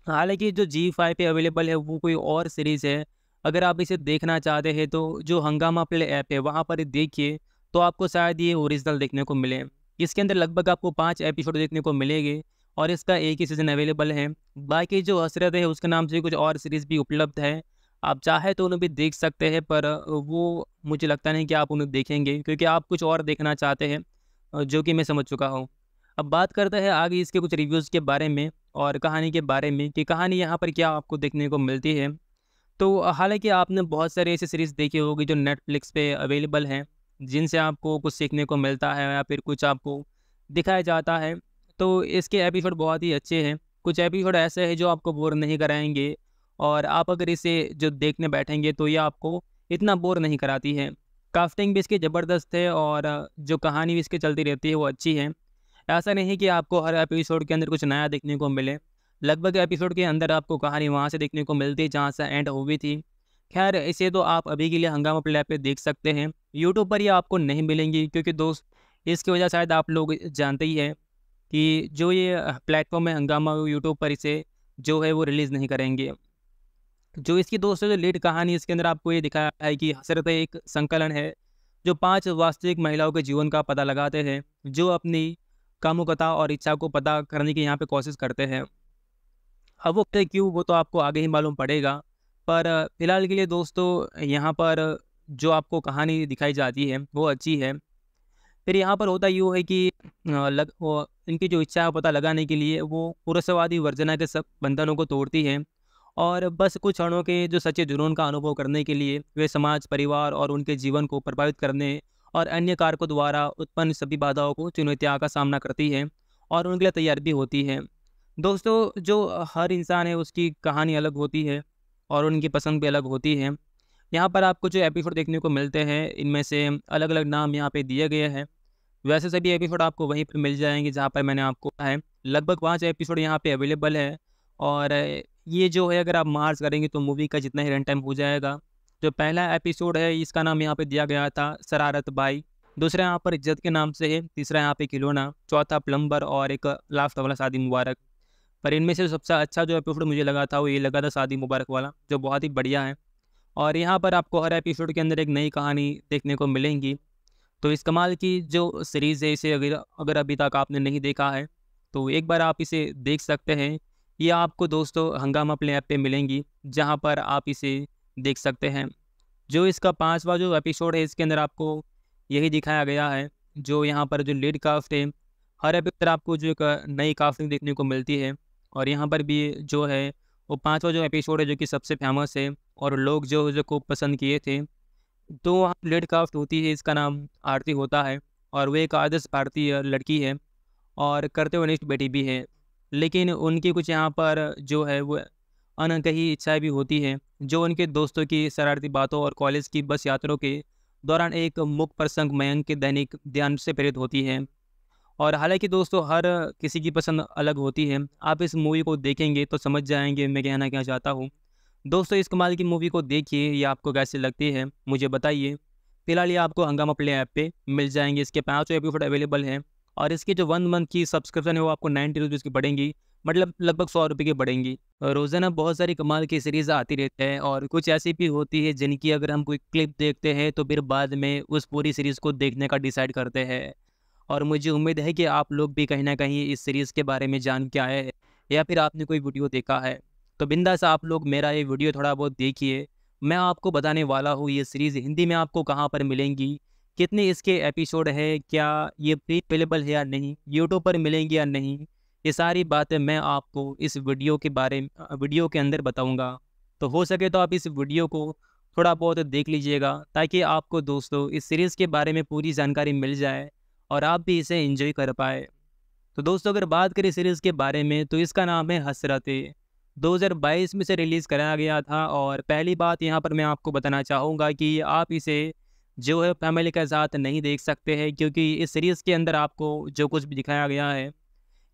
हालांकि जो जी फाइव पे अवेलेबल है वो कोई और सीरीज़ है अगर आप इसे देखना चाहते हैं तो जो हंगामा प्ले ऐप है वहाँ पर देखिए तो आपको शायद ये ओरिजिनल देखने को मिले इसके अंदर लगभग आपको पाँच एपिसोड देखने को मिलेंगे और इसका एक ही सीज़न अवेलेबल है बाकी जो हसरत है उसके नाम से कुछ और सीरीज़ भी उपलब्ध है आप चाहे तो उन्हें भी देख सकते हैं पर वो मुझे लगता नहीं कि आप उन्हें देखेंगे क्योंकि आप कुछ और देखना चाहते हैं जो कि मैं समझ चुका हूँ अब बात करते हैं आगे इसके कुछ रिव्यूज़ के बारे में और कहानी के बारे में कि कहानी यहाँ पर क्या आपको देखने को मिलती है तो हालांकि आपने बहुत सारी ऐसी सीरीज़ देखी होगी जो नेटफ्लिक्स पे अवेलेबल हैं जिनसे आपको कुछ सीखने को मिलता है या फिर कुछ आपको दिखाया जाता है तो इसके एपिसोड बहुत ही अच्छे हैं कुछ एपिसोड ऐसे हैं जो आपको बोर नहीं कराएंगे और आप अगर इसे जो देखने बैठेंगे तो ये आपको इतना बोर नहीं कराती है काफ्टिंग भी इसकी ज़बरदस्त है और जो कहानी भी इसकी चलती रहती है वो अच्छी है ऐसा नहीं कि आपको हर एपिसोड के अंदर कुछ नया देखने को मिले लगभग एपिसोड के अंदर आपको कहानी वहाँ से देखने को मिलती जहाँ से एंड हुई थी खैर इसे तो आप अभी के लिए हंगामा प्ले पे देख सकते हैं यूट्यूब पर ये आपको नहीं मिलेंगी क्योंकि दोस्त इसकी वजह शायद आप लोग जानते ही हैं कि जो ये प्लेटफॉर्म है हंगामा यूट्यूब पर इसे जो है वो रिलीज़ नहीं करेंगे जो इसकी दोस्तों जो लीड कहानी इसके अंदर आपको ये दिखाया है कि हसरत एक संकलन है जो पांच वास्तविक महिलाओं के जीवन का पता लगाते हैं जो अपनी कामुकता और इच्छा को पता करने की यहाँ पे कोशिश करते हैं अब वो क्यों वो तो आपको आगे ही मालूम पड़ेगा पर फिलहाल के लिए दोस्तों यहाँ पर जो आपको कहानी दिखाई जाती है वो अच्छी है फिर यहाँ पर होता यूँ है कि लग वो इनकी जो इच्छा है पता लगाने के लिए वो पुरुषवादी वर्जना के सब बंधनों को तोड़ती है और बस कुछ क्षणों के जो सच्चे जुनून का अनुभव करने के लिए वे समाज परिवार और उनके जीवन को प्रभावित करने और अन्य कारकों द्वारा उत्पन्न सभी बाधाओं को चुनौतियाँ का सामना करती है और उनके लिए तैयार भी होती है दोस्तों जो हर इंसान है उसकी कहानी अलग होती है और उनकी पसंद भी अलग होती है यहाँ पर आपको जो एपिसोड देखने को मिलते हैं इनमें से अलग अलग नाम यहाँ पे दिए गए हैं वैसे सभी एपिसोड आपको वहीं पर मिल जाएंगे जहाँ पर मैंने आपको कहा है लगभग पाँच एपिसोड यहाँ पे अवेलेबल है और ये जो है अगर आप मार्च करेंगे तो मूवी का जितना ही रन टाइम हो जाएगा जो पहला एपिसोड है इसका नाम यहाँ पे दिया गया था शरारत बाई दूसरा यहाँ पर इज्जत के नाम से है तीसरा यहाँ पे खिलौना चौथा प्लम्बर और एक लास्ट वाला शादी मुबारक पर इनमें से सबसे अच्छा जो एपिसोड मुझे लगा था वो ये लगा था शादी मुबारक वाला जो बहुत ही बढ़िया है और यहाँ पर आपको हर एपिसोड के अंदर एक नई कहानी देखने को मिलेंगी तो इस कमाल की जो सीरीज़ है इसे अगर अगर अभी तक आपने नहीं देखा है तो एक बार आप इसे देख सकते हैं ये आपको दोस्तों हंगामा प्ले ऐप पे मिलेंगी जहाँ पर आप इसे देख सकते हैं जो इसका पाँचवा जो एपिसोड है इसके अंदर आपको यही दिखाया गया है जो यहाँ पर जो लीड कास्ट है हर एपिसोड आपको जो एक नई कास्टिंग देखने को मिलती है और यहाँ पर भी जो है वो पाँचवा जो एपिसोड है जो कि सबसे फेमस है और लोग जो जो खूब पसंद किए थे तो वहाँ लेड काफ्ट होती है इसका नाम आरती होता है और वो एक आदर्श भारतीय लड़की है और करते हुए निष्ठ बेटी भी है लेकिन उनकी कुछ यहाँ पर जो है वो अनकही इच्छाएं भी होती हैं जो उनके दोस्तों की शरारती बातों और कॉलेज की बस यात्रों के दौरान एक मुख प्रसंग मयंक के दैनिक ध्यान से प्रेरित होती हैं और हालांकि दोस्तों हर किसी की पसंद अलग होती है आप इस मूवी को देखेंगे तो समझ जाएंगे मैं कहना क्या चाहता हूँ दोस्तों इस कमाल की मूवी को देखिए ये आपको कैसे लगती है मुझे बताइए फिलहाल ये आपको हंगामा प्ले ऐप पे मिल जाएंगे इसके पाँचों एपिसोड अवेलेबल हैं और इसकी जो वन मंथ की सब्सक्रिप्शन है वो आपको नाइन्टी रुपीज़ की पड़ेंगी मतलब लगभग सौ रुपये की पड़ेंगी रोज़ाना बहुत सारी कमाल की सीरीज़ आती रहती है और कुछ ऐसी भी होती है जिनकी अगर हम कोई क्लिप देखते हैं तो फिर बाद में उस पूरी सीरीज़ को देखने का डिसाइड करते हैं और मुझे उम्मीद है कि आप लोग भी कहीं ना कहीं इस सीरीज़ के बारे में जान के आए या फिर आपने कोई वीडियो देखा है तो बिंदा सा आप लोग मेरा ये वीडियो थोड़ा बहुत देखिए मैं आपको बताने वाला हूँ ये सीरीज़ हिंदी में आपको कहाँ पर मिलेंगी कितने इसके एपिसोड है क्या ये प्री अवेलेबल है या नहीं यूट्यूब पर मिलेंगी या नहीं ये सारी बातें मैं आपको इस वीडियो के बारे वीडियो के अंदर बताऊँगा तो हो सके तो आप इस वीडियो को थोड़ा बहुत देख लीजिएगा ताकि आपको दोस्तों इस सीरीज़ के बारे में पूरी जानकारी मिल जाए और आप भी इसे इंजॉय कर पाए तो दोस्तों अगर बात करें सीरीज़ के बारे में तो इसका नाम है हसरतें 2022 में से रिलीज़ कराया गया था और पहली बात यहाँ पर मैं आपको बताना चाहूँगा कि आप इसे जो है फैमिली के साथ नहीं देख सकते हैं क्योंकि इस सीरीज़ के अंदर आपको जो कुछ भी दिखाया गया है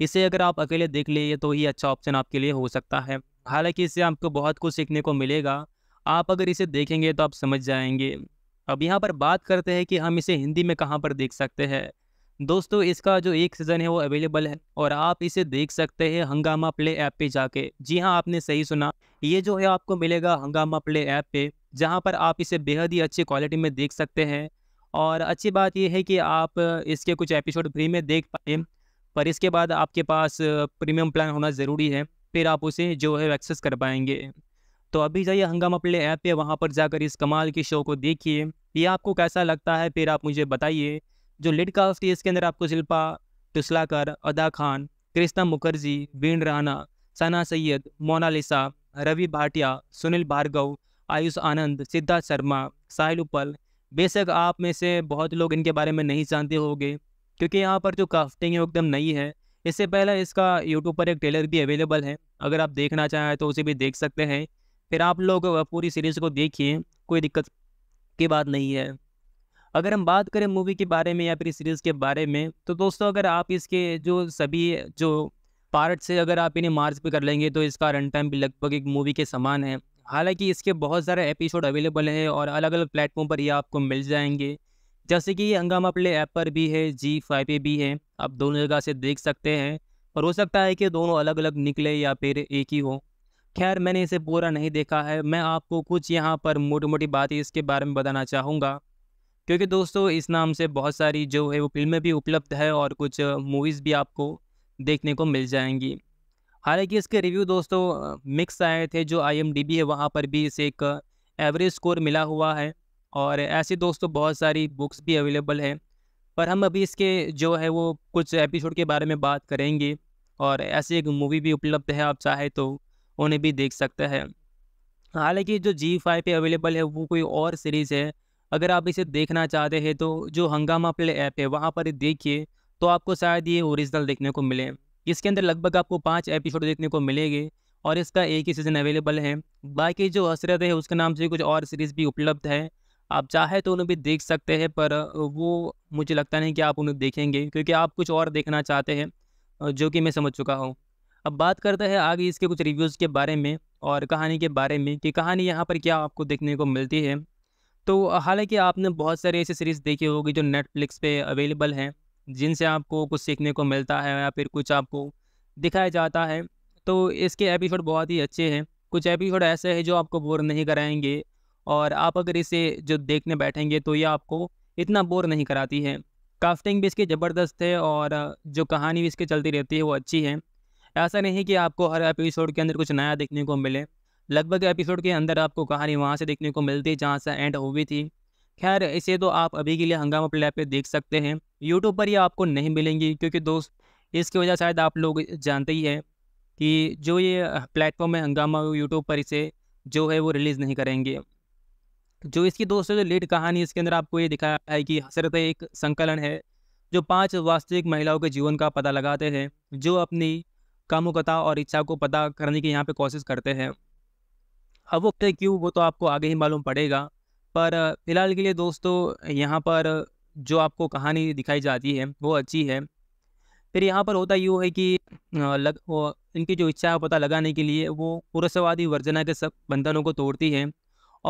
इसे अगर आप अकेले देख लिए तो ही अच्छा ऑप्शन आपके लिए हो सकता है हालांकि इससे आपको बहुत कुछ सीखने को मिलेगा आप अगर इसे देखेंगे तो आप समझ जाएंगे अब यहाँ पर बात करते हैं कि हम इसे हिंदी में कहाँ पर देख सकते हैं दोस्तों इसका जो एक सीज़न है वो अवेलेबल है और आप इसे देख सकते हैं हंगामा प्ले ऐप पे जाके जी हाँ आपने सही सुना ये जो है आपको मिलेगा हंगामा प्ले ऐप पे जहाँ पर आप इसे बेहद ही अच्छी क्वालिटी में देख सकते हैं और अच्छी बात यह है कि आप इसके कुछ एपिसोड फ्री में देख पाए पर इसके बाद आपके पास प्रीमियम प्लान होना ज़रूरी है फिर आप उसे जो है एक्सेस कर पाएंगे तो अभी जाइए हंगामा प्ले ऐप पे वहाँ पर जाकर इस कमाल के शो को देखिए ये आपको कैसा लगता है फिर आप मुझे बताइए जो लिड कास्ट है इसके अंदर आपको शिल्पा तुसलाकर अदा खान कृष्णा मुखर्जी बीन राना सना सैयद मोनालिसा रवि भाटिया सुनील भार्गव आयुष आनंद सिद्धार्थ शर्मा साहिल उपल बेशक आप में से बहुत लोग इनके बारे में नहीं जानते होंगे क्योंकि यहाँ पर जो काफ्टिंग है एकदम नई है इससे पहले इसका यूट्यूब पर एक ट्रेलर भी अवेलेबल है अगर आप देखना चाहें तो उसे भी देख सकते हैं फिर आप लोग पूरी सीरीज़ को देखिए कोई दिक्कत की बात नहीं है अगर हम बात करें मूवी के बारे में या फिर सीरीज़ के बारे में तो दोस्तों अगर आप इसके जो सभी जो पार्ट से अगर आप इन्हें मार्च पे कर लेंगे तो इसका रन टाइम भी लगभग एक मूवी के समान है हालांकि इसके बहुत सारे एपिसोड अवेलेबल हैं और अलग अलग प्लेटफॉर्म पर ये आपको मिल जाएंगे जैसे कि ये हंगामा प्ले ऐप पर भी है जी फाइव पे भी है आप दोनों जगह से देख सकते हैं और हो सकता है कि दोनों अलग अलग निकले या फिर एक ही हो खैर मैंने इसे पूरा नहीं देखा है मैं आपको कुछ यहाँ पर मोटी मोटी बातें इसके बारे में बताना चाहूँगा क्योंकि दोस्तों इस नाम से बहुत सारी जो है वो फिल्में भी उपलब्ध है और कुछ मूवीज़ भी आपको देखने को मिल जाएंगी हालांकि इसके रिव्यू दोस्तों मिक्स आए थे जो आई है वहाँ पर भी इसे एक एवरेज स्कोर मिला हुआ है और ऐसे दोस्तों बहुत सारी बुक्स भी अवेलेबल हैं पर हम अभी इसके जो है वो कुछ एपिसोड के बारे में बात करेंगे और ऐसी एक मूवी भी उपलब्ध है आप चाहे तो उन्हें भी देख सकते हैं हालांकि जो जी फाइव पे अवेलेबल है वो कोई और सीरीज़ है अगर आप इसे देखना चाहते हैं तो जो हंगामा प्ले ऐप है वहाँ पर देखिए तो आपको शायद ये ओरिजिनल देखने को मिले इसके अंदर लगभग आपको पाँच एपिसोड देखने को मिलेंगे और इसका एक ही सीज़न अवेलेबल है बाकी जो हसरत है उसके नाम से कुछ और सीरीज़ भी उपलब्ध है आप चाहे तो उन्हें भी देख सकते हैं पर वो मुझे लगता नहीं कि आप उन्हें देखेंगे क्योंकि आप कुछ और देखना चाहते हैं जो कि मैं समझ चुका हूँ अब बात करते हैं आगे इसके कुछ रिव्यूज़ के बारे में और कहानी के बारे में कि कहानी यहाँ पर क्या आपको देखने को मिलती है तो हालांकि आपने बहुत सारी ऐसी सीरीज़ देखी होगी जो नेटफ्लिक्स पे अवेलेबल हैं जिनसे आपको कुछ सीखने को मिलता है या फिर कुछ आपको दिखाया जाता है तो इसके एपिसोड बहुत ही अच्छे हैं कुछ एपिसोड ऐसे हैं जो आपको बोर नहीं कराएंगे और आप अगर इसे जो देखने बैठेंगे तो ये आपको इतना बोर नहीं कराती है काफ्टिंग भी इसकी ज़बरदस्त है और जो कहानी भी इसकी चलती रहती है वो अच्छी है ऐसा नहीं कि आपको हर एपिसोड के अंदर कुछ नया देखने को मिले लगभग एपिसोड के अंदर आपको कहानी वहाँ से देखने को मिलती जहाँ से एंड हुई थी खैर इसे तो आप अभी के लिए हंगामा प्ले पे देख सकते हैं यूट्यूब पर ये आपको नहीं मिलेंगी क्योंकि दोस्त इसकी वजह शायद आप लोग जानते ही हैं कि जो ये प्लेटफॉर्म है हंगामा यूट्यूब पर इसे जो है वो रिलीज़ नहीं करेंगे जो इसकी दोस्तों जो लीड कहानी इसके अंदर आपको ये दिखाया है कि हसरत एक संकलन है जो पांच वास्तविक महिलाओं के जीवन का पता लगाते हैं जो अपनी कामुकता और इच्छा को पता करने की यहाँ पे कोशिश करते हैं अब वो क्यों वो तो आपको आगे ही मालूम पड़ेगा पर फिलहाल के लिए दोस्तों यहाँ पर जो आपको कहानी दिखाई जाती है वो अच्छी है फिर यहाँ पर होता यूँ है कि लग वो इनकी जो इच्छा है पता लगाने के लिए वो पुरुषवादी वर्जना के सब बंधनों को तोड़ती है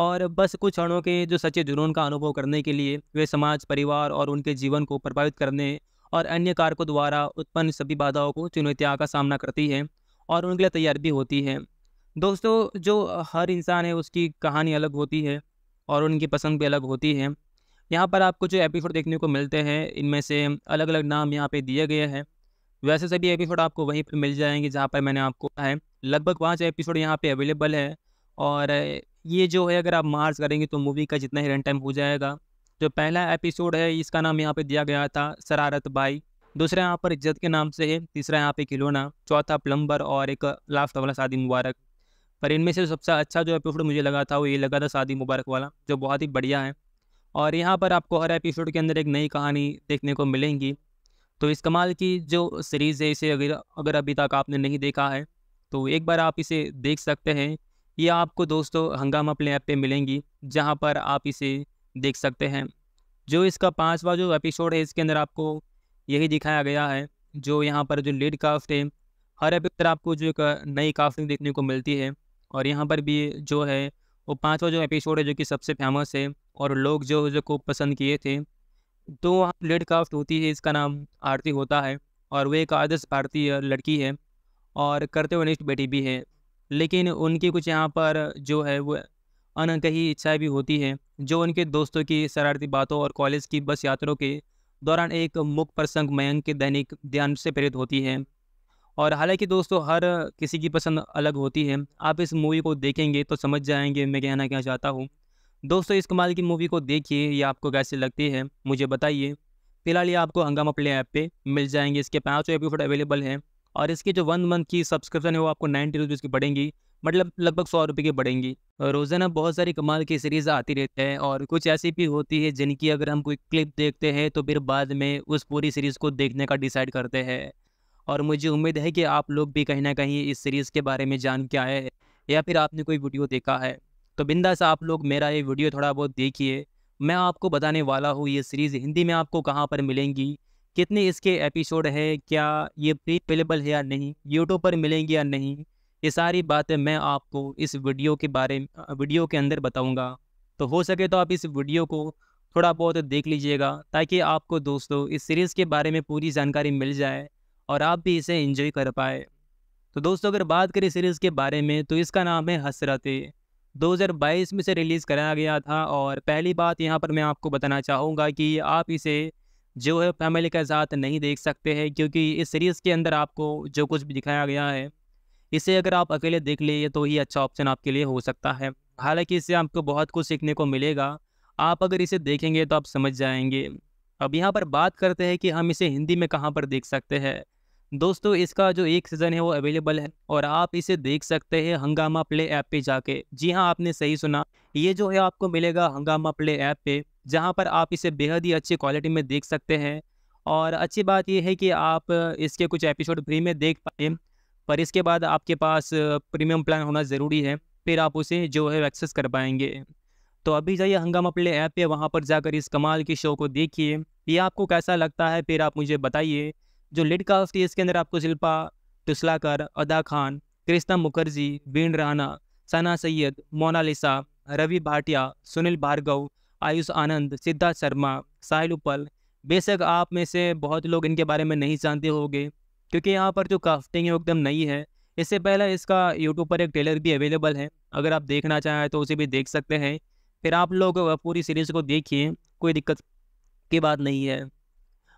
और बस कुछ क्षणों के जो सच्चे जुनून का अनुभव करने के लिए वे समाज परिवार और उनके जीवन को प्रभावित करने और अन्य कारकों द्वारा उत्पन्न सभी बाधाओं को चुनौतियाँ का सामना करती है और उनके लिए तैयार भी होती है दोस्तों जो हर इंसान है उसकी कहानी अलग होती है और उनकी पसंद भी अलग होती है यहाँ पर आपको जो एपिसोड देखने को मिलते हैं इनमें से अलग अलग नाम यहाँ पे दिए गए हैं वैसे सभी एपिसोड आपको वहीं पर मिल जाएंगे जहाँ पर मैंने आपको कहा है लगभग पाँच एपिसोड यहाँ पे अवेलेबल है और ये जो है अगर आप मार्च करेंगे तो मूवी का जितना ही रन टाइम हो जाएगा जो पहला एपिसोड है इसका नाम यहाँ पे दिया गया था शरारत बाई दूसरा यहाँ पर इज्जत के नाम से है तीसरा यहाँ पे खिलौना चौथा प्लम्बर और एक लास्ट वाला शादी मुबारक पर इनमें से सबसे अच्छा जो एपिसोड मुझे लगा था वो ये लगा था शादी मुबारक वाला जो बहुत ही बढ़िया है और यहाँ पर आपको हर एपिसोड के अंदर एक नई कहानी देखने को मिलेंगी तो इस कमाल की जो सीरीज़ है इसे अगर अगर अभी तक आपने नहीं देखा है तो एक बार आप इसे देख सकते हैं ये आपको दोस्तों हंगामा प्ले ऐप पे मिलेंगी जहाँ पर आप इसे देख सकते हैं जो इसका पांचवा जो एपिसोड है इसके अंदर आपको यही दिखाया गया है जो यहाँ पर जो लीड कास्ट है हर एपिसोड आपको जो एक नई कास्टिंग देखने को मिलती है और यहाँ पर भी जो है वो पाँचवा जो एपिसोड है जो कि सबसे फेमस है और लोग जो जो को पसंद किए थे तो लेड काफ्ट होती है इसका नाम आरती होता है और वो एक आदर्श भारतीय लड़की है और करते हुए निष्ठ बेटी भी है लेकिन उनकी कुछ यहाँ पर जो है वो अनकही इच्छाएं भी होती हैं जो उनके दोस्तों की शरारती बातों और कॉलेज की बस यात्रों के दौरान एक मुख्य प्रसंग मयंक के दैनिक ध्यान से प्रेरित होती है और हालांकि दोस्तों हर किसी की पसंद अलग होती है आप इस मूवी को देखेंगे तो समझ जाएंगे मैं कहना क्या चाहता हूँ दोस्तों इस कमाल की मूवी को देखिए ये आपको कैसे लगती है मुझे बताइए फिलहाल ये आपको हंगामा प्ले ऐप पे मिल जाएंगे इसके पाँचों एपिसोड अवेलेबल हैं और इसके जो वन मंथ की सब्सक्रिप्शन है वो आपको नाइन्टी रुपीज़ की पड़ेंगी मतलब लगभग सौ रुपये की बढ़ेंगी रोज़ाना बहुत सारी कमाल की सीरीज़ आती रहती है और कुछ ऐसी भी होती है जिनकी अगर हम कोई क्लिप देखते हैं तो फिर बाद में उस पूरी सीरीज़ को देखने का डिसाइड करते हैं और मुझे उम्मीद है कि आप लोग भी कहीं ना कहीं इस सीरीज़ के बारे में जान के आए या फिर आपने कोई वीडियो देखा है तो बिंदास आप लोग मेरा ये वीडियो थोड़ा बहुत देखिए मैं आपको बताने वाला हूँ ये सीरीज़ हिंदी में आपको कहाँ पर मिलेंगी कितने इसके एपिसोड है क्या ये प्री अवेलेबल है या नहीं यूट्यूब पर मिलेंगी या नहीं ये सारी बातें मैं आपको इस वीडियो के बारे वीडियो के अंदर बताऊंगा तो हो सके तो आप इस वीडियो को थोड़ा बहुत देख लीजिएगा ताकि आपको दोस्तों इस सीरीज़ के बारे में पूरी जानकारी मिल जाए और आप भी इसे इंजॉय कर पाए तो दोस्तों अगर बात करें सीरीज़ के बारे में तो इसका नाम है हसरत 2022 में से रिलीज़ कराया गया था और पहली बात यहाँ पर मैं आपको बताना चाहूँगा कि आप इसे जो है फैमिली के साथ नहीं देख सकते हैं क्योंकि इस सीरीज़ के अंदर आपको जो कुछ भी दिखाया गया है इसे अगर आप अकेले देख लिए तो ही अच्छा ऑप्शन आपके लिए हो सकता है हालांकि इससे आपको बहुत कुछ सीखने को मिलेगा आप अगर इसे देखेंगे तो आप समझ जाएंगे अब यहाँ पर बात करते हैं कि हम इसे हिंदी में कहाँ पर देख सकते हैं दोस्तों इसका जो एक सीज़न है वो अवेलेबल है और आप इसे देख सकते हैं हंगामा प्ले ऐप पे जाके जी हाँ आपने सही सुना ये जो है आपको मिलेगा हंगामा प्ले ऐप पे जहाँ पर आप इसे बेहद ही अच्छी क्वालिटी में देख सकते हैं और अच्छी बात यह है कि आप इसके कुछ एपिसोड फ्री में देख पाए पर इसके बाद आपके पास प्रीमियम प्लान होना ज़रूरी है फिर आप उसे जो है एक्सेस कर पाएंगे तो अभी जाइए हंगामा प्ले ऐप पे वहाँ पर जाकर इस कमाल के शो को देखिए ये आपको कैसा लगता है फिर आप मुझे बताइए जो लीड कास्ट है इसके अंदर आपको शिल्पा टुसलाकर अदा खान कृष्णा मुखर्जी बीन राना सना सैयद मोनालिसा रवि भाटिया सुनील भार्गव आयुष आनंद सिद्धार्थ शर्मा साहिल उपल बेशक आप में से बहुत लोग इनके बारे में नहीं जानते होंगे क्योंकि यहाँ पर जो काफ्टिंग है वो एकदम नई है इससे पहले इसका यूट्यूब पर एक ट्रेलर भी अवेलेबल है अगर आप देखना चाहें तो उसे भी देख सकते हैं फिर आप लोग पूरी सीरीज़ को देखिए कोई दिक्कत की बात नहीं है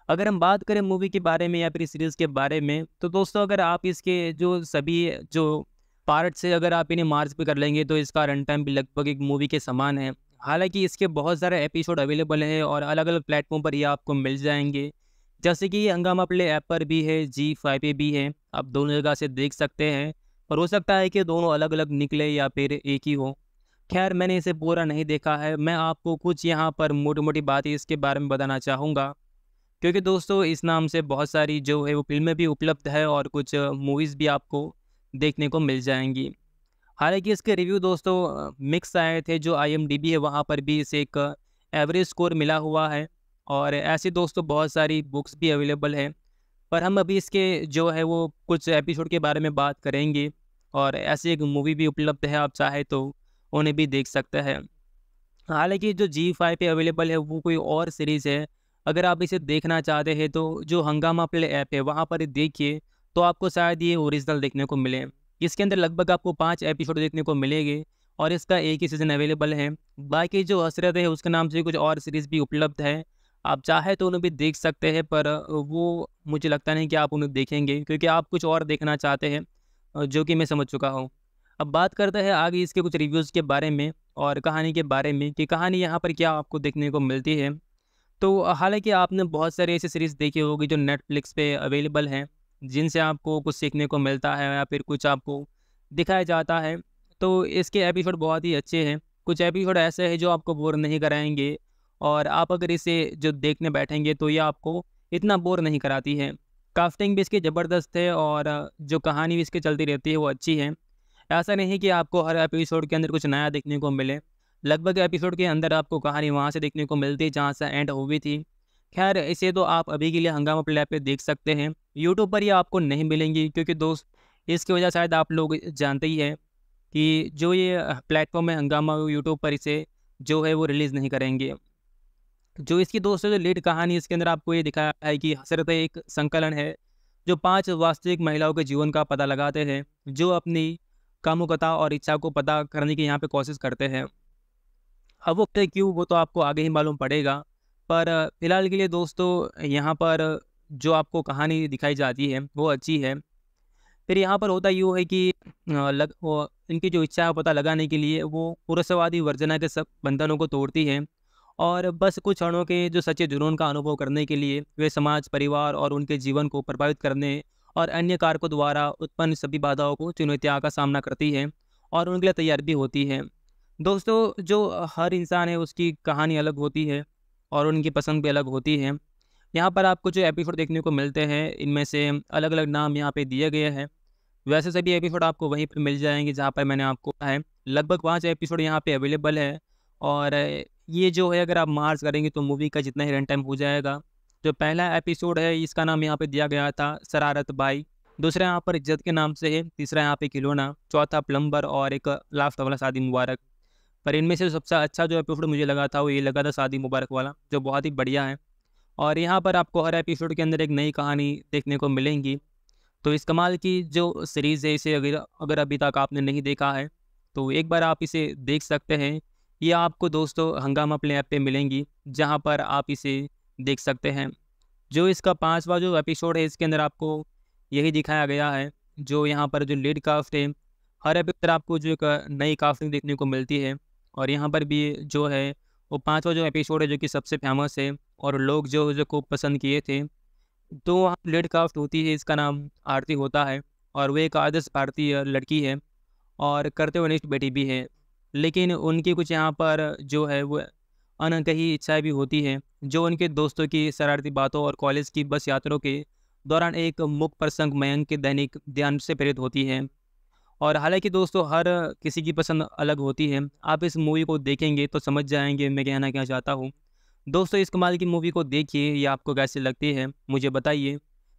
अगर हम बात करें मूवी के बारे में या फिर सीरीज़ के बारे में तो दोस्तों अगर आप इसके जो सभी जो पार्ट से अगर आप इन्हें मार्च पे कर लेंगे तो इसका रन टाइम भी लगभग एक मूवी के समान है हालांकि इसके बहुत सारे एपिसोड अवेलेबल हैं और अलग अलग प्लेटफॉर्म पर ये आपको मिल जाएंगे जैसे कि ये हंगामा प्ले ऐप पर भी है जी फाइव पे भी है आप दोनों जगह से देख सकते हैं और हो सकता है कि दोनों अलग अलग निकले या फिर एक ही हो खैर मैंने इसे पूरा नहीं देखा है मैं आपको कुछ यहाँ पर मोटी मोटी बातें इसके बारे में बताना चाहूँगा क्योंकि दोस्तों इस नाम से बहुत सारी जो है वो फिल्में भी उपलब्ध है और कुछ मूवीज़ भी आपको देखने को मिल जाएंगी हालांकि इसके रिव्यू दोस्तों मिक्स आए थे जो आई है वहाँ पर भी इसे एक एवरेज स्कोर मिला हुआ है और ऐसी दोस्तों बहुत सारी बुक्स भी अवेलेबल हैं पर हम अभी इसके जो है वो कुछ एपिसोड के बारे में बात करेंगे और ऐसी एक मूवी भी उपलब्ध है आप चाहे तो उन्हें भी देख सकते हैं हालांकि जो जी फाइव पे अवेलेबल है वो कोई और सीरीज़ है अगर आप इसे देखना चाहते हैं तो जो हंगामा प्ले ऐप है वहाँ पर देखिए तो आपको शायद ये ओरिजिनल देखने को मिले इसके अंदर लगभग आपको पाँच एपिसोड देखने को मिलेंगे और इसका एक ही सीज़न अवेलेबल है बाकी जो हसरत है उसके नाम से कुछ और सीरीज़ भी उपलब्ध है आप चाहे तो उन्हें भी देख सकते हैं पर वो मुझे लगता नहीं कि आप उन्हें देखेंगे क्योंकि आप कुछ और देखना चाहते हैं जो कि मैं समझ चुका हूँ अब बात करते हैं आगे इसके कुछ रिव्यूज़ के बारे में और कहानी के बारे में कि कहानी यहाँ पर क्या आपको देखने को मिलती है तो हालांकि आपने बहुत सारी ऐसी सीरीज़ देखी होगी जो नेटफ्लिक्स पे अवेलेबल हैं जिनसे आपको कुछ सीखने को मिलता है या फिर कुछ आपको दिखाया जाता है तो इसके एपिसोड बहुत ही अच्छे हैं कुछ एपिसोड ऐसे हैं जो आपको बोर नहीं कराएंगे और आप अगर इसे जो देखने बैठेंगे तो ये आपको इतना बोर नहीं कराती है काफ्टिंग भी इसकी ज़बरदस्त है और जो कहानी भी इसकी चलती रहती है वो अच्छी है ऐसा नहीं कि आपको हर एपिसोड के अंदर कुछ नया देखने को मिले लगभग एपिसोड के अंदर आपको कहानी वहाँ से देखने को मिलती जहाँ से एंड हुई थी खैर इसे तो आप अभी के लिए हंगामा प्ले पे देख सकते हैं यूट्यूब पर ये आपको नहीं मिलेंगी क्योंकि दोस्त इसकी वजह शायद आप लोग जानते ही हैं कि जो ये प्लेटफॉर्म है हंगामा यूट्यूब पर इसे जो है वो रिलीज़ नहीं करेंगे जो इसकी दोस्तों जो लीड कहानी इसके अंदर आपको ये दिखाया है कि हसरत एक संकलन है जो पांच वास्तविक महिलाओं के जीवन का पता लगाते हैं जो अपनी कामुकता और इच्छा को पता करने की यहाँ पे कोशिश करते हैं अब वो क्यों वो तो आपको आगे ही मालूम पड़ेगा पर फिलहाल के लिए दोस्तों यहाँ पर जो आपको कहानी दिखाई जाती है वो अच्छी है फिर यहाँ पर होता यूँ है कि लग वो इनकी जो इच्छा है पता लगाने के लिए वो पुरुषवादी वर्जना के सब बंधनों को तोड़ती है और बस कुछ क्षणों के जो सच्चे जुनून का अनुभव करने के लिए वे समाज परिवार और उनके जीवन को प्रभावित करने और अन्य कारकों द्वारा उत्पन्न सभी बाधाओं को चुनौतियाँ का सामना करती है और उनके लिए तैयार भी होती है दोस्तों जो हर इंसान है उसकी कहानी अलग होती है और उनकी पसंद भी अलग होती है यहाँ पर आपको जो एपिसोड देखने को मिलते हैं इनमें से अलग अलग नाम यहाँ पे दिए गए हैं वैसे सभी एपिसोड आपको वहीं पर मिल जाएंगे जहाँ पर मैंने आपको कहा है लगभग पाँच एपिसोड यहाँ पे अवेलेबल है और ये जो है अगर आप मार्च करेंगे तो मूवी का जितना ही रन टाइम हो जाएगा जो पहला एपिसोड है इसका नाम यहाँ पे दिया गया था शरारत बाई दूसरा यहाँ पर इज्जत के नाम से है तीसरा यहाँ पे खिलौना चौथा प्लम्बर और एक लास्ट वाला शादी मुबारक पर इनमें से सबसे अच्छा जो एपिसोड मुझे लगा था वो ये लगा था शादी मुबारक वाला जो बहुत ही बढ़िया है और यहाँ पर आपको हर एपिसोड के अंदर एक नई कहानी देखने को मिलेंगी तो इस कमाल की जो सीरीज़ है इसे अगर अगर अभी तक आपने नहीं देखा है तो एक बार आप इसे देख सकते हैं ये आपको दोस्तों हंगामा प्ले ऐप पे मिलेंगी जहाँ पर आप इसे देख सकते हैं जो इसका पांचवा जो एपिसोड है इसके अंदर आपको यही दिखाया गया है जो यहाँ पर जो लीड कास्ट है हर एपिसोड आपको जो एक नई कास्टिंग देखने को मिलती है और यहाँ पर भी जो है वो पांचवा जो एपिसोड है जो कि सबसे फेमस है और लोग जो जो खूब पसंद किए थे तो वहाँ लेड काफ्ट होती है इसका नाम आरती होता है और वो एक आदर्श भारतीय लड़की है और करते हुए बेटी भी है लेकिन उनकी कुछ यहाँ पर जो है वो अनकही इच्छाएं भी होती हैं जो उनके दोस्तों की शरारती बातों और कॉलेज की बस यात्रों के दौरान एक मुख्य प्रसंग मयंक के दैनिक ध्यान से प्रेरित होती है और हालांकि दोस्तों हर किसी की पसंद अलग होती है आप इस मूवी को देखेंगे तो समझ जाएंगे मैं कहना क्या चाहता हूँ दोस्तों इस कमाल की मूवी को देखिए ये आपको कैसे लगती है मुझे बताइए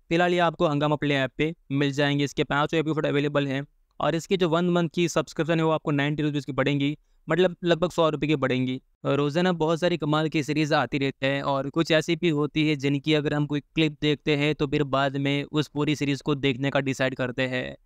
फिलहाल ये आपको हंगामा प्ले ऐप पे मिल जाएंगे इसके पाँचों एपिसोड अवेलेबल हैं और इसकी जो वन मंथ की सब्सक्रिप्शन है वो आपको नाइन्टी रुपीज़ की पड़ेंगी मतलब लगभग सौ रुपये की पड़ेंगी रोज़ाना बहुत सारी कमाल की सीरीज़ आती रहती है और कुछ ऐसी भी होती है जिनकी अगर हम कोई क्लिप देखते हैं तो फिर बाद में उस पूरी सीरीज़ को देखने का डिसाइड करते हैं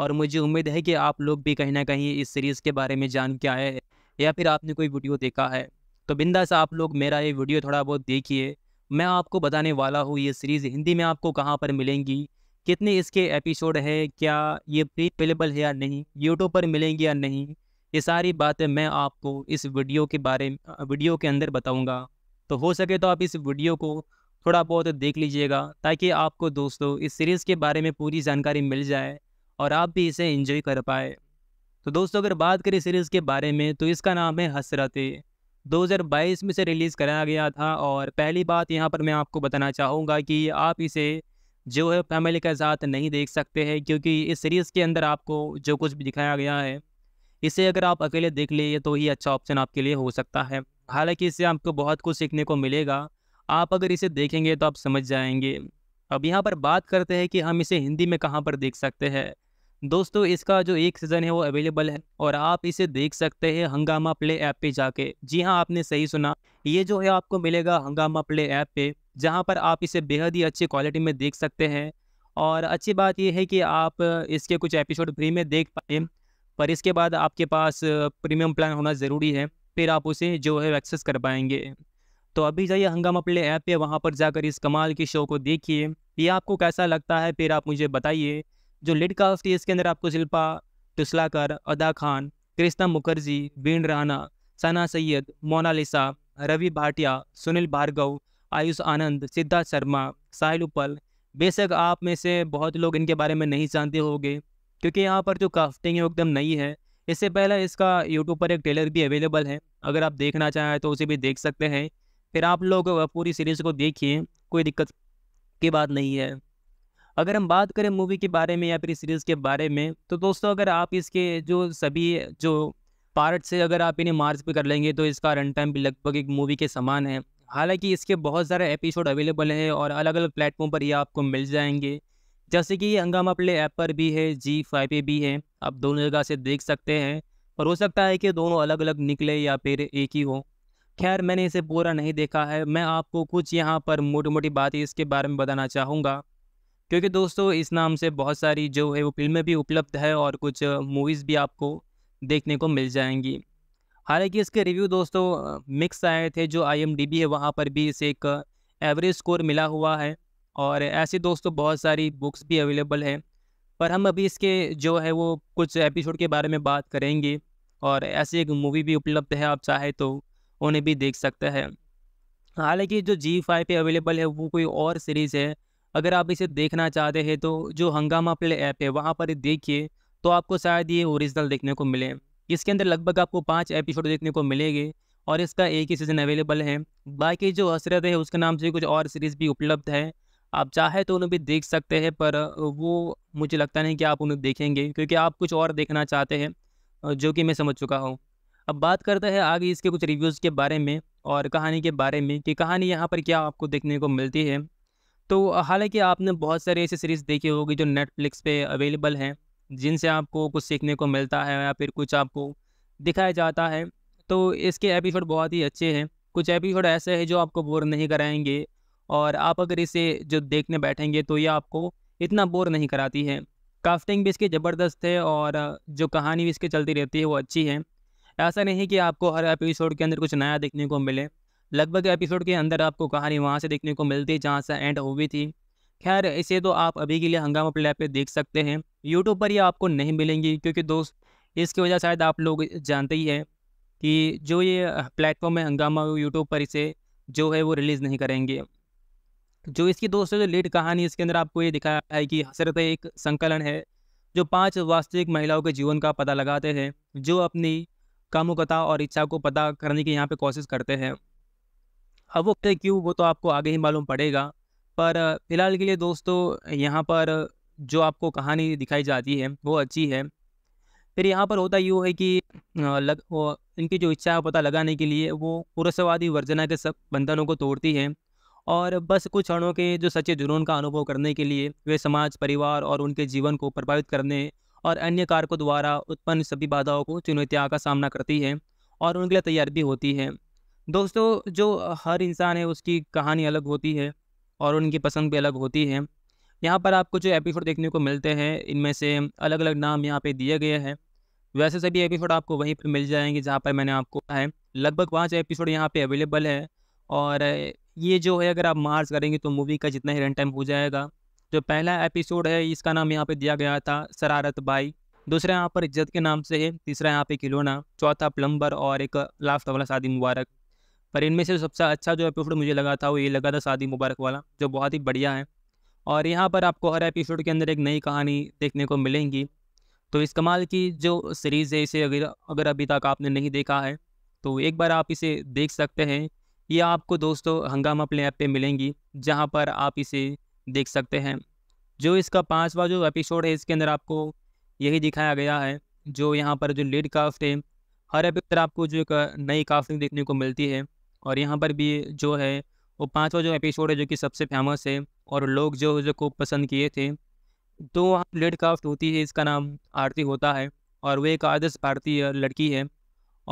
और मुझे उम्मीद है कि आप लोग भी कहीं ना कहीं इस सीरीज़ के बारे में जान के आए या फिर आपने कोई वीडियो देखा है तो बिंदास आप लोग मेरा ये वीडियो थोड़ा बहुत देखिए मैं आपको बताने वाला हूँ ये सीरीज़ हिंदी में आपको कहाँ पर मिलेंगी कितने इसके एपिसोड है क्या ये प्री अवेलेबल है या नहीं यूट्यूब पर मिलेंगी या नहीं ये सारी बातें मैं आपको इस वीडियो के बारे वीडियो के अंदर बताऊँगा तो हो सके तो आप इस वीडियो को थोड़ा बहुत देख लीजिएगा ताकि आपको दोस्तों इस सीरीज़ के बारे में पूरी जानकारी मिल जाए और आप भी इसे इंजॉय कर पाए तो दोस्तों अगर बात करें सीरीज़ के बारे में तो इसका नाम है हसरत 2022 में से रिलीज़ कराया गया था और पहली बात यहाँ पर मैं आपको बताना चाहूँगा कि आप इसे जो है फैमिली के साथ नहीं देख सकते हैं क्योंकि इस सीरीज़ के अंदर आपको जो कुछ भी दिखाया गया है इसे अगर आप अकेले देख लिए तो ही अच्छा ऑप्शन आपके लिए हो सकता है हालांकि इससे आपको बहुत कुछ सीखने को मिलेगा आप अगर इसे देखेंगे तो आप समझ जाएंगे अब यहाँ पर बात करते हैं कि हम इसे हिंदी में कहाँ पर देख सकते हैं दोस्तों इसका जो एक सीज़न है वो अवेलेबल है और आप इसे देख सकते हैं हंगामा प्ले ऐप पे जाके जी हाँ आपने सही सुना ये जो है आपको मिलेगा हंगामा प्ले ऐप पे जहाँ पर आप इसे बेहद ही अच्छी क्वालिटी में देख सकते हैं और अच्छी बात यह है कि आप इसके कुछ एपिसोड फ्री में देख पाए पर इसके बाद आपके पास प्रीमियम प्लान होना ज़रूरी है फिर आप उसे जो है एक्सेस कर पाएंगे तो अभी जाइए हंगामा प्ले ऐप पे वहाँ पर जाकर इस कमाल के शो को देखिए ये आपको कैसा लगता है फिर आप मुझे बताइए जो लिड कास्ट है इसके अंदर आपको शिल्पा टुसलाकर अदा खान कृष्णा मुखर्जी बीन राना सना सैयद मोनालिसा रवि भाटिया सुनील भार्गव आयुष आनंद सिद्धार्थ शर्मा साहिल उपल बेशक आप में से बहुत लोग इनके बारे में नहीं जानते होंगे क्योंकि यहाँ पर जो काफ्टिंग है वो एकदम नई है इससे पहले इसका यूट्यूब पर एक ट्रेलर भी अवेलेबल है अगर आप देखना चाहें तो उसे भी देख सकते हैं फिर आप लोग पूरी सीरीज़ को देखिए कोई दिक्कत की बात नहीं है अगर हम बात करें मूवी के बारे में या फिर सीरीज़ के बारे में तो दोस्तों अगर आप इसके जो सभी जो पार्ट्स है अगर आप इन्हें मार्च पे कर लेंगे तो इसका रन टाइम भी लगभग एक मूवी के समान है हालांकि इसके बहुत सारे एपिसोड अवेलेबल हैं और अलग अलग प्लेटफॉर्म पर ये आपको मिल जाएंगे जैसे कि ये हंगामा प्ले ऐप पर भी है जी फाइव पे भी है आप दोनों जगह से देख सकते हैं और हो सकता है कि दोनों अलग अलग निकले या फिर एक ही हो खैर मैंने इसे पूरा नहीं देखा है मैं आपको कुछ यहाँ पर मोटी मोटी बातें इसके बारे में बताना चाहूँगा क्योंकि दोस्तों इस नाम से बहुत सारी जो है वो फिल्में भी उपलब्ध है और कुछ मूवीज़ भी आपको देखने को मिल जाएंगी हालांकि इसके रिव्यू दोस्तों मिक्स आए थे जो आई है वहाँ पर भी इसे एक एवरेज स्कोर मिला हुआ है और ऐसी दोस्तों बहुत सारी बुक्स भी अवेलेबल हैं पर हम अभी इसके जो है वो कुछ एपिसोड के बारे में बात करेंगे और ऐसी एक मूवी भी उपलब्ध है आप चाहे तो उन्हें भी देख सकते हैं हालांकि जो जी फाइव पे अवेलेबल है वो कोई और सीरीज़ है अगर आप इसे देखना चाहते हैं तो जो हंगामा प्ले ऐप है वहाँ पर देखिए तो आपको शायद ये ओरिजिनल देखने को मिले इसके अंदर लगभग आपको पाँच एपिसोड देखने को मिलेंगे और इसका एक ही सीज़न अवेलेबल है बाकी जो हसरत है उसके नाम से कुछ और सीरीज़ भी उपलब्ध है आप चाहे तो उन्हें भी देख सकते हैं पर वो मुझे लगता नहीं कि आप उन्हें देखेंगे क्योंकि आप कुछ और देखना चाहते हैं जो कि मैं समझ चुका हूँ अब बात करते हैं आगे इसके कुछ रिव्यूज़ के बारे में और कहानी के बारे में कि कहानी यहाँ पर क्या आपको देखने को मिलती है तो हालांकि आपने बहुत सारी ऐसी सीरीज़ देखी होगी जो नेटफ्लिक्स पे अवेलेबल हैं जिनसे आपको कुछ सीखने को मिलता है या फिर कुछ आपको दिखाया जाता है तो इसके एपिसोड बहुत ही अच्छे हैं कुछ एपिसोड ऐसे हैं जो आपको बोर नहीं कराएंगे और आप अगर इसे जो देखने बैठेंगे तो ये आपको इतना बोर नहीं कराती है काफ्टिंग भी इसकी ज़बरदस्त है और जो कहानी भी इसकी चलती रहती है वो अच्छी है ऐसा नहीं कि आपको हर एपिसोड के अंदर कुछ नया देखने को मिले लगभग एपिसोड के अंदर आपको कहानी वहाँ से देखने को मिलती जहाँ से एंड हुई थी खैर इसे तो आप अभी के लिए हंगामा प्ले पे देख सकते हैं यूट्यूब पर ये आपको नहीं मिलेंगी क्योंकि दोस्त इसकी वजह शायद आप लोग जानते ही हैं कि जो ये प्लेटफॉर्म है हंगामा यूट्यूब पर इसे जो है वो रिलीज़ नहीं करेंगे जो इसकी दोस्तों जो लीड कहानी इसके अंदर आपको ये दिखाया है कि हसरत एक संकलन है जो पांच वास्तविक महिलाओं के जीवन का पता लगाते हैं जो अपनी कामुकता और इच्छा को पता करने की यहाँ पे कोशिश करते हैं अब वो क्यों वो तो आपको आगे ही मालूम पड़ेगा पर फिलहाल के लिए दोस्तों यहाँ पर जो आपको कहानी दिखाई जाती है वो अच्छी है फिर यहाँ पर होता यूँ है कि लग इनकी जो इच्छा है पता लगाने के लिए वो पुरुषवादी वर्जना के सब बंधनों को तोड़ती है और बस कुछ क्षणों के जो सच्चे जुनून का अनुभव करने के लिए वे समाज परिवार और उनके जीवन को प्रभावित करने और अन्य कारकों द्वारा उत्पन्न सभी बाधाओं को चुनौतियाँ का सामना करती है और उनके लिए तैयार भी होती है दोस्तों जो हर इंसान है उसकी कहानी अलग होती है और उनकी पसंद भी अलग होती है यहाँ पर आपको जो एपिसोड देखने को मिलते हैं इनमें से अलग अलग नाम यहाँ पे दिए गए हैं वैसे सभी एपिसोड आपको वहीं पर मिल जाएंगे जहाँ पर मैंने आपको है लगभग पाँच एपिसोड यहाँ पे अवेलेबल है और ये जो है अगर आप मार्च करेंगे तो मूवी का जितना ही रन टाइम हो जाएगा जो पहला एपिसोड है इसका नाम यहाँ पे दिया गया था शरारत बाई दूसरा यहाँ पर इज्जत के नाम से है तीसरा यहाँ पे खिलौना चौथा प्लम्बर और एक लास्ट वाला शादी मुबारक पर इनमें से सबसे अच्छा जो एपिसोड मुझे लगा था वो ये लगा था शादी मुबारक वाला जो बहुत ही बढ़िया है और यहाँ पर आपको हर एपिसोड के अंदर एक नई कहानी देखने को मिलेंगी तो इस कमाल की जो सीरीज़ है इसे अगर अगर अभी तक आपने नहीं देखा है तो एक बार आप इसे देख सकते हैं ये आपको दोस्तों हंगामा प्ले ऐप पे मिलेंगी जहाँ पर आप इसे देख सकते हैं जो इसका पांचवा जो एपिसोड है इसके अंदर आपको यही दिखाया गया है जो यहाँ पर जो लीड काफ्ट है हर एपिसोड आपको जो एक नई कास्टिंग देखने को मिलती है और यहाँ पर भी जो है वो पाँचवा जो एपिसोड है जो कि सबसे फेमस है और लोग जो जो खूब पसंद किए थे तो वहाँ लेड काफ्ट होती है इसका नाम आरती होता है और वो एक आदर्श भारतीय लड़की है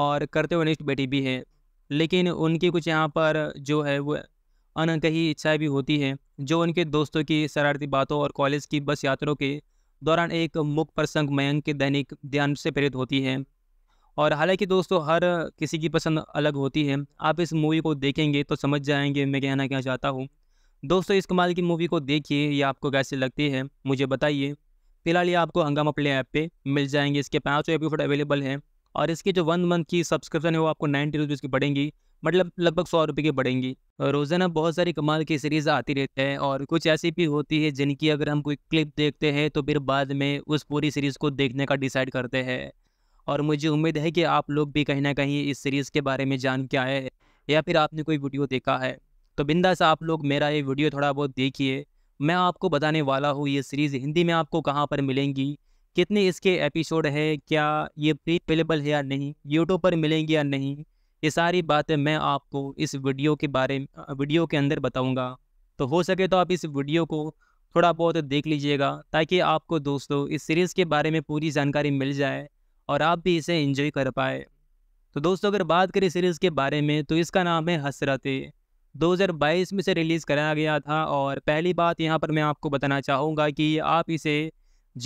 और करते निष्ठ बेटी भी है लेकिन उनकी कुछ यहाँ पर जो है वो अनकही इच्छाएं भी होती हैं जो उनके दोस्तों की शरारती बातों और कॉलेज की बस यात्रों के दौरान एक मुख प्रसंग मयंक के दैनिक ध्यान से प्रेरित होती हैं और हालांकि दोस्तों हर किसी की पसंद अलग होती है आप इस मूवी को देखेंगे तो समझ जाएंगे मैं कहना क्या चाहता हूँ दोस्तों इस कमाल की मूवी को देखिए ये आपको कैसे लगती है मुझे बताइए फिलहाल ये आपको हंगामा प्ले ऐप पे मिल जाएंगे इसके पाँचों एपिसोड अवेलेबल हैं और इसकी जो वन मंथ की सब्सक्रिप्शन है वो आपको नाइन्टी रुपीज़ की पड़ेंगी मतलब लगभग सौ रुपये की पड़ेंगी रोज़ाना बहुत सारी कमाल की सीरीज़ आती रहती है और कुछ ऐसी भी होती है जिनकी अगर हम कोई क्लिप देखते हैं तो फिर बाद में उस पूरी सीरीज़ को देखने का डिसाइड करते हैं और मुझे उम्मीद है कि आप लोग भी कहीं ना कहीं इस सीरीज़ के बारे में जान के आए या फिर आपने कोई वीडियो देखा है तो बिंदास आप लोग मेरा ये वीडियो थोड़ा बहुत देखिए मैं आपको बताने वाला हूँ ये सीरीज़ हिंदी में आपको कहाँ पर मिलेंगी कितने इसके एपिसोड है क्या ये प्री अवेलेबल है या नहीं यूट्यूब पर मिलेंगी या नहीं ये सारी बातें मैं आपको इस वीडियो के बारे वीडियो के अंदर बताऊँगा तो हो सके तो आप इस वीडियो को थोड़ा बहुत देख लीजिएगा ताकि आपको दोस्तों इस सीरीज़ के बारे में पूरी जानकारी मिल जाए और आप भी इसे इंजॉय कर पाए तो दोस्तों अगर बात करें सीरीज़ के बारे में तो इसका नाम है हसरतें 2022 में से रिलीज़ कराया गया था और पहली बात यहाँ पर मैं आपको बताना चाहूँगा कि आप इसे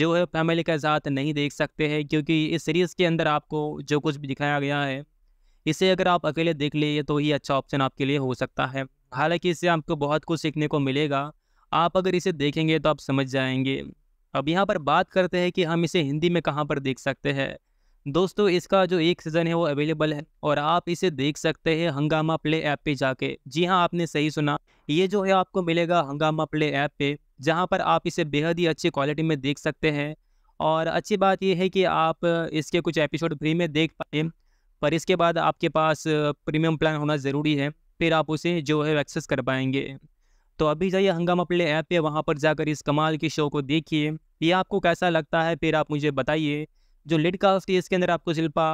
जो है फैमिली के साथ नहीं देख सकते हैं क्योंकि इस सीरीज़ के अंदर आपको जो कुछ भी दिखाया गया है इसे अगर आप अकेले देख लिए तो ही अच्छा ऑप्शन आपके लिए हो सकता है हालांकि इससे आपको बहुत कुछ सीखने को मिलेगा आप अगर इसे देखेंगे तो आप समझ जाएंगे अब यहाँ पर बात करते हैं कि हम इसे हिंदी में कहाँ पर देख सकते हैं दोस्तों इसका जो एक सीज़न है वो अवेलेबल है और आप इसे देख सकते हैं हंगामा प्ले ऐप पे जाके जी हाँ आपने सही सुना ये जो है आपको मिलेगा हंगामा प्ले ऐप पे जहाँ पर आप इसे बेहद ही अच्छी क्वालिटी में देख सकते हैं और अच्छी बात यह है कि आप इसके कुछ एपिसोड फ्री में देख पाए पर इसके बाद आपके पास प्रीमियम प्लान होना ज़रूरी है फिर आप उसे जो है एक्सेस कर पाएंगे तो अभी जाइए हंगामा प्ले ऐप पे वहाँ पर जाकर इस कमाल की शो को देखिए ये आपको कैसा लगता है फिर आप मुझे बताइए जो लिड कास्ट है इसके अंदर आपको शिल्पा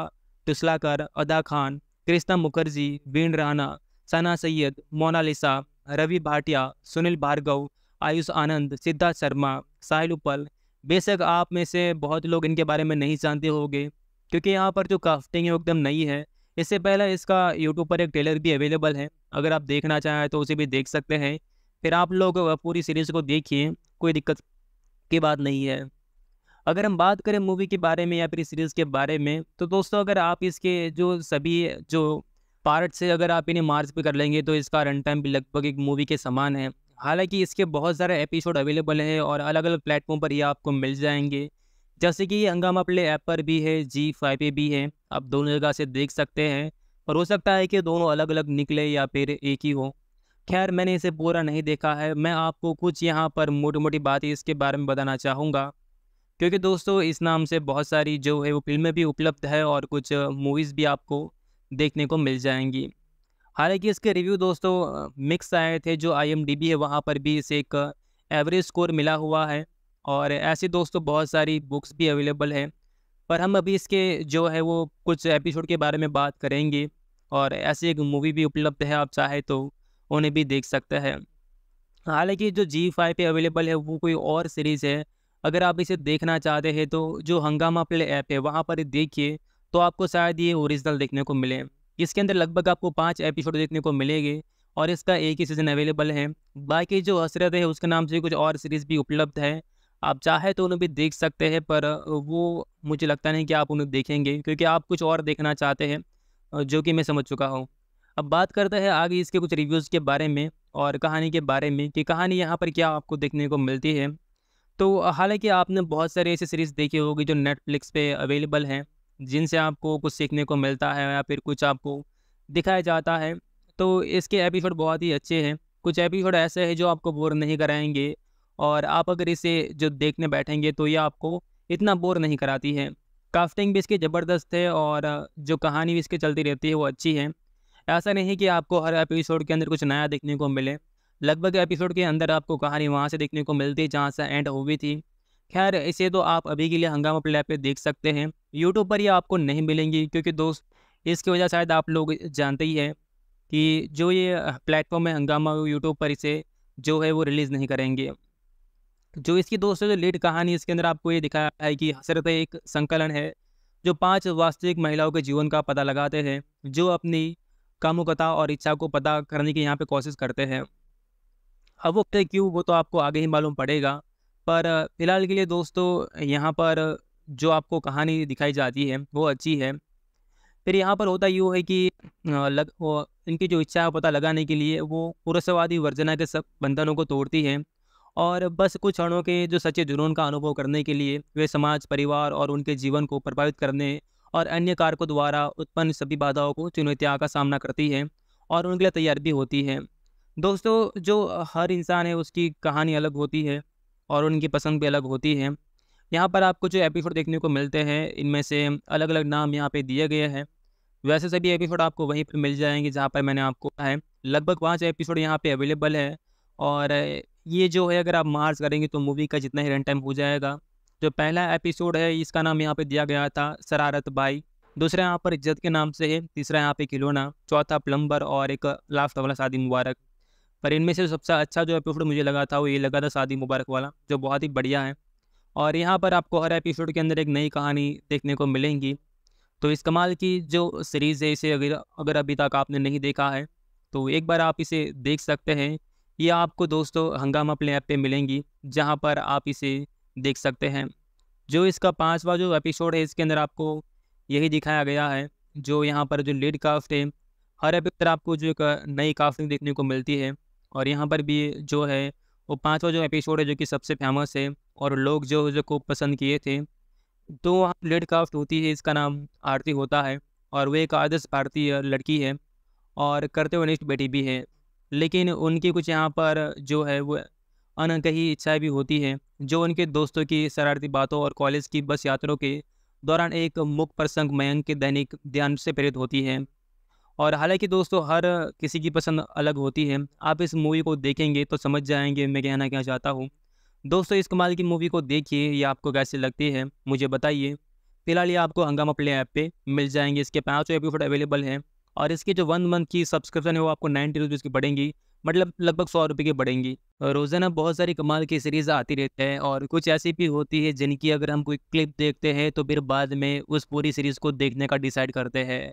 टुसलाकर अदा खान कृष्णा मुखर्जी बीन राना सना सैयद मोनालिसा रवि भाटिया सुनील भार्गव आयुष आनंद सिद्धार्थ शर्मा साहिल उपल बेशक आप में से बहुत लोग इनके बारे में नहीं जानते होंगे क्योंकि यहाँ पर जो कास्टिंग है एकदम नई है इससे पहले इसका यूट्यूब पर एक ट्रेलर भी अवेलेबल है अगर आप देखना चाहें तो उसे भी देख सकते हैं फिर आप लोग पूरी सीरीज़ को देखिए कोई दिक्कत की बात नहीं है अगर हम बात करें मूवी के बारे में या फिर सीरीज़ के बारे में तो दोस्तों अगर आप इसके जो सभी जो पार्ट से अगर आप इन्हें मार्च पे कर लेंगे तो इसका रन टाइम भी लगभग एक मूवी के समान है हालांकि इसके बहुत सारे एपिसोड अवेलेबल हैं और अलग अलग प्लेटफॉर्म पर ये आपको मिल जाएंगे जैसे कि ये हंगामा प्ले ऐप पर भी है जी फाइव पे भी है आप दोनों जगह से देख सकते हैं और हो सकता है कि दोनों अलग अलग निकले या फिर एक ही हो खैर मैंने इसे पूरा नहीं देखा है मैं आपको कुछ यहाँ पर मोटी मोटी बातें इसके बारे में बताना चाहूँगा क्योंकि दोस्तों इस नाम से बहुत सारी जो है वो फिल्में भी उपलब्ध है और कुछ मूवीज़ भी आपको देखने को मिल जाएंगी हालांकि इसके रिव्यू दोस्तों मिक्स आए थे जो आई है वहाँ पर भी इसे एक एवरेज स्कोर मिला हुआ है और ऐसी दोस्तों बहुत सारी बुक्स भी अवेलेबल हैं पर हम अभी इसके जो है वो कुछ एपिसोड के बारे में बात करेंगे और ऐसी एक मूवी भी उपलब्ध है आप चाहे तो उन्हें भी देख सकते हैं हालांकि जो जी फाइव पे अवेलेबल है वो कोई और सीरीज़ है अगर आप इसे देखना चाहते हैं तो जो हंगामा प्ले ऐप है वहाँ पर देखिए तो आपको शायद ये ओरिजिनल देखने को मिले इसके अंदर लगभग आपको पाँच एपिसोड देखने को मिलेंगे और इसका एक ही सीज़न अवेलेबल है बाकी जो हसरत है उसके नाम से कुछ और सीरीज़ भी उपलब्ध है आप चाहे तो उन्हें भी देख सकते हैं पर वो मुझे लगता नहीं कि आप उन्हें देखेंगे क्योंकि आप कुछ और देखना चाहते हैं जो कि मैं समझ चुका हूँ अब बात करते हैं आगे इसके कुछ रिव्यूज़ के बारे में और कहानी के बारे में कि कहानी यहाँ पर क्या आपको देखने को मिलती है तो हालांकि आपने बहुत सारी ऐसी सीरीज़ देखी होगी जो नेटफ्लिक्स पे अवेलेबल हैं जिनसे आपको कुछ सीखने को मिलता है या फिर कुछ आपको दिखाया जाता है तो इसके एपिसोड बहुत ही अच्छे हैं कुछ एपिसोड ऐसे हैं जो आपको बोर नहीं कराएंगे और आप अगर इसे जो देखने बैठेंगे तो ये आपको इतना बोर नहीं कराती है काफ्टिंग भी इसकी ज़बरदस्त है और जो कहानी भी इसकी चलती रहती है वो अच्छी है ऐसा नहीं कि आपको हर एपिसोड के अंदर कुछ नया देखने को मिले लगभग एपिसोड के अंदर आपको कहानी वहाँ से देखने को मिलती है जहाँ से एंड हुई थी खैर इसे तो आप अभी के लिए हंगामा प्ले पे देख सकते हैं यूट्यूब पर ये आपको नहीं मिलेंगी क्योंकि दोस्त इसकी वजह शायद आप लोग जानते ही हैं कि जो ये प्लेटफॉर्म है हंगामा यूट्यूब पर इसे जो है वो रिलीज़ नहीं करेंगे जो इसकी दोस्तों जो लीड कहानी इसके अंदर आपको ये दिखाया है कि हसरत एक संकलन है जो पांच वास्तविक महिलाओं के जीवन का पता लगाते हैं जो अपनी कामुकता और इच्छा को पता करने की यहाँ पे कोशिश करते हैं अब वो क्यों वो तो आपको आगे ही मालूम पड़ेगा पर फिलहाल के लिए दोस्तों यहाँ पर जो आपको कहानी दिखाई जाती है वो अच्छी है फिर यहाँ पर होता यूँ है कि लग वो इनकी जो इच्छा है पता लगाने के लिए वो पुरुषवादी वर्जना के सब बंधनों को तोड़ती है और बस कुछ क्षणों के जो सच्चे जुनून का अनुभव करने के लिए वे समाज परिवार और उनके जीवन को प्रभावित करने और अन्य कारकों द्वारा उत्पन्न सभी बाधाओं को चुनौतियाँ का सामना करती है और उनके लिए तैयार भी होती है दोस्तों जो हर इंसान है उसकी कहानी अलग होती है और उनकी पसंद भी अलग होती है यहाँ पर आपको जो एपिसोड देखने को मिलते हैं इनमें से अलग अलग नाम यहाँ पे दिए गए हैं वैसे सभी एपिसोड आपको वहीं पर मिल जाएंगे जहाँ पर मैंने आपको कहा है लगभग पाँच एपिसोड यहाँ पे अवेलेबल है और ये जो है अगर आप मार्च करेंगे तो मूवी का जितना ही रन टाइम हो जाएगा जो पहला एपिसोड है इसका नाम यहाँ पे दिया गया था शरारत बाई दूसरा यहाँ पर इज्जत के नाम से है तीसरा यहाँ पे खिलौना चौथा प्लम्बर और एक लास्ट वाला शादी मुबारक पर इनमें से सबसे अच्छा जो एपिसोड मुझे लगा था वो ये लगा था शादी मुबारक वाला जो बहुत ही बढ़िया है और यहाँ पर आपको हर एपिसोड के अंदर एक नई कहानी देखने को मिलेंगी तो इस कमाल की जो सीरीज़ है इसे अगर अगर अभी तक आपने नहीं देखा है तो एक बार आप इसे देख सकते हैं ये आपको दोस्तों हंगामा प्ले ऐप पे मिलेंगी जहाँ पर आप इसे देख सकते हैं जो इसका पांचवा जो एपिसोड है इसके अंदर आपको यही दिखाया गया है जो यहाँ पर जो लीड काफ्ट है हर एपिसोड आपको जो एक नई कास्टिंग देखने को मिलती है और यहाँ पर भी जो है वो पाँचवा जो एपिसोड है जो कि सबसे फेमस है और लोग जो जो खूब पसंद किए थे तो वहाँ लेड काफ्ट होती है इसका नाम आरती होता है और वो एक आदर्श भारतीय लड़की है और करते निष्ठ बेटी भी है लेकिन उनकी कुछ यहाँ पर जो है वो अनकही इच्छाएं भी होती हैं जो उनके दोस्तों की शरारती बातों और कॉलेज की बस यात्रों के दौरान एक मुख्य प्रसंग मयंक के दैनिक ध्यान से प्रेरित होती हैं और हालांकि दोस्तों हर किसी की पसंद अलग होती है आप इस मूवी को देखेंगे तो समझ जाएंगे मैं कहना क्या चाहता हूँ दोस्तों इस कमाल की मूवी को देखिए ये आपको कैसे लगती है मुझे बताइए फिलहाल ये आपको हंगामा प्ले ऐप पे मिल जाएंगे इसके पाँचों एपिसोड अवेलेबल हैं और इसकी जो वन मंथ की सब्सक्रिप्शन है वो आपको नाइन्टी रुपीज़ की पड़ेंगी मतलब लगभग सौ रुपये की बढ़ेंगी रोज़ाना बहुत सारी कमाल की सीरीज़ आती रहती है और कुछ ऐसी भी होती है जिनकी अगर हम कोई क्लिप देखते हैं तो फिर बाद में उस पूरी सीरीज़ को देखने का डिसाइड करते हैं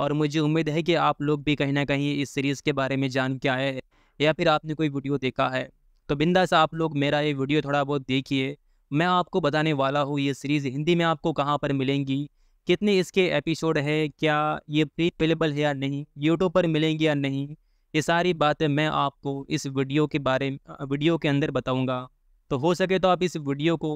और मुझे उम्मीद है कि आप लोग भी कहीं ना कहीं इस सीरीज़ के बारे में जान के आए या फिर आपने कोई वीडियो देखा है तो बिंदास आप लोग मेरा ये वीडियो थोड़ा बहुत देखिए मैं आपको बताने वाला हूँ ये सीरीज़ हिंदी में आपको कहाँ पर मिलेंगी कितने इसके एपिसोड है क्या ये प्री अवेलेबल है या नहीं यूट्यूब पर मिलेंगी या नहीं ये सारी बातें मैं आपको इस वीडियो के बारे वीडियो के अंदर बताऊंगा तो हो सके तो आप इस वीडियो को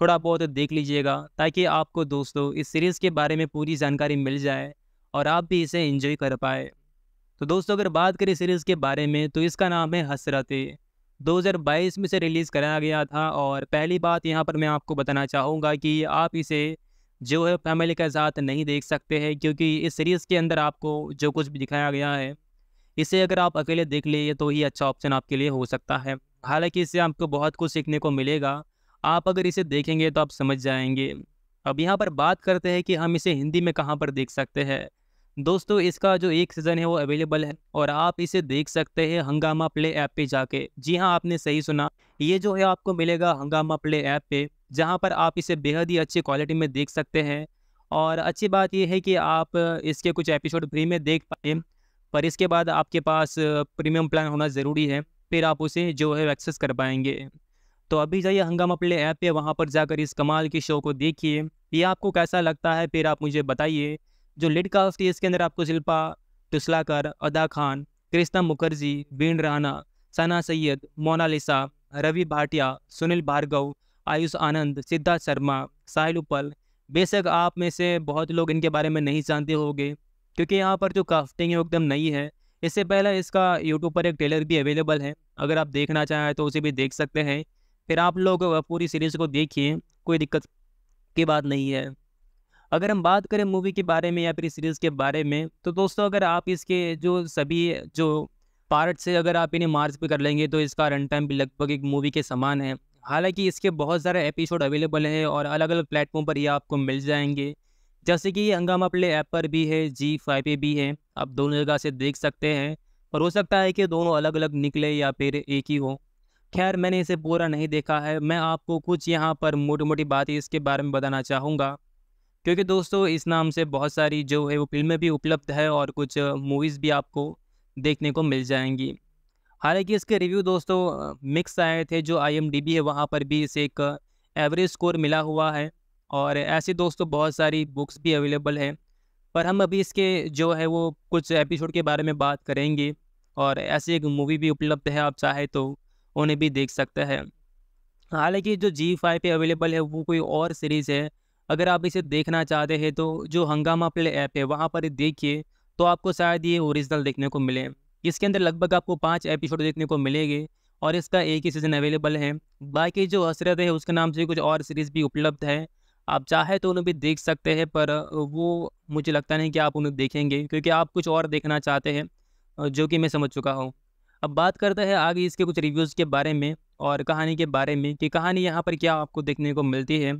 थोड़ा बहुत देख लीजिएगा ताकि आपको दोस्तों इस सीरीज़ के बारे में पूरी जानकारी मिल जाए और आप भी इसे इंजॉय कर पाए तो दोस्तों अगर बात करें सीरीज़ के बारे में तो इसका नाम है हसरतें 2022 में से रिलीज़ कराया गया था और पहली बात यहाँ पर मैं आपको बताना चाहूँगा कि आप इसे जो है फैमिली के साथ नहीं देख सकते हैं क्योंकि इस सीरीज़ के अंदर आपको जो कुछ भी दिखाया गया है इसे अगर आप अकेले देख लिए तो ये अच्छा ऑप्शन आपके लिए हो सकता है हालांकि इससे आपको बहुत कुछ सीखने को मिलेगा आप अगर इसे देखेंगे तो आप समझ जाएंगे अब यहाँ पर बात करते हैं कि हम इसे हिंदी में कहाँ पर देख सकते हैं दोस्तों इसका जो एक सीज़न है वो अवेलेबल है और आप इसे देख सकते हैं हंगामा प्ले ऐप पे जाके जी हाँ आपने सही सुना ये जो है आपको मिलेगा हंगामा प्ले ऐप पे जहाँ पर आप इसे बेहद ही अच्छी क्वालिटी में देख सकते हैं और अच्छी बात यह है कि आप इसके कुछ एपिसोड फ्री में देख पाए पर इसके बाद आपके पास प्रीमियम प्लान होना ज़रूरी है फिर आप उसे जो है एक्सेस कर पाएंगे तो अभी जाइए हंगामा प्ले ऐप पे वहाँ पर जाकर इस कमाल के शो को देखिए ये आपको कैसा लगता है फिर आप मुझे बताइए जो लिड कास्ट थी इसके अंदर आपको शिल्पा टुसलाकर अदा खान कृष्णा मुखर्जी बीन राना सना सैयद मोनालिसा रवि भाटिया सुनील भार्गव आयुष आनंद सिद्धार्थ शर्मा साहिल उपल बेशक आप में से बहुत लोग इनके बारे में नहीं जानते होंगे क्योंकि यहाँ पर जो कास्टिंग है एकदम नई है इससे पहले इसका यूट्यूब पर एक ट्रेलर भी अवेलेबल है अगर आप देखना चाहें तो उसे भी देख सकते हैं फिर आप लोग पूरी सीरीज़ को देखिए कोई दिक्कत की बात नहीं है अगर हम बात करें मूवी के बारे में या फिर सीरीज़ के बारे में तो दोस्तों अगर आप इसके जो सभी जो पार्ट से अगर आप इन्हें मार्च पे कर लेंगे तो इसका रन टाइम भी लगभग एक मूवी के समान है हालांकि इसके बहुत सारे एपिसोड अवेलेबल हैं और अलग अलग प्लेटफॉर्म पर ये आपको मिल जाएंगे जैसे कि हंगामा प्ले ऐप पर भी है जी फाइव पे भी है आप दोनों जगह से देख सकते हैं और हो सकता है कि दोनों अलग अलग निकले या फिर एक ही हो खैर मैंने इसे पूरा नहीं देखा है मैं आपको कुछ यहाँ पर मोटी मोटी बातें इसके बारे में बताना चाहूँगा क्योंकि दोस्तों इस नाम से बहुत सारी जो है वो फिल्में भी उपलब्ध है और कुछ मूवीज़ भी आपको देखने को मिल जाएंगी हालांकि इसके रिव्यू दोस्तों मिक्स आए थे जो आई है वहाँ पर भी इसे एक एवरेज स्कोर मिला हुआ है और ऐसी दोस्तों बहुत सारी बुक्स भी अवेलेबल हैं पर हम अभी इसके जो है वो कुछ एपिसोड के बारे में बात करेंगे और ऐसी एक मूवी भी उपलब्ध है आप चाहे तो उन्हें भी देख सकते हैं हालांकि जो जी फाइव पे अवेलेबल है वो कोई और सीरीज़ है अगर आप इसे देखना चाहते हैं तो जो हंगामा प्ले ऐप है वहाँ पर देखिए तो आपको शायद ये ओरिजिनल देखने को मिले इसके अंदर लगभग आपको पाँच एपिसोड देखने को मिलेंगे और इसका एक ही सीज़न अवेलेबल है बाकी जो हसरत है उसके नाम से कुछ और सीरीज़ भी उपलब्ध है आप चाहे तो उन्हें भी देख सकते हैं पर वो मुझे लगता नहीं कि आप उन्हें देखेंगे क्योंकि आप कुछ और देखना चाहते हैं जो कि मैं समझ चुका हूँ अब बात करते हैं आगे इसके कुछ रिव्यूज़ के बारे में और कहानी के बारे में कि कहानी यहाँ पर क्या आपको देखने को मिलती है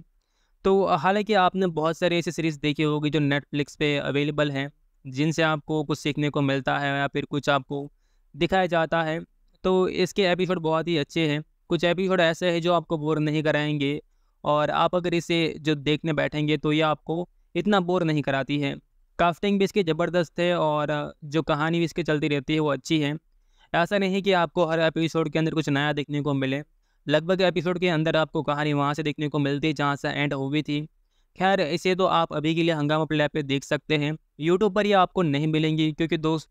तो हालांकि आपने बहुत सारी ऐसी सीरीज़ देखी होगी जो नेटफ्लिक्स पे अवेलेबल हैं जिनसे आपको कुछ सीखने को मिलता है या फिर कुछ आपको दिखाया जाता है तो इसके एपिसोड बहुत ही अच्छे हैं कुछ एपिसोड ऐसे हैं जो आपको बोर नहीं कराएंगे और आप अगर इसे जो देखने बैठेंगे तो ये आपको इतना बोर नहीं कराती है काफ्टिंग भी इसकी ज़बरदस्त है और जो कहानी भी इसकी चलती रहती है वो अच्छी है ऐसा नहीं कि आपको हर एपिसोड के अंदर कुछ नया देखने को मिले लगभग एपिसोड के अंदर आपको कहानी वहाँ से देखने को मिलती है जहाँ से एंड हुई थी खैर इसे तो आप अभी के लिए हंगामा प्ले पे देख सकते हैं यूट्यूब पर ये आपको नहीं मिलेंगी क्योंकि दोस्त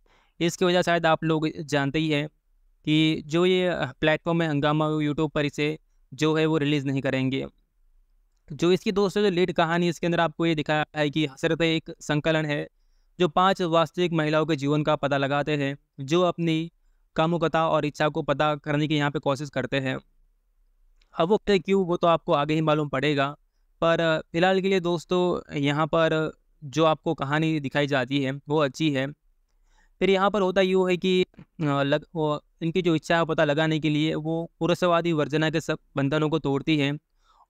इसकी वजह शायद आप लोग जानते ही हैं कि जो ये प्लेटफॉर्म है हंगामा यूट्यूब पर इसे जो है वो रिलीज़ नहीं करेंगे जो इसकी दोस्तों जो लीड कहानी इसके अंदर आपको ये दिखाया है कि हसरत एक संकलन है जो पांच वास्तविक महिलाओं के जीवन का पता लगाते हैं जो अपनी कामुकता और इच्छा को पता करने की यहाँ पे कोशिश करते हैं अब वक्त क्या क्यों वो तो आपको आगे ही मालूम पड़ेगा पर फिलहाल के लिए दोस्तों यहाँ पर जो आपको कहानी दिखाई जाती है वो अच्छी है फिर यहाँ पर होता यूँ है कि लग वो इनकी जो इच्छा है पता लगाने के लिए वो पुरुषवादी वर्जना के सब बंधनों को तोड़ती है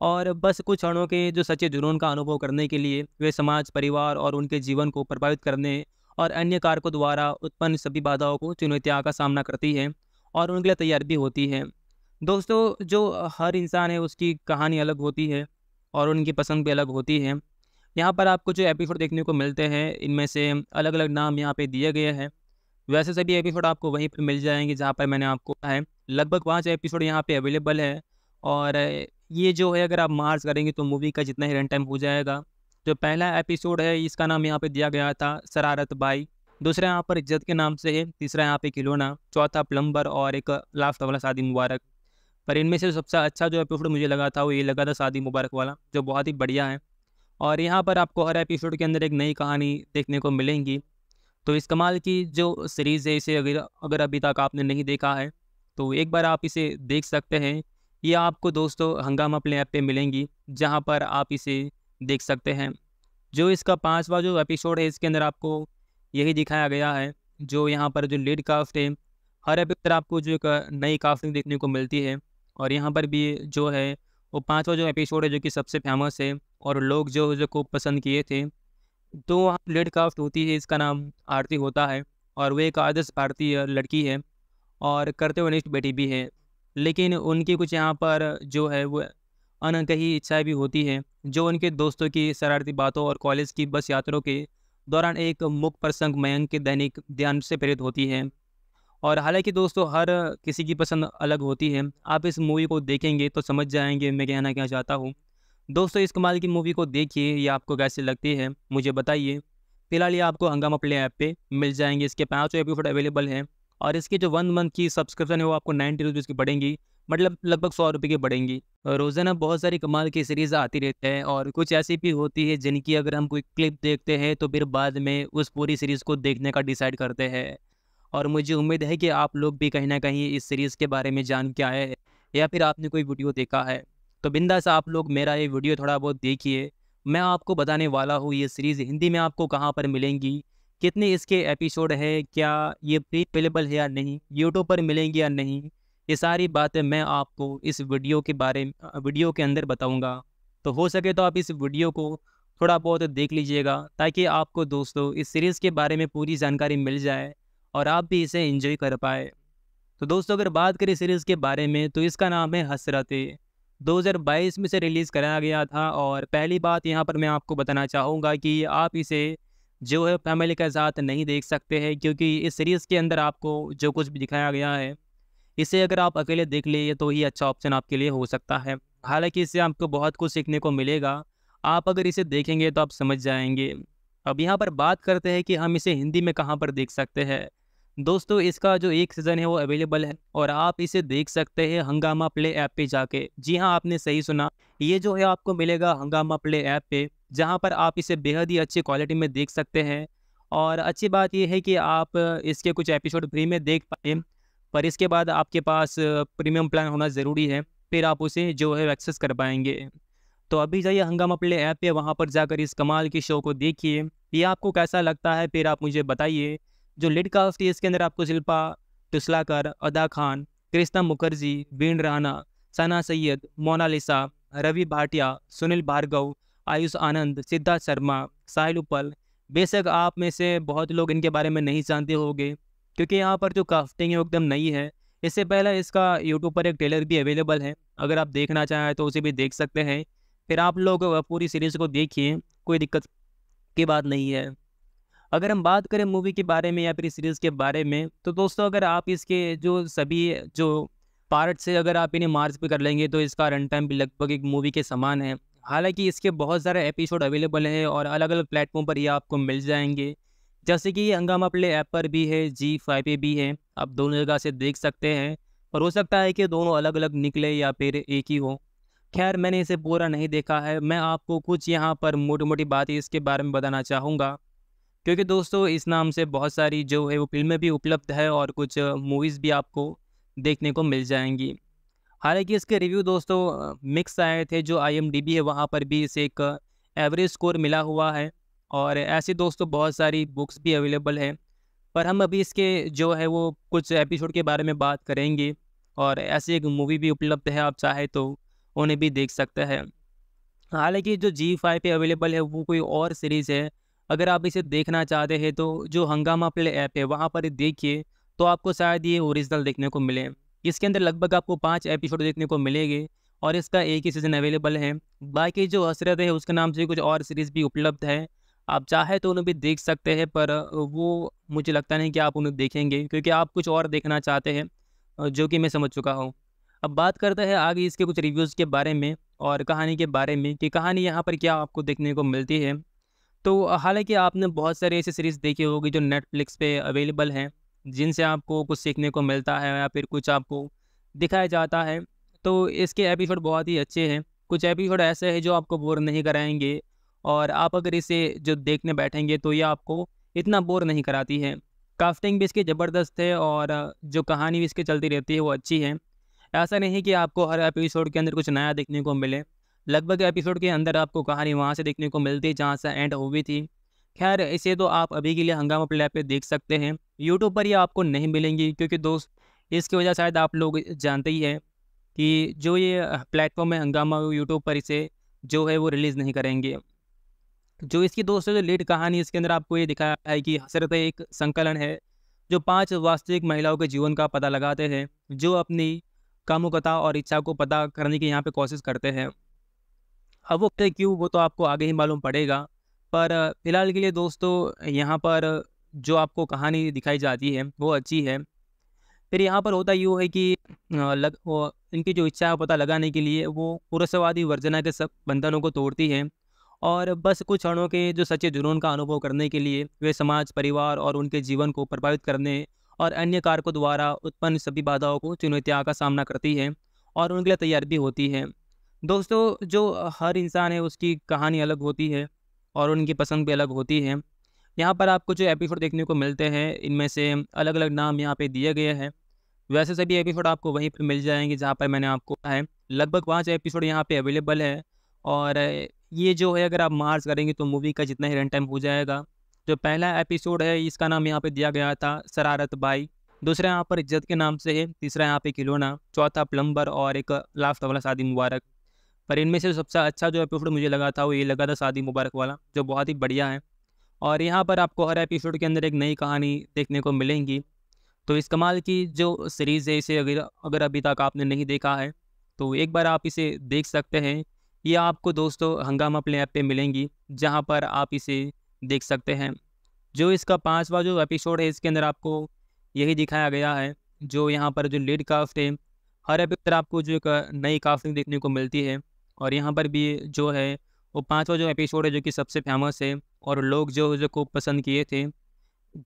और बस कुछ क्षणों के जो सच्चे जुनून का अनुभव करने के लिए वे समाज परिवार और उनके जीवन को प्रभावित करने और अन्य कारकों द्वारा उत्पन्न सभी बाधाओं को चुनौतियाँ का सामना करती है और उनके लिए तैयार भी होती है दोस्तों जो हर इंसान है उसकी कहानी अलग होती है और उनकी पसंद भी अलग होती है यहाँ पर आपको जो एपिसोड देखने को मिलते हैं इनमें से अलग अलग नाम यहाँ पे दिए गए हैं वैसे सभी एपिसोड आपको वहीं पर मिल जाएंगे जहाँ पर मैंने आपको है लगभग पाँच एपिसोड यहाँ पे अवेलेबल है और ये जो है अगर आप मार्च करेंगे तो मूवी का जितना ही रन टाइम हो जाएगा जो पहला एपिसोड है इसका नाम यहाँ पे दिया गया था शरारत बाई दूसरा यहाँ पर इज्जत के नाम से है तीसरा यहाँ पे खिलौना चौथा प्लम्बर और एक लास्ट वाला शादी मुबारक पर इनमें से सबसे अच्छा जो एपिसोड मुझे लगा था वो ये लगा था शादी मुबारक वाला जो बहुत ही बढ़िया है और यहाँ पर आपको हर एपिसोड के अंदर एक नई कहानी देखने को मिलेंगी तो इस कमाल की जो सीरीज़ है इसे अगर अगर अभी तक आपने नहीं देखा है तो एक बार आप इसे देख सकते हैं ये आपको दोस्तों हंगामा प्ले ऐप पे मिलेंगी जहाँ पर आप इसे देख सकते हैं जो इसका पांचवा जो एपिसोड है इसके अंदर आपको यही दिखाया गया है जो यहाँ पर जो लीड कास्ट है हर एपिसोड आपको जो एक नई कास्टिंग देखने को मिलती है और यहाँ पर भी जो है वो पाँचवा जो एपिसोड है जो कि सबसे फेमस है और लोग जो जो खूब पसंद किए थे तो लेड काफ्ट होती है इसका नाम आरती होता है और वो एक आदर्श भारतीय लड़की है और करते वनिष्ठ बेटी भी है लेकिन उनकी कुछ यहाँ पर जो है वो अनकही इच्छाएं भी होती हैं जो उनके दोस्तों की शरारती बातों और कॉलेज की बस यात्रों के दौरान एक मुख्य प्रसंग मयंक के दैनिक ध्यान से प्रेरित होती है और हालांकि दोस्तों हर किसी की पसंद अलग होती है आप इस मूवी को देखेंगे तो समझ जाएंगे मैं कहना क्या चाहता हूँ दोस्तों इस कमाल की मूवी को देखिए ये आपको कैसे लगती है मुझे बताइए फिलहाल ये आपको हंगामा प्ले ऐप पे मिल जाएंगे इसके पाँचों एपिसोड अवेलेबल हैं और इसकी जो वन मंथ की सब्सक्रिप्शन है वो आपको नाइन्टी रुपीज़ की बढ़ेंगी मतलब लगभग सौ रुपये की बढ़ेंगी रोज़ाना बहुत सारी कमाल की सीरीज़ आती रहती है और कुछ ऐसी भी होती है जिनकी अगर हम कोई क्लिप देखते हैं तो फिर बाद में उस पूरी सीरीज़ को देखने का डिसाइड करते हैं और मुझे उम्मीद है कि आप लोग भी कहीं ना कहीं इस सीरीज़ के बारे में जान के आए या फिर आपने कोई वीडियो देखा है तो बिंदास आप लोग मेरा ये वीडियो थोड़ा बहुत देखिए मैं आपको बताने वाला हूँ ये सीरीज़ हिंदी में आपको कहाँ पर मिलेंगी कितने इसके एपिसोड है क्या ये प्री अवेलेबल है या नहीं यूट्यूब पर मिलेंगी या नहीं ये सारी बातें मैं आपको इस वीडियो के बारे में वीडियो के अंदर बताऊँगा तो हो सके तो आप इस वीडियो को थोड़ा बहुत देख लीजिएगा ताकि आपको दोस्तों इस सीरीज़ के बारे में पूरी जानकारी मिल जाए और आप भी इसे इंजॉय कर पाए तो दोस्तों अगर बात करें सीरीज़ के बारे में तो इसका नाम है हसरतें 2022 में से रिलीज़ कराया गया था और पहली बात यहाँ पर मैं आपको बताना चाहूँगा कि आप इसे जो है फैमिली के साथ नहीं देख सकते हैं क्योंकि इस सीरीज़ के अंदर आपको जो कुछ भी दिखाया गया है इसे अगर आप अकेले देख लिए तो ही अच्छा ऑप्शन आपके लिए हो सकता है हालांकि इससे आपको बहुत कुछ सीखने को मिलेगा आप अगर इसे देखेंगे तो आप समझ जाएंगे अब यहाँ पर बात करते हैं कि हम इसे हिंदी में कहाँ पर देख सकते हैं दोस्तों इसका जो एक सीज़न है वो अवेलेबल है और आप इसे देख सकते हैं हंगामा प्ले ऐप पे जाके जी हाँ आपने सही सुना ये जो है आपको मिलेगा हंगामा प्ले ऐप पे जहाँ पर आप इसे बेहद ही अच्छी क्वालिटी में देख सकते हैं और अच्छी बात यह है कि आप इसके कुछ एपिसोड फ्री में देख पाए पर इसके बाद आपके पास प्रीमियम प्लान होना ज़रूरी है फिर आप उसे जो है एक्सेस कर पाएंगे तो अभी जाइए हंगामा प्ले ऐप पे वहाँ पर जाकर इस कमाल के शो को देखिए ये आपको कैसा लगता है फिर आप मुझे बताइए जो लिड कास्ट है इसके अंदर आपको शिल्पा तुसलाकर अदा खान कृष्णा मुखर्जी बीन राना सना सैयद मोनालिसा रवि भाटिया सुनील भार्गव आयुष आनंद सिद्धार्थ शर्मा साहिल उपल बेशक आप में से बहुत लोग इनके बारे में नहीं जानते होंगे क्योंकि यहाँ पर जो कास्टिंग है एकदम नई है इससे पहले इसका यूट्यूब पर एक ट्रेलर भी अवेलेबल है अगर आप देखना चाहें तो उसे भी देख सकते हैं फिर आप लोग पूरी सीरीज़ को देखिए कोई दिक्कत की बात नहीं है अगर हम बात करें मूवी के बारे में या फिर सीरीज़ के बारे में तो दोस्तों अगर आप इसके जो सभी जो पार्ट से अगर आप इन्हें मार्च पे कर लेंगे तो इसका रन टाइम भी लगभग एक मूवी के समान है हालांकि इसके बहुत सारे एपिसोड अवेलेबल हैं और अलग अलग प्लेटफॉर्म पर ये आपको मिल जाएंगे जैसे कि हंगामा प्ले ऐप पर भी है जी फाइव पे भी है आप दोनों जगह से देख सकते हैं और हो सकता है कि दोनों अलग अलग निकले या फिर एक ही हो खैर मैंने इसे पूरा नहीं देखा है मैं आपको कुछ यहाँ पर मोटी मोटी बातें इसके बारे में बताना चाहूँगा क्योंकि दोस्तों इस नाम से बहुत सारी जो है वो फिल्में भी उपलब्ध है और कुछ मूवीज़ भी आपको देखने को मिल जाएंगी हालांकि इसके रिव्यू दोस्तों मिक्स आए थे जो आई है वहाँ पर भी इसे एक एवरेज स्कोर मिला हुआ है और ऐसी दोस्तों बहुत सारी बुक्स भी अवेलेबल हैं पर हम अभी इसके जो है वो कुछ एपिसोड के बारे में बात करेंगे और ऐसी एक मूवी भी उपलब्ध है आप चाहे तो उन्हें भी देख सकते हैं हालांकि जो जी फाइव पे अवेलेबल है वो कोई और सीरीज़ है अगर आप इसे देखना चाहते हैं तो जो हंगामा प्ले ऐप है वहाँ पर देखिए तो आपको शायद ये ओरिजिनल देखने को मिले इसके अंदर लगभग आपको पाँच एपिसोड देखने को मिलेंगे और इसका एक ही सीज़न अवेलेबल है बाकी जो हसरत है उसके नाम से कुछ और सीरीज़ भी उपलब्ध है आप चाहे तो उन्हें भी देख सकते हैं पर वो मुझे लगता नहीं कि आप उन्हें देखेंगे क्योंकि आप कुछ और देखना चाहते हैं जो कि मैं समझ चुका हूँ अब बात करते हैं आगे इसके कुछ रिव्यूज़ के बारे में और कहानी के बारे में कि कहानी यहाँ पर क्या आपको देखने को मिलती है तो हालांकि आपने बहुत सारी ऐसी सीरीज़ देखी होगी जो नेटफ्लिक्स पे अवेलेबल हैं जिनसे आपको कुछ सीखने को मिलता है या फिर कुछ आपको दिखाया जाता है तो इसके एपिसोड बहुत ही अच्छे हैं कुछ एपिसोड ऐसे हैं जो आपको बोर नहीं कराएंगे और आप अगर इसे जो देखने बैठेंगे तो ये आपको इतना बोर नहीं कराती है काफ्टिंग भी इसकी ज़बरदस्त है और जो कहानी भी इसकी चलती रहती है वो अच्छी है ऐसा नहीं कि आपको हर एपिसोड के अंदर कुछ नया देखने को मिले लगभग एपिसोड के अंदर आपको कहानी वहाँ से देखने को मिलती है जहाँ से एंड हुई थी खैर इसे तो आप अभी के लिए हंगामा प्ले पे देख सकते हैं यूट्यूब पर ये आपको नहीं मिलेंगी क्योंकि दोस्त इसकी वजह शायद आप लोग जानते ही हैं कि जो ये प्लेटफॉर्म है हंगामा यूट्यूब पर इसे जो है वो रिलीज़ नहीं करेंगे जो इसकी दोस्तों जो लीड कहानी इसके अंदर आपको ये दिखाया है कि हसरत एक संकलन है जो पांच वास्तविक महिलाओं के जीवन का पता लगाते हैं जो अपनी कामुकता और इच्छा को पता करने की यहाँ पे कोशिश करते हैं अब वक्त है क्यों वो तो आपको आगे ही मालूम पड़ेगा पर फिलहाल के लिए दोस्तों यहाँ पर जो आपको कहानी दिखाई जाती है वो अच्छी है फिर यहाँ पर होता यूँ है कि लग वो इनकी जो इच्छा है पता लगाने के लिए वो पुरुषवादी वर्जना के सब बंधनों को तोड़ती है और बस कुछ क्षणों के जो सच्चे जुनून का अनुभव करने के लिए वे समाज परिवार और उनके जीवन को प्रभावित करने और अन्य कारकों द्वारा उत्पन्न सभी बाधाओं को चुनौतियाँ का सामना करती है और उनके लिए तैयार भी होती है दोस्तों जो हर इंसान है उसकी कहानी अलग होती है और उनकी पसंद भी अलग होती है यहाँ पर आपको जो एपिसोड देखने को मिलते हैं इनमें से अलग अलग नाम यहाँ पे दिए गए हैं वैसे सभी एपिसोड आपको वहीं पर मिल जाएंगे जहाँ पर मैंने आपको है लगभग पाँच एपिसोड यहाँ पे अवेलेबल है और ये जो है अगर आप मार्च करेंगे तो मूवी का जितना ही रन टाइम हो जाएगा जो पहला एपिसोड है इसका नाम यहाँ पे दिया गया था शरारत बाई दूसरा यहाँ पर इज्जत के नाम से है तीसरा यहाँ पे खिलौना चौथा प्लम्बर और एक लास्ट वाला शादी मुबारक पर इनमें से सबसे अच्छा जो एपिसोड मुझे लगा था वो ये लगा था शादी मुबारक वाला जो बहुत ही बढ़िया है और यहाँ पर आपको हर एपिसोड के अंदर एक नई कहानी देखने को मिलेंगी तो इस कमाल की जो सीरीज़ है इसे अगर अगर अभी तक आपने नहीं देखा है तो एक बार आप इसे देख सकते हैं ये आपको दोस्तों हंगामा प्ले ऐप पे मिलेंगी जहाँ पर आप इसे देख सकते हैं जो इसका पांचवा जो एपिसोड है इसके अंदर आपको यही दिखाया गया है जो यहाँ पर जो लीड कास्ट है हर एपिसोड आपको जो एक नई कास्टिंग देखने को मिलती है और यहाँ पर भी जो है वो पाँचवा जो एपिसोड है जो कि सबसे फेमस है और लोग जो जो खूब पसंद किए थे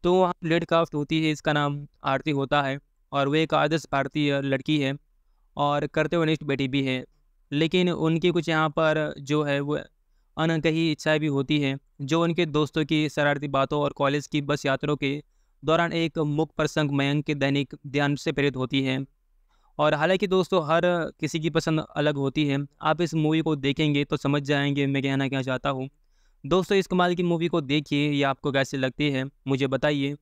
वहाँ लेड काफ्ट होती है इसका नाम आरती होता है और वो एक आदर्श भारतीय लड़की है और करते निष्ठ बेटी भी है लेकिन उनकी कुछ यहाँ पर जो है वो अनकही इच्छाएं भी होती हैं जो उनके दोस्तों की शरारती बातों और कॉलेज की बस यात्रों के दौरान एक मुख्य प्रसंग मयंक के दैनिक ध्यान से प्रेरित होती है और हालांकि दोस्तों हर किसी की पसंद अलग होती है आप इस मूवी को देखेंगे तो समझ जाएंगे मैं कहना क्या चाहता हूँ दोस्तों इस कमाल की मूवी को देखिए ये आपको कैसे लगती है मुझे बताइए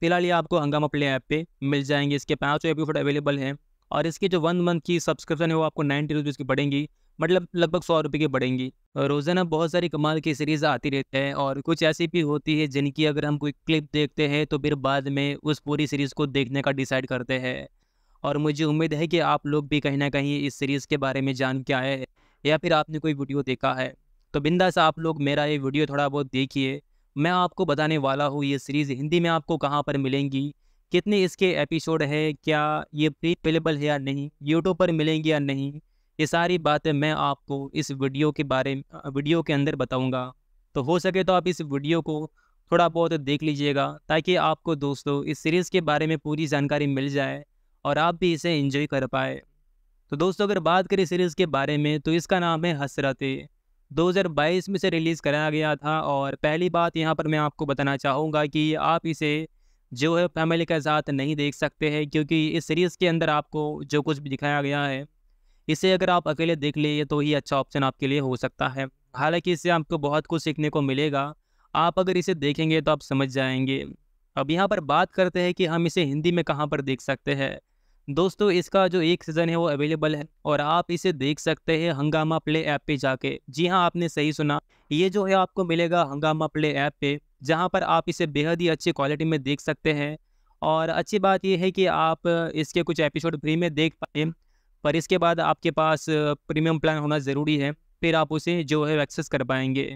फिलहाल ये आपको हंगामा प्ले ऐप पे मिल जाएंगे इसके पाँचों एपिसोड अवेलेबल हैं और इसकी जो वन मंथ की सब्सक्रिप्शन है वो आपको नाइन्टी रुपीज़ की पड़ेंगी मतलब लगभग सौ रुपये की बढ़ेंगी रोज़ाना बहुत सारी कमाल की सीरीज़ आती रहती है और कुछ ऐसी भी होती है जिनकी अगर हम कोई क्लिप देखते हैं तो फिर बाद में उस पूरी सीरीज़ को देखने का डिसाइड करते हैं और मुझे उम्मीद है कि आप लोग भी कहीं ना कहीं इस सीरीज़ के बारे में जान के आए या फिर आपने कोई वीडियो देखा है तो बिंदास आप लोग मेरा ये वीडियो थोड़ा बहुत देखिए मैं आपको बताने वाला हूँ ये सीरीज़ हिंदी में आपको कहाँ पर मिलेंगी कितने इसके एपिसोड है क्या ये प्री अवेलेबल है या नहीं यूट्यूब पर मिलेंगी या नहीं ये सारी बातें मैं आपको इस वीडियो के बारे वीडियो के अंदर बताऊँगा तो हो सके तो आप इस वीडियो को थोड़ा बहुत देख लीजिएगा ताकि आपको दोस्तों इस सीरीज़ के बारे में पूरी जानकारी मिल जाए और आप भी इसे इंजॉय कर पाए तो दोस्तों अगर बात करें सीरीज़ के बारे में तो इसका नाम है हसरते 2022 में से रिलीज़ कराया गया था और पहली बात यहाँ पर मैं आपको बताना चाहूँगा कि आप इसे जो है फैमिली के साथ नहीं देख सकते हैं क्योंकि इस सीरीज़ के अंदर आपको जो कुछ भी दिखाया गया है इसे अगर आप अकेले देख लिए तो ही अच्छा ऑप्शन आपके लिए हो सकता है हालांकि इससे आपको बहुत कुछ सीखने को मिलेगा आप अगर इसे देखेंगे तो आप समझ जाएंगे अब यहाँ पर बात करते हैं कि हम इसे हिंदी में कहाँ पर देख सकते हैं दोस्तों इसका जो एक सीज़न है वो अवेलेबल है और आप इसे देख सकते हैं हंगामा प्ले ऐप पे जाके जी हाँ आपने सही सुना ये जो है आपको मिलेगा हंगामा प्ले ऐप पे जहाँ पर आप इसे बेहद ही अच्छी क्वालिटी में देख सकते हैं और अच्छी बात यह है कि आप इसके कुछ एपिसोड फ्री में देख पाए पर इसके बाद आपके पास प्रीमियम प्लान होना ज़रूरी है फिर आप उसे जो है एक्सेस कर पाएंगे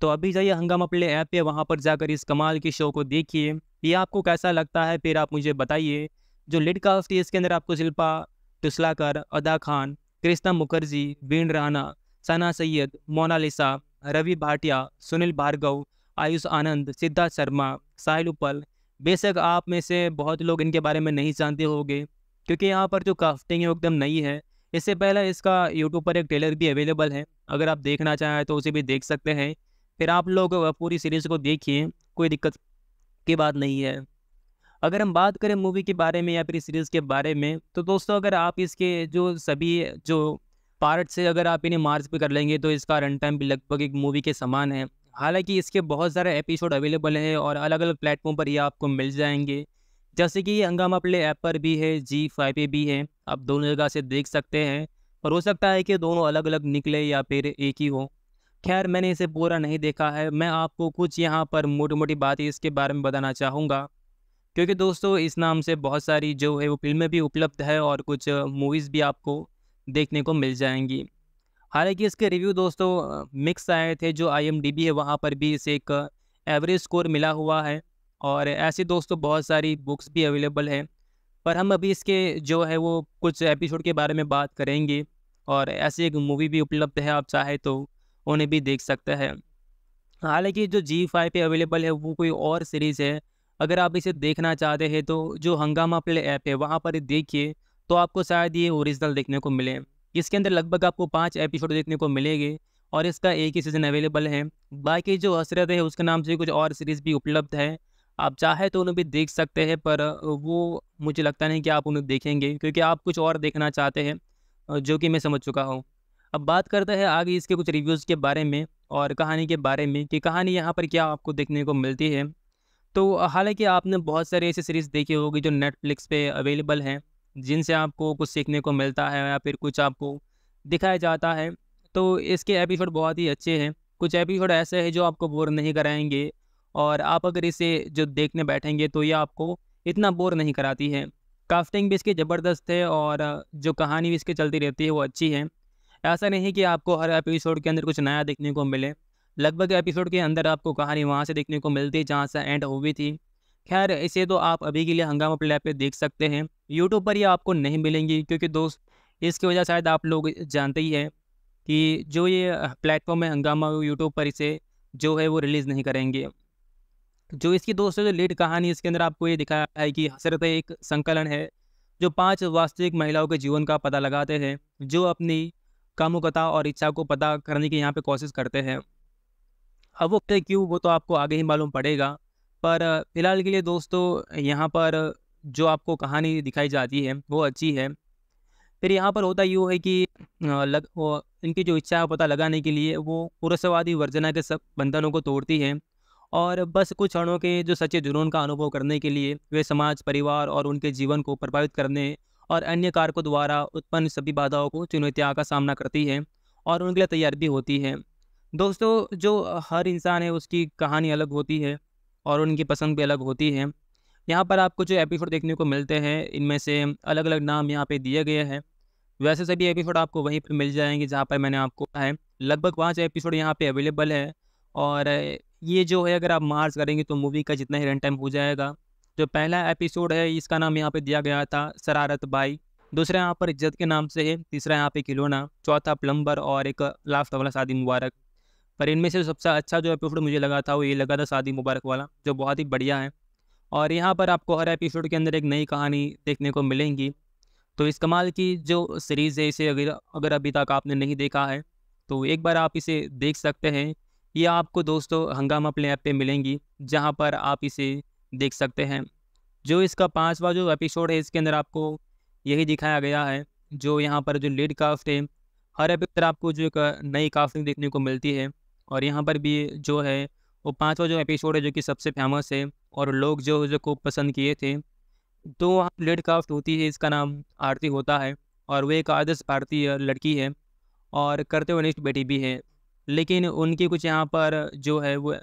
तो अभी जाइए हंगामा प्ले ऐप पे वहाँ पर जाकर इस कमाल के शो को देखिए ये आपको कैसा लगता है फिर आप मुझे बताइए जो लिड कास्ट थी इसके अंदर आपको शिल्पा टुसलाकर अदा खान कृष्णा मुखर्जी बीन राना सना सैयद मोनालिसा रवि भाटिया सुनील भार्गव आयुष आनंद सिद्धार्थ शर्मा साहिल उपल बेशक आप में से बहुत लोग इनके बारे में नहीं जानते होंगे क्योंकि यहाँ पर जो कास्टिंग है एकदम नई है इससे पहले इसका यूट्यूब पर एक ट्रेलर भी अवेलेबल है अगर आप देखना चाहें तो उसे भी देख सकते हैं फिर आप लोग पूरी सीरीज़ को देखिए कोई दिक्कत की बात नहीं है अगर हम बात करें मूवी के बारे में या फिर सीरीज़ के बारे में तो दोस्तों अगर आप इसके जो सभी जो पार्ट से अगर आप इन्हें मार्च पे कर लेंगे तो इसका रन टाइम भी लगभग एक मूवी के समान है हालांकि इसके बहुत सारे एपिसोड अवेलेबल हैं और अलग अलग प्लेटफॉर्म पर ये आपको मिल जाएंगे जैसे कि ये हंगामा प्ले ऐप पर भी है जी फाइव पे भी है आप दोनों जगह से देख सकते हैं और हो सकता है कि दोनों अलग अलग निकले या फिर एक ही हो खैर मैंने इसे पूरा नहीं देखा है मैं आपको कुछ यहाँ पर मोटी मोटी बातें इसके बारे में बताना चाहूँगा क्योंकि दोस्तों इस नाम से बहुत सारी जो है वो फिल्में भी उपलब्ध है और कुछ मूवीज़ भी आपको देखने को मिल जाएंगी हालांकि इसके रिव्यू दोस्तों मिक्स आए थे जो आई है वहाँ पर भी इसे एक एवरेज स्कोर मिला हुआ है और ऐसे दोस्तों बहुत सारी बुक्स भी अवेलेबल हैं पर हम अभी इसके जो है वो कुछ एपिसोड के बारे में बात करेंगे और ऐसी एक मूवी भी उपलब्ध है आप चाहे तो उन्हें भी देख सकते हैं हालांकि जो जी फाइव पे अवेलेबल है वो कोई और सीरीज़ है अगर आप इसे देखना चाहते हैं तो जो हंगामा प्ले ऐप है वहाँ पर देखिए तो आपको शायद ये ओरिजिनल देखने को मिले इसके अंदर लगभग आपको पाँच एपिसोड देखने को मिलेंगे और इसका एक ही सीज़न अवेलेबल है बाकी जो हसरत है उसके नाम से कुछ और सीरीज़ भी उपलब्ध है आप चाहे तो उन्हें भी देख सकते हैं पर वो मुझे लगता नहीं कि आप उन्हें देखेंगे क्योंकि आप कुछ और देखना चाहते हैं जो कि मैं समझ चुका हूँ अब बात करते हैं आगे इसके कुछ रिव्यूज़ के बारे में और कहानी के बारे में कि कहानी यहाँ पर क्या आपको देखने को मिलती है तो हालांकि आपने बहुत सारी ऐसी सीरीज़ देखी होगी जो नेटफ्लिक्स पे अवेलेबल हैं जिनसे आपको कुछ सीखने को मिलता है या फिर कुछ आपको दिखाया जाता है तो इसके एपिसोड बहुत ही अच्छे हैं कुछ एपिसोड ऐसे हैं जो आपको बोर नहीं कराएंगे और आप अगर इसे जो देखने बैठेंगे तो ये आपको इतना बोर नहीं कराती है काफ्टिंग भी इसकी ज़बरदस्त है और जो कहानी भी इसकी चलती रहती है वो अच्छी है ऐसा नहीं कि आपको हर एपिसोड के अंदर कुछ नया देखने को मिले लगभग एपिसोड के अंदर आपको कहानी वहाँ से देखने को मिलती है जहाँ से एंड हुई थी खैर इसे तो आप अभी के लिए हंगामा प्ले पे देख सकते हैं यूट्यूब पर ये आपको नहीं मिलेंगी क्योंकि दोस्त इसकी वजह शायद आप लोग जानते ही हैं कि जो ये प्लेटफॉर्म है हंगामा यूट्यूब पर इसे जो है वो रिलीज़ नहीं करेंगे जो इसकी दोस्तों जो लीड कहानी इसके अंदर आपको ये दिखाया है कि हसरत एक संकलन है जो पांच वास्तविक महिलाओं के जीवन का पता लगाते हैं जो अपनी कामुकता और इच्छा को पता करने की यहाँ पे कोशिश करते हैं अब वो है क्यों वो तो आपको आगे ही मालूम पड़ेगा पर फिलहाल के लिए दोस्तों यहाँ पर जो आपको कहानी दिखाई जाती है वो अच्छी है फिर यहाँ पर होता यूँ है कि लग वो इनकी जो इच्छा है पता लगाने के लिए वो पुरुषवादी वर्जना के सब बंधनों को तोड़ती है और बस कुछ क्षणों के जो सच्चे जुनून का अनुभव करने के लिए वे समाज परिवार और उनके जीवन को प्रभावित करने और अन्य कारकों द्वारा उत्पन्न सभी बाधाओं को चुनौतियाँ का सामना करती है और उनके लिए तैयार भी होती है दोस्तों जो हर इंसान है उसकी कहानी अलग होती है और उनकी पसंद भी अलग होती है यहाँ पर आपको जो एपिसोड देखने को मिलते हैं इनमें से अलग अलग नाम यहाँ पे दिए गए हैं वैसे सभी एपिसोड आपको वहीं पर मिल जाएंगे जहाँ पर मैंने आपको कहा है लगभग पाँच एपिसोड यहाँ पे अवेलेबल है और ये जो है अगर आप मार्च करेंगे तो मूवी का जितना ही रन टाइम हो जाएगा जो पहला एपिसोड है इसका नाम यहाँ पे दिया गया था शरारत बाई दूसरा यहाँ पर इज्जत के नाम से है तीसरा यहाँ पे खिलौना चौथा प्लम्बर और एक लास्ट वाला शादी मुबारक पर इनमें से सबसे अच्छा जो एपिसोड मुझे लगा था वो ये लगा था शादी मुबारक वाला जो बहुत ही बढ़िया है और यहाँ पर आपको हर एपिसोड के अंदर एक नई कहानी देखने को मिलेंगी तो इस कमाल की जो सीरीज़ है इसे अगर अगर अभी तक आपने नहीं देखा है तो एक बार आप इसे देख सकते हैं ये आपको दोस्तों हंगामा प्ले ऐप पे मिलेंगी जहाँ पर आप इसे देख सकते हैं जो इसका पांचवा जो एपिसोड है इसके अंदर आपको यही दिखाया गया है जो यहाँ पर जो लीड कास्ट है हर एपिसोड आपको जो एक नई कास्टिंग देखने को मिलती है और यहाँ पर भी जो है वो पांचवा जो एपिसोड है जो कि सबसे फेमस है और लोग जो जो को पसंद किए थे तो वहाँ लेड काफ्ट होती है इसका नाम आरती होता है और वे एक आदर्श भारतीय लड़की है और करते निष्ठ बेटी भी है लेकिन उनकी कुछ यहाँ पर जो है वो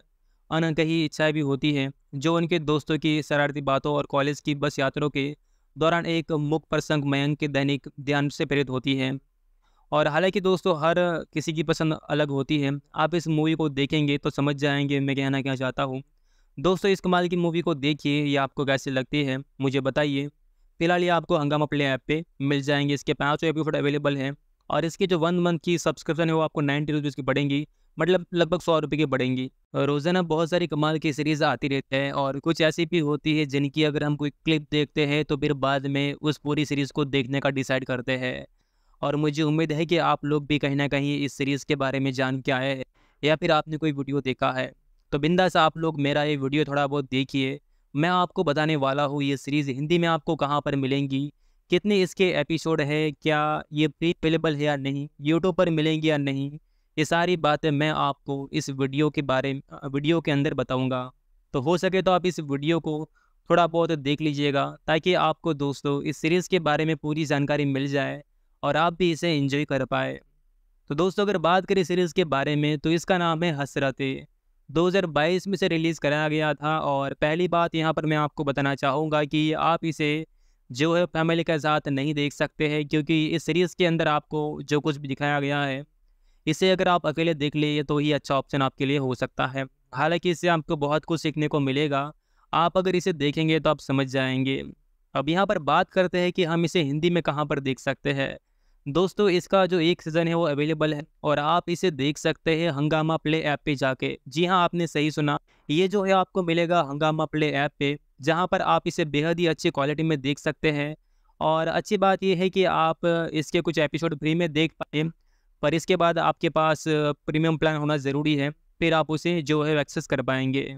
अनकही इच्छाएं भी होती हैं जो उनके दोस्तों की शरारती बातों और कॉलेज की बस यात्रों के दौरान एक मुख प्रसंग मयंक के दैनिक ध्यान से प्रेरित होती हैं और हालांकि दोस्तों हर किसी की पसंद अलग होती है आप इस मूवी को देखेंगे तो समझ जाएंगे मैं कहना क्या चाहता हूँ दोस्तों इस कमाल की मूवी को देखिए ये आपको कैसे लगती है मुझे बताइए फिलहाल ये आपको हंगामा प्ले ऐप पे मिल जाएंगे इसके पाँचों एपिसोड अवेलेबल हैं और इसकी जो वन मंथ की सब्सक्रिप्शन है वो आपको नाइन्टी रुपीज़ की पड़ेंगी मतलब लगभग सौ रुपये की बढ़ेंगी रोज़ाना बहुत सारी कमाल की सीरीज़ आती रहती है और कुछ ऐसी भी होती है जिनकी अगर हम कोई क्लिप देखते हैं तो फिर बाद में उस पूरी सीरीज़ को देखने का डिसाइड करते हैं और मुझे उम्मीद है कि आप लोग भी कहीं ना कहीं इस सीरीज़ के बारे में जान के आए या फिर आपने कोई वीडियो देखा है तो बिंदास आप लोग मेरा ये वीडियो थोड़ा बहुत देखिए मैं आपको बताने वाला हूँ ये सीरीज़ हिंदी में आपको कहाँ पर मिलेंगी कितने इसके एपिसोड है क्या ये प्री अवेलेबल है या नहीं यूट्यूब पर मिलेंगी या नहीं ये सारी बातें मैं आपको इस वीडियो के बारे वीडियो के अंदर बताऊँगा तो हो सके तो आप इस वीडियो को थोड़ा बहुत देख लीजिएगा ताकि आपको दोस्तों इस सीरीज़ के बारे में पूरी जानकारी मिल जाए और आप भी इसे इंजॉय कर पाए तो दोस्तों अगर बात करें सीरीज़ के बारे में तो इसका नाम है हसरतें 2022 में से रिलीज़ कराया गया था और पहली बात यहाँ पर मैं आपको बताना चाहूँगा कि आप इसे जो है फैमिली के साथ नहीं देख सकते हैं क्योंकि इस सीरीज़ के अंदर आपको जो कुछ भी दिखाया गया है इसे अगर आप अकेले देख लिए तो ही अच्छा ऑप्शन आपके लिए हो सकता है हालांकि इससे आपको बहुत कुछ सीखने को मिलेगा आप अगर इसे देखेंगे तो आप समझ जाएंगे अब यहाँ पर बात करते हैं कि हम इसे हिंदी में कहाँ पर देख सकते हैं दोस्तों इसका जो एक सीज़न है वो अवेलेबल है और आप इसे देख सकते हैं हंगामा प्ले ऐप पे जाके जी हाँ आपने सही सुना ये जो है आपको मिलेगा हंगामा प्ले ऐप पे जहाँ पर आप इसे बेहद ही अच्छी क्वालिटी में देख सकते हैं और अच्छी बात यह है कि आप इसके कुछ एपिसोड फ्री में देख पाए पर इसके बाद आपके पास प्रीमियम प्लान होना ज़रूरी है फिर आप उसे जो है एक्सेस कर पाएंगे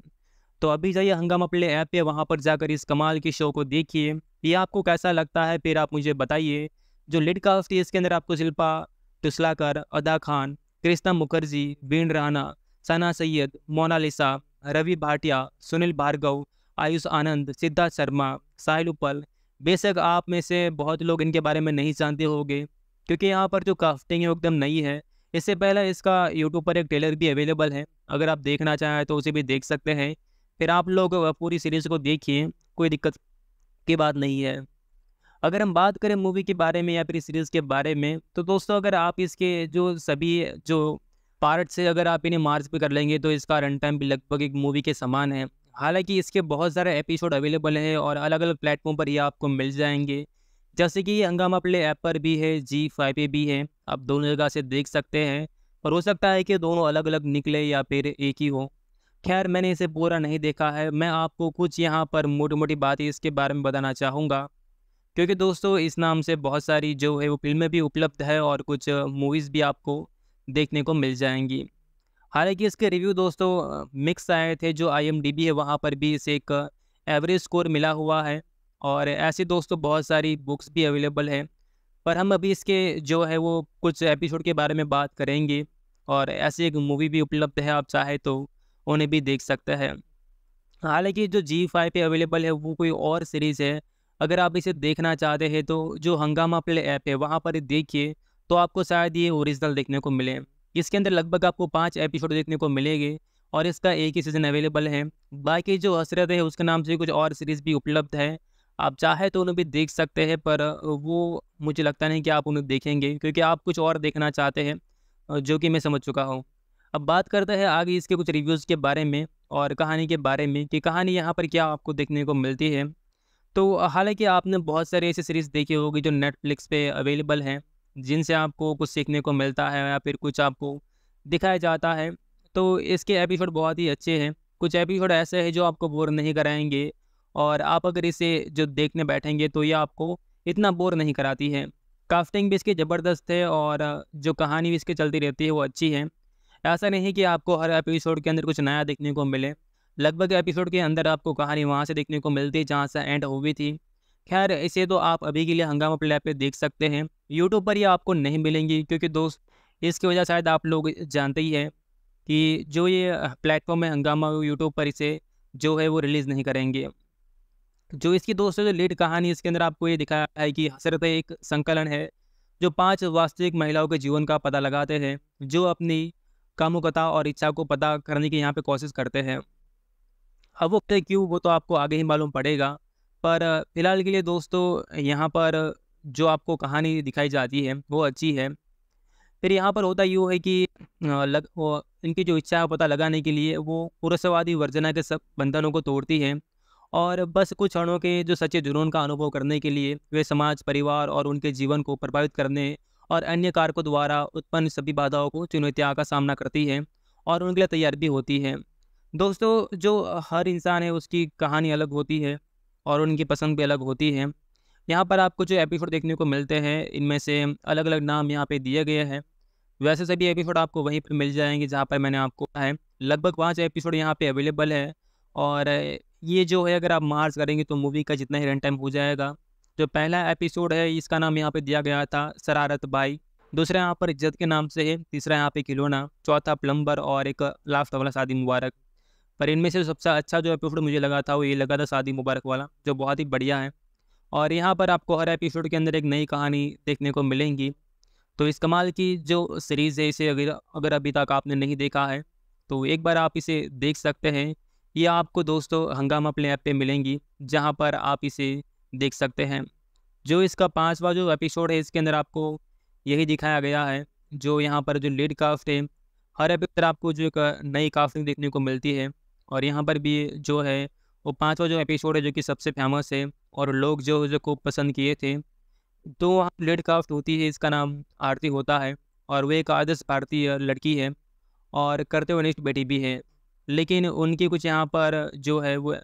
तो अभी जाइए हंगामा प्ले ऐप पे वहाँ पर जाकर इस कमाल के शो को देखिए ये आपको कैसा लगता है फिर आप मुझे बताइए जो लीड कास्ट थी इसके अंदर आपको शिल्पा टुसलाकर अदा खान कृष्णा मुखर्जी बीन राना सना सैयद मोनालिसा रवि भाटिया सुनील भार्गव आयुष आनंद सिद्धार्थ शर्मा साहिल उपल बेशक आप में से बहुत लोग इनके बारे में नहीं जानते होंगे क्योंकि यहाँ पर जो कास्टिंग है एकदम नई है इससे पहले इसका यूट्यूब पर एक ट्रेलर भी अवेलेबल है अगर आप देखना चाहें तो उसे भी देख सकते हैं फिर आप लोग पूरी सीरीज़ को देखिए कोई दिक्कत की बात नहीं है अगर हम बात करें मूवी के बारे में या फिर सीरीज़ के बारे में तो दोस्तों अगर आप इसके जो सभी जो पार्ट से अगर आप इन्हें मार्च पे कर लेंगे तो इसका रन टाइम भी लगभग एक मूवी के समान है हालांकि इसके बहुत सारे एपिसोड अवेलेबल हैं और अलग अलग प्लेटफॉर्म पर ये आपको मिल जाएंगे जैसे कि ये हंगामा प्ले ऐप पर भी है जी फाइव पे भी है आप दोनों जगह से देख सकते हैं और हो सकता है कि दोनों अलग अलग निकले या फिर एक ही हो खैर मैंने इसे पूरा नहीं देखा है मैं आपको कुछ यहाँ पर मोटी मोटी बातें इसके बारे में बताना चाहूँगा क्योंकि दोस्तों इस नाम से बहुत सारी जो है वो फिल्में भी उपलब्ध है और कुछ मूवीज़ भी आपको देखने को मिल जाएंगी हालांकि इसके रिव्यू दोस्तों मिक्स आए थे जो आई है वहाँ पर भी इसे एक एवरेज स्कोर मिला हुआ है और ऐसे दोस्तों बहुत सारी बुक्स भी अवेलेबल हैं पर हम अभी इसके जो है वो कुछ एपिसोड के बारे में बात करेंगे और ऐसी एक मूवी भी उपलब्ध है आप चाहे तो उन्हें भी देख सकते हैं हालांकि जो जी फाइव पे अवेलेबल है वो कोई और सीरीज़ है अगर आप इसे देखना चाहते हैं तो जो हंगामा प्ले ऐप है वहाँ पर देखिए तो आपको शायद ये ओरिजिनल देखने को मिले इसके अंदर लगभग आपको पाँच एपिसोड देखने को मिलेंगे और इसका एक ही सीज़न अवेलेबल है बाकी जो हसरत है उसके नाम से कुछ और सीरीज़ भी उपलब्ध है आप चाहे तो उन्हें भी देख सकते हैं पर वो मुझे लगता नहीं कि आप उन्हें देखेंगे क्योंकि आप कुछ और देखना चाहते हैं जो कि मैं समझ चुका हूँ अब बात करते हैं आगे इसके कुछ रिव्यूज़ के बारे में और कहानी के बारे में कि कहानी यहाँ पर क्या आपको देखने को मिलती है तो हालांकि आपने बहुत सारी ऐसी सीरीज़ देखी होगी जो नेटफ्लिक्स पे अवेलेबल हैं जिनसे आपको कुछ सीखने को मिलता है या फिर कुछ आपको दिखाया जाता है तो इसके एपिसोड बहुत ही अच्छे हैं कुछ एपिसोड ऐसे हैं जो आपको बोर नहीं कराएंगे और आप अगर इसे जो देखने बैठेंगे तो ये आपको इतना बोर नहीं कराती है काफ्टिंग भी इसकी ज़बरदस्त है और जो कहानी भी इसकी चलती रहती है वो अच्छी है ऐसा नहीं कि आपको हर एपिसोड के अंदर कुछ नया देखने को मिले लगभग एपिसोड के अंदर आपको कहानी वहाँ से देखने को मिलती जहाँ से एंड हुई थी खैर इसे तो आप अभी के लिए हंगामा प्ले पे देख सकते हैं यूट्यूब पर ये आपको नहीं मिलेंगी क्योंकि दोस्त इसकी वजह शायद आप लोग जानते ही हैं कि जो ये प्लेटफॉर्म है हंगामा यूट्यूब पर इसे जो है वो रिलीज़ नहीं करेंगे जो इसकी दोस्तों जो लीड कहानी इसके अंदर आपको ये दिखाया है कि हसरत एक संकलन है जो पांच वास्तविक महिलाओं के जीवन का पता लगाते हैं जो अपनी कामुकता और इच्छा को पता करने की यहाँ पे कोशिश करते हैं अब वो क्यों वो तो आपको आगे ही मालूम पड़ेगा पर फिलहाल के लिए दोस्तों यहाँ पर जो आपको कहानी दिखाई जाती है वो अच्छी है फिर यहाँ पर होता यूँ है कि लग वो इनकी जो इच्छा है पता लगाने के लिए वो पुरुषवादी वर्जना के सब बंधनों को तोड़ती है और बस कुछ क्षणों के जो सच्चे जुनून का अनुभव करने के लिए वे समाज परिवार और उनके जीवन को प्रभावित करने और अन्य कारकों द्वारा उत्पन्न सभी बाधाओं को चुनौतियाँ का सामना करती है और उनके लिए तैयार भी होती है दोस्तों जो हर इंसान है उसकी कहानी अलग होती है और उनकी पसंद भी अलग होती है यहाँ पर आपको जो एपिसोड देखने को मिलते हैं इनमें से अलग अलग नाम यहाँ पे दिए गए हैं वैसे सभी एपिसोड आपको वहीं पर मिल जाएंगे जहाँ पर मैंने आपको कहा है लगभग पाँच एपिसोड यहाँ पे अवेलेबल है और ये जो है अगर आप मार्च करेंगे तो मूवी का जितना ही रन टाइम हो जाएगा जो पहला एपिसोड है इसका नाम यहाँ पे दिया गया था शरारत बाई दूसरा यहाँ पर इज्जत के नाम से है तीसरा यहाँ पे खिलौना चौथा प्लम्बर और एक लास्ट वाला शादी मुबारक पर इनमें से सबसे अच्छा जो एपिसोड मुझे लगा था वो ये लगा था शादी मुबारक वाला जो बहुत ही बढ़िया है और यहाँ पर आपको हर एपिसोड के अंदर एक नई कहानी देखने को मिलेंगी तो इस कमाल की जो सीरीज़ है इसे अगर अगर अभी तक आपने नहीं देखा है तो एक बार आप इसे देख सकते हैं ये आपको दोस्तों हंगामा प्ले ऐप पे मिलेंगी जहाँ पर आप इसे देख सकते हैं जो इसका पांचवा जो एपिसोड है इसके अंदर आपको यही दिखाया गया है जो यहाँ पर जो लीड कास्ट है हर एपिसोड आपको जो एक नई कास्टिंग देखने को मिलती है और यहाँ पर भी जो है वो पांचवा जो एपिसोड है जो कि सबसे फेमस है और लोग जो जो को पसंद किए थे तो वहाँ लेड काफ्ट होती है इसका नाम आरती होता है और वो एक आदर्श भारतीय लड़की है और करते निष्ठ बेटी भी है लेकिन उनकी कुछ यहाँ पर जो है वो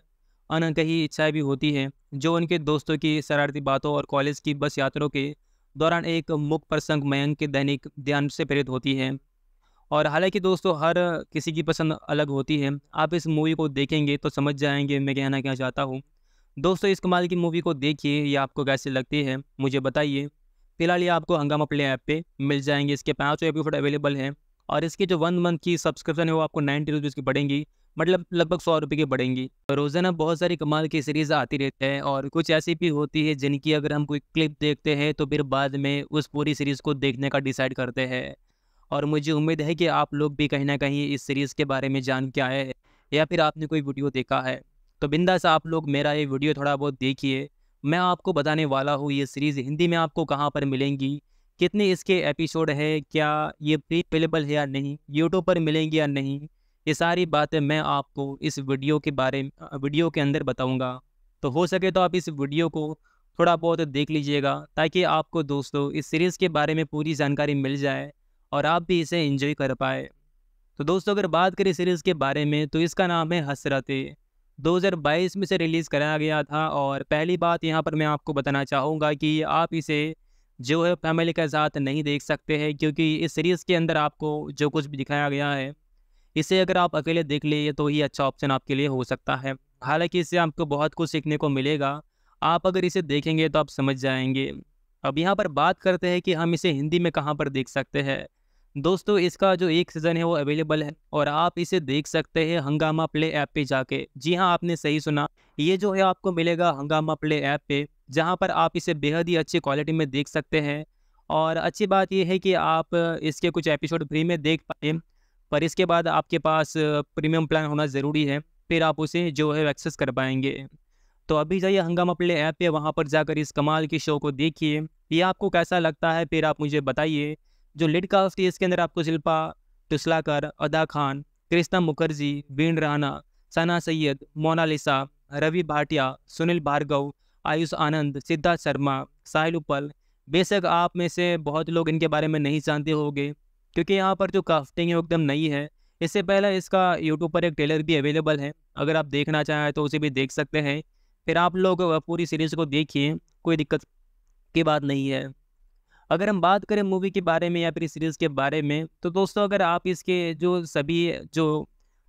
अनकही इच्छाएं भी होती हैं जो उनके दोस्तों की शरारती बातों और कॉलेज की बस यात्रों के दौरान एक मुख प्रसंग मयंक के दैनिक ध्यान से प्रेरित होती है और हालांकि दोस्तों हर किसी की पसंद अलग होती है आप इस मूवी को देखेंगे तो समझ जाएंगे मैं कहना क्या चाहता हूँ दोस्तों इस कमाल की मूवी को देखिए ये आपको कैसे लगती है मुझे बताइए फिलहाल ये आपको हंगामा प्ले ऐप पे मिल जाएंगे इसके पाँचों एपिसोड अवेलेबल हैं और इसके जो वन मंथ की सब्सक्रिप्शन है वो आपको नाइन्टी रुपीज़ की पड़ेंगी मतलब लगभग सौ रुपये की बढ़ेंगी रोज़ाना बहुत सारी कमाल की सीरीज़ आती रहती है और कुछ ऐसी भी होती है जिनकी अगर हम कोई क्लिप देखते हैं तो फिर बाद में उस पूरी सीरीज़ को देखने का डिसाइड करते हैं और मुझे उम्मीद है कि आप लोग भी कहीं ना कहीं इस सीरीज़ के बारे में जान के आए या फिर आपने कोई वीडियो देखा है तो बिंदास आप लोग मेरा ये वीडियो थोड़ा बहुत देखिए मैं आपको बताने वाला हूँ ये सीरीज़ हिंदी में आपको कहाँ पर मिलेंगी कितने इसके एपिसोड है क्या ये प्री अवेलेबल है या नहीं यूट्यूब पर मिलेंगी या नहीं ये सारी बातें मैं आपको इस वीडियो के बारे वीडियो के अंदर बताऊँगा तो हो सके तो आप इस वीडियो को थोड़ा बहुत देख लीजिएगा ताकि आपको दोस्तों इस सीरीज़ के बारे में पूरी जानकारी मिल जाए और आप भी इसे इंजॉय कर पाए तो दोस्तों अगर बात करें सीरीज़ के बारे में तो इसका नाम है हसरतें 2022 में से रिलीज़ कराया गया था और पहली बात यहाँ पर मैं आपको बताना चाहूँगा कि आप इसे जो है फैमिली के साथ नहीं देख सकते हैं क्योंकि इस सीरीज़ के अंदर आपको जो कुछ भी दिखाया गया है इसे अगर आप अकेले देख लिए तो ही अच्छा ऑप्शन आपके लिए हो सकता है हालांकि इससे आपको बहुत कुछ सीखने को मिलेगा आप अगर इसे देखेंगे तो आप समझ जाएंगे अब यहाँ पर बात करते हैं कि हम इसे हिंदी में कहाँ पर देख सकते हैं दोस्तों इसका जो एक सीज़न है वो अवेलेबल है और आप इसे देख सकते हैं हंगामा प्ले ऐप पे जाके जी हाँ आपने सही सुना ये जो है आपको मिलेगा हंगामा प्ले ऐप पे जहाँ पर आप इसे बेहद ही अच्छी क्वालिटी में देख सकते हैं और अच्छी बात यह है कि आप इसके कुछ एपिसोड फ्री में देख पाए पर इसके बाद आपके पास प्रीमियम प्लान होना ज़रूरी है फिर आप उसे जो है एक्सेस कर पाएंगे तो अभी जाइए हंगामा प्ले ऐप पे वहाँ पर जाकर इस कमाल के शो को देखिए ये आपको कैसा लगता है फिर आप मुझे बताइए जो लीड कास्ट थी इसके अंदर आपको शिल्पा टुसलाकर अदा खान कृष्णा मुखर्जी बीन राना सना सैयद मोनालिसा रवि भाटिया सुनील भार्गव आयुष आनंद सिद्धार्थ शर्मा साहिल उपल बेशक आप में से बहुत लोग इनके बारे में नहीं जानते होंगे क्योंकि यहाँ पर जो कास्टिंग है वो एकदम नई है इससे पहले इसका यूट्यूब पर एक ट्रेलर भी अवेलेबल है अगर आप देखना चाहें तो उसे भी देख सकते हैं फिर आप लोग पूरी सीरीज़ को देखिए कोई दिक्कत की बात नहीं है अगर हम बात करें मूवी के बारे में या फिर सीरीज़ के बारे में तो दोस्तों अगर आप इसके जो सभी जो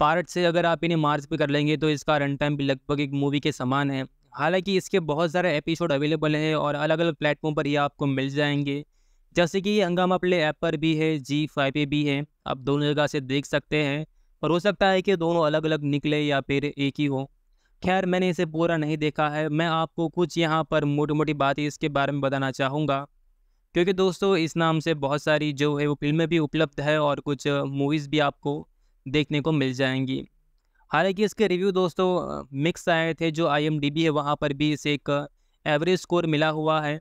पार्ट से अगर आप इन्हें मार्च पे कर लेंगे तो इसका रन टाइम भी लगभग एक मूवी के समान है हालांकि इसके बहुत सारे एपिसोड अवेलेबल हैं और अलग अलग प्लेटफॉर्म पर ये आपको मिल जाएंगे जैसे कि ये हंगामा प्ले ऐप पर भी है जी फाइव पे भी है आप दोनों जगह से देख सकते हैं और हो सकता है कि दोनों अलग अलग निकले या फिर एक ही हो खैर मैंने इसे पूरा नहीं देखा है मैं आपको कुछ यहाँ पर मोटी मोटी बातें इसके बारे में बताना चाहूँगा क्योंकि दोस्तों इस नाम से बहुत सारी जो है वो फिल्में भी उपलब्ध है और कुछ मूवीज़ भी आपको देखने को मिल जाएंगी हालांकि इसके रिव्यू दोस्तों मिक्स आए थे जो आई है वहाँ पर भी इसे एक एवरेज स्कोर मिला हुआ है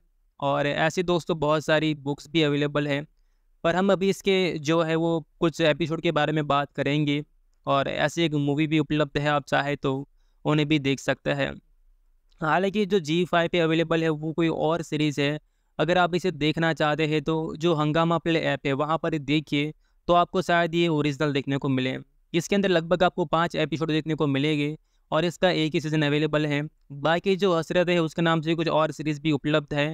और ऐसे दोस्तों बहुत सारी बुक्स भी अवेलेबल हैं पर हम अभी इसके जो है वो कुछ एपिसोड के बारे में बात करेंगे और ऐसी एक मूवी भी उपलब्ध है आप चाहे तो उन्हें भी देख सकते हैं हालांकि जो जी फाइव पे अवेलेबल है वो कोई और सीरीज़ है अगर आप इसे देखना चाहते हैं तो जो हंगामा प्ले ऐप है वहाँ पर देखिए तो आपको शायद ये ओरिजिनल देखने को मिले इसके अंदर लगभग आपको पाँच एपिसोड देखने को मिलेंगे और इसका एक ही सीज़न अवेलेबल है बाकी जो हसरत है उसके नाम से कुछ और सीरीज़ भी उपलब्ध है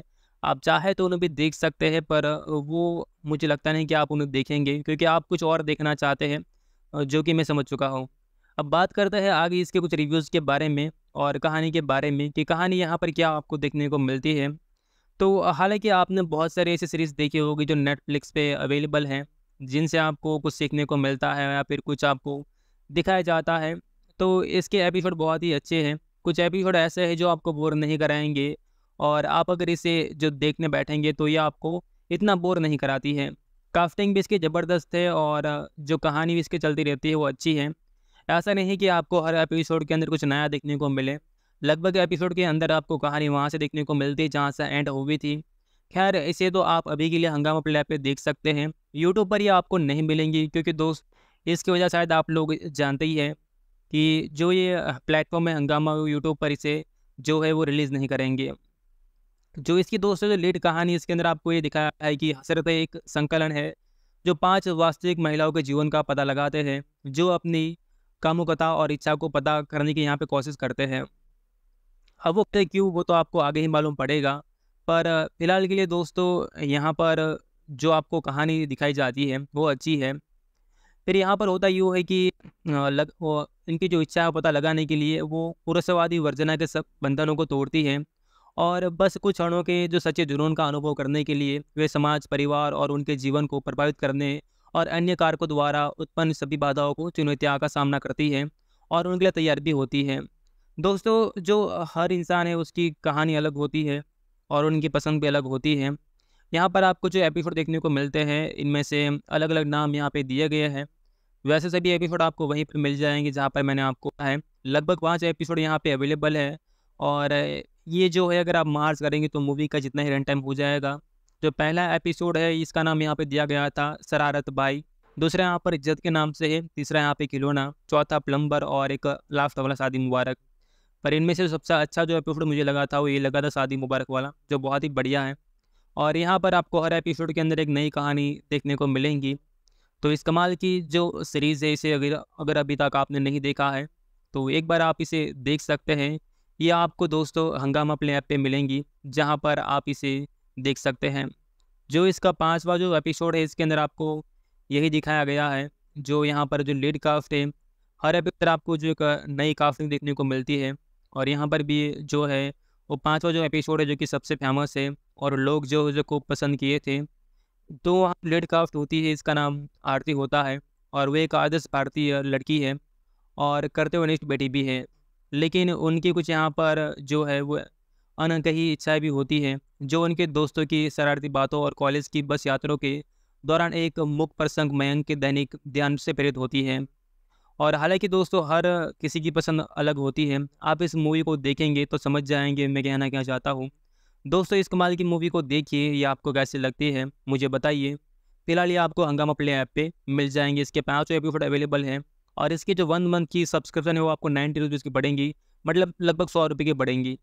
आप चाहे तो उन्हें भी देख सकते हैं पर वो मुझे लगता नहीं कि आप उन्हें देखेंगे क्योंकि आप कुछ और देखना चाहते हैं जो कि मैं समझ चुका हूँ अब बात करते हैं आगे इसके कुछ रिव्यूज़ के बारे में और कहानी के बारे में कि कहानी यहाँ पर क्या आपको देखने को मिलती है तो हालांकि आपने बहुत सारी ऐसी सीरीज़ देखी होगी जो नेटफ्लिक्स पे अवेलेबल हैं जिनसे आपको कुछ सीखने को मिलता है या फिर कुछ आपको दिखाया जाता है तो इसके एपिसोड बहुत ही अच्छे हैं कुछ एपिसोड ऐसे हैं जो आपको बोर नहीं कराएंगे और आप अगर इसे जो देखने बैठेंगे तो ये आपको इतना बोर नहीं कराती है काफ्टिंग भी इसकी ज़बरदस्त है और जो कहानी भी इसकी चलती रहती है वो अच्छी है ऐसा नहीं कि आपको हर एपिसोड के अंदर कुछ नया देखने को मिले लगभग एपिसोड के अंदर आपको कहानी वहाँ से देखने को मिलती जहाँ से एंड हुई थी खैर इसे तो आप अभी के लिए हंगामा प्ले पे देख सकते हैं यूट्यूब पर ये आपको नहीं मिलेंगी क्योंकि दोस्त इसकी वजह शायद आप लोग जानते ही हैं कि जो ये प्लेटफॉर्म है हंगामा यूट्यूब पर इसे जो है वो रिलीज़ नहीं करेंगे जो इसकी दोस्तों जो लीड कहानी इसके अंदर आपको ये दिखाया है कि हसरत एक संकलन है जो पांच वास्तविक महिलाओं के जीवन का पता लगाते हैं जो अपनी कामुकता और इच्छा को पता करने की यहाँ पे कोशिश करते हैं अब वो क्यों वो तो आपको आगे ही मालूम पड़ेगा पर फिलहाल के लिए दोस्तों यहाँ पर जो आपको कहानी दिखाई जाती है वो अच्छी है फिर यहाँ पर होता यूँ है कि लग वो इनकी जो इच्छा है पता लगाने के लिए वो पुरुषवादी वर्जना के सब बंधनों को तोड़ती है और बस कुछ क्षणों के जो सच्चे जुनून का अनुभव करने के लिए वे समाज परिवार और उनके जीवन को प्रभावित करने और अन्य कारकों द्वारा उत्पन्न सभी बाधाओं को चुनौतियाँ का सामना करती है और उनके लिए तैयार भी होती है दोस्तों जो हर इंसान है उसकी कहानी अलग होती है और उनकी पसंद भी अलग होती है यहाँ पर आपको जो एपिसोड देखने को मिलते हैं इनमें से अलग अलग नाम यहाँ पे दिए गए हैं वैसे सभी एपिसोड आपको वहीं पर मिल जाएंगे जहाँ पर मैंने आपको कहा है लगभग पाँच एपिसोड यहाँ पे अवेलेबल है और ये जो है अगर आप मार्च करेंगे तो मूवी का जितना ही रन टाइम हो जाएगा जो पहला एपिसोड है इसका नाम यहाँ पे दिया गया था शरारत बाई दूसरा यहाँ पर इज्जत के नाम से है तीसरा यहाँ पे खिलौना चौथा प्लम्बर और एक लास्ट वाला शादी मुबारक पर इनमें से सबसे अच्छा जो एपिसोड मुझे लगा था वो ये लगा था शादी मुबारक वाला जो बहुत ही बढ़िया है और यहाँ पर आपको हर एपिसोड के अंदर एक नई कहानी देखने को मिलेंगी तो इस कमाल की जो सीरीज़ है इसे अगर अगर अभी तक आपने नहीं देखा है तो एक बार आप इसे देख सकते हैं ये आपको दोस्तों हंगामा प्ले ऐप पे मिलेंगी जहाँ पर आप इसे देख सकते हैं जो इसका पांचवा जो एपिसोड है इसके अंदर आपको यही दिखाया गया है जो यहाँ पर जो लीड कास्ट है हर एपिसोड आपको जो एक नई कास्टिंग देखने को मिलती है और यहाँ पर भी जो है वो पांचवा जो एपिसोड है जो कि सबसे फेमस है और लोग जो जो खूब पसंद किए थे तो वहाँ लेड काफ्ट होती है इसका नाम आरती होता है और वो एक आदर्श भारतीय लड़की है और करते हुए बेटी भी है लेकिन उनकी कुछ यहाँ पर जो है वो अनकही इच्छाएं भी होती हैं जो उनके दोस्तों की शरारती बातों और कॉलेज की बस यात्रों के दौरान एक मुख्य प्रसंग मयंक के दैनिक ध्यान से प्रेरित होती है और हालांकि दोस्तों हर किसी की पसंद अलग होती है आप इस मूवी को देखेंगे तो समझ जाएंगे मैं कहना क्या चाहता हूँ दोस्तों इस कमाल की मूवी को देखिए ये आपको कैसे लगती है मुझे बताइए फिलहाल ये आपको हंगामा प्ले ऐप पे मिल जाएंगे इसके पाँचों एपिसोड अवेलेबल हैं और इसके जो वन मंथ की सब्सक्रिप्शन है वो आपको नाइन्टी रुपीज़ की पड़ेंगी मतलब लगभग सौ रुपये की पड़ेंगी